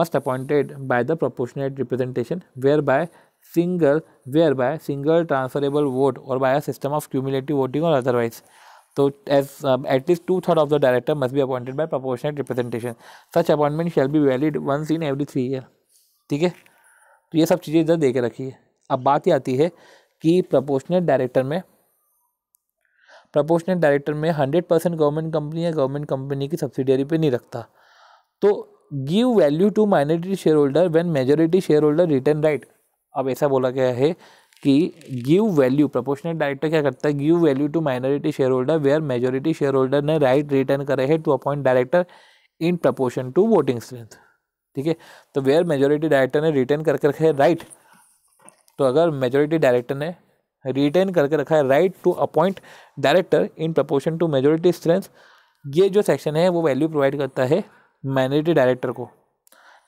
must appointed by the proportional representation where by single where by single transferable vote or by a system of cumulative voting और otherwise तो as at least two third of the director must be appointed by proportionate representation such appointment shall be valid once in every three year ठीक है तो ये सब चीज़ें इधर दे के रखी है अब बात ये आती है कि प्रपोशनल डायरेक्टर में प्रपोशनल डायरेक्टर में हंड्रेड परसेंट गवर्नमेंट कंपनी या गवर्नमेंट कंपनी की सब्सिडियरी पे नहीं रखता तो give value to minority shareholder when majority shareholder return right अब ऐसा बोला गया है कि गिव वैल्यू प्रपोशनल डायरेक्टर क्या करता है give value to minority shareholder where majority shareholder ने राइट रिटर्न करे है to appoint director in proportion to voting strength ठीक है तो वेयर मेजोरिटी डायरेक्टर ने रिटेन करके रखा है राइट तो अगर मेजोरिटी डायरेक्टर ने रिटेन करके रखा है right to appoint director in proportion to majority strength ये जो सेक्शन है वो वैल्यू प्रोवाइड करता है माइनॉरिटी डायरेक्टर को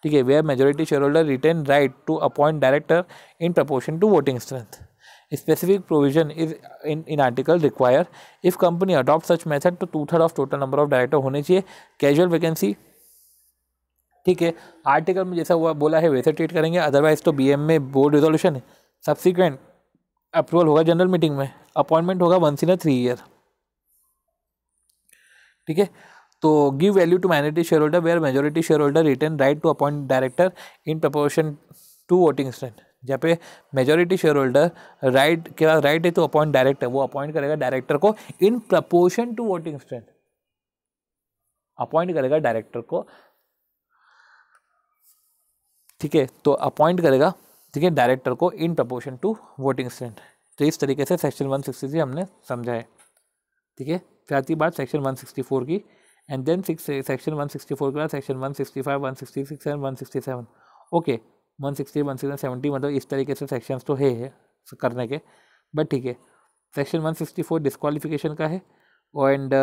ठीक है where majority shareholder retain right to appoint director in proportion to voting strength specific provision is in in article require if company adopt such method तो two third of total number of director होने चाहिए casual vacancy ठीक है article में जैसा हुआ बोला है वैसे ट्रीट करेंगे अदरवाइज तो बी में बोर्ड रिजोल्यूशन है सब्सिक्वेंट अप्रूवल होगा जनरल मीटिंग में अपॉइंटमेंट होगा once in a three year ठीक है तो give value to minority shareholder where majority shareholder return right to appoint director in proportion to voting strength जहाँ पे majority share holder right के पास right है तो appoint director वो appoint करेगा डायरेक्टर को in proportion to voting strength appoint करेगा director को ठीक है तो अपॉइंट करेगा ठीक है डायरेक्टर को in proportion to voting strength तो इस तरीके से सेक्शन थ्री हमने समझा है ठीक है फिर आती बात सेक्शन फोर की एंड देन सेक्शन फोर के बाद section 165, 166 and seven okay one sixty one six seventy मतलब इस तरीके से सेक्शंस तो है, है करने के बट ठीक है section one sixty four disqualification का है एंड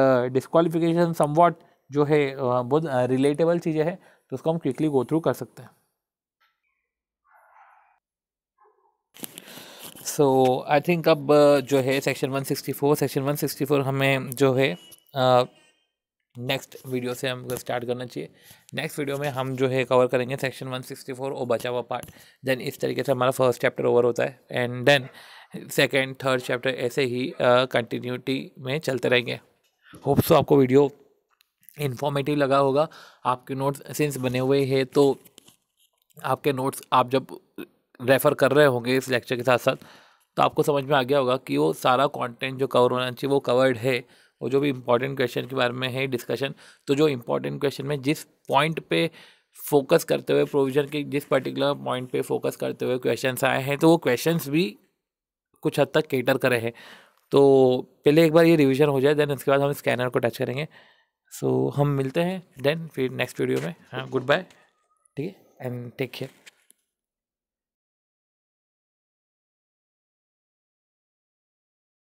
सम वॉट जो है uh, बहुत रिलेटेबल uh, चीज़ें हैं तो उसको हम क्विकली गो थ्रू कर सकते हैं सो आई थिंक अब जो है सेक्शन 164 सेक्शन 164 हमें जो है नेक्स्ट वीडियो से हमको स्टार्ट करना चाहिए नेक्स्ट वीडियो में हम जो है कवर करेंगे सेक्शन 164 फोर बचा हुआ पार्ट देन इस तरीके से हमारा फर्स्ट चैप्टर ओवर होता है and then second third chapter ऐसे ही कंटिन्यूटी uh, में चलते रहेंगे होप सो आपको वीडियो इन्फॉर्मेटिव लगा होगा आपके नोट्स सिंस बने हुए हैं तो आपके नोट्स आप जब रेफ़र कर रहे होंगे इस लेक्चर के साथ साथ तो आपको समझ में आ गया होगा कि वो सारा कंटेंट जो कवर होना चाहिए वो कवर्ड है और जो भी इंपॉर्टेंट क्वेश्चन के बारे में है डिस्कशन तो जो इम्पोर्टेंट क्वेश्चन में जिस पॉइंट पे फोकस करते हुए प्रोविजन के जिस पर्टिकुलर पॉइंट पे फोकस करते हुए क्वेश्चन आए हैं तो वो क्वेश्चन भी कुछ हद तक केटर करे हैं तो पहले एक बार ये रिविजन हो जाए देन उसके बाद हम स्कैनर को टच करेंगे सो so, हम मिलते हैं देन फिर नेक्स्ट वीडियो में हाँ गुड बाय ठीक है एंड टेक केयर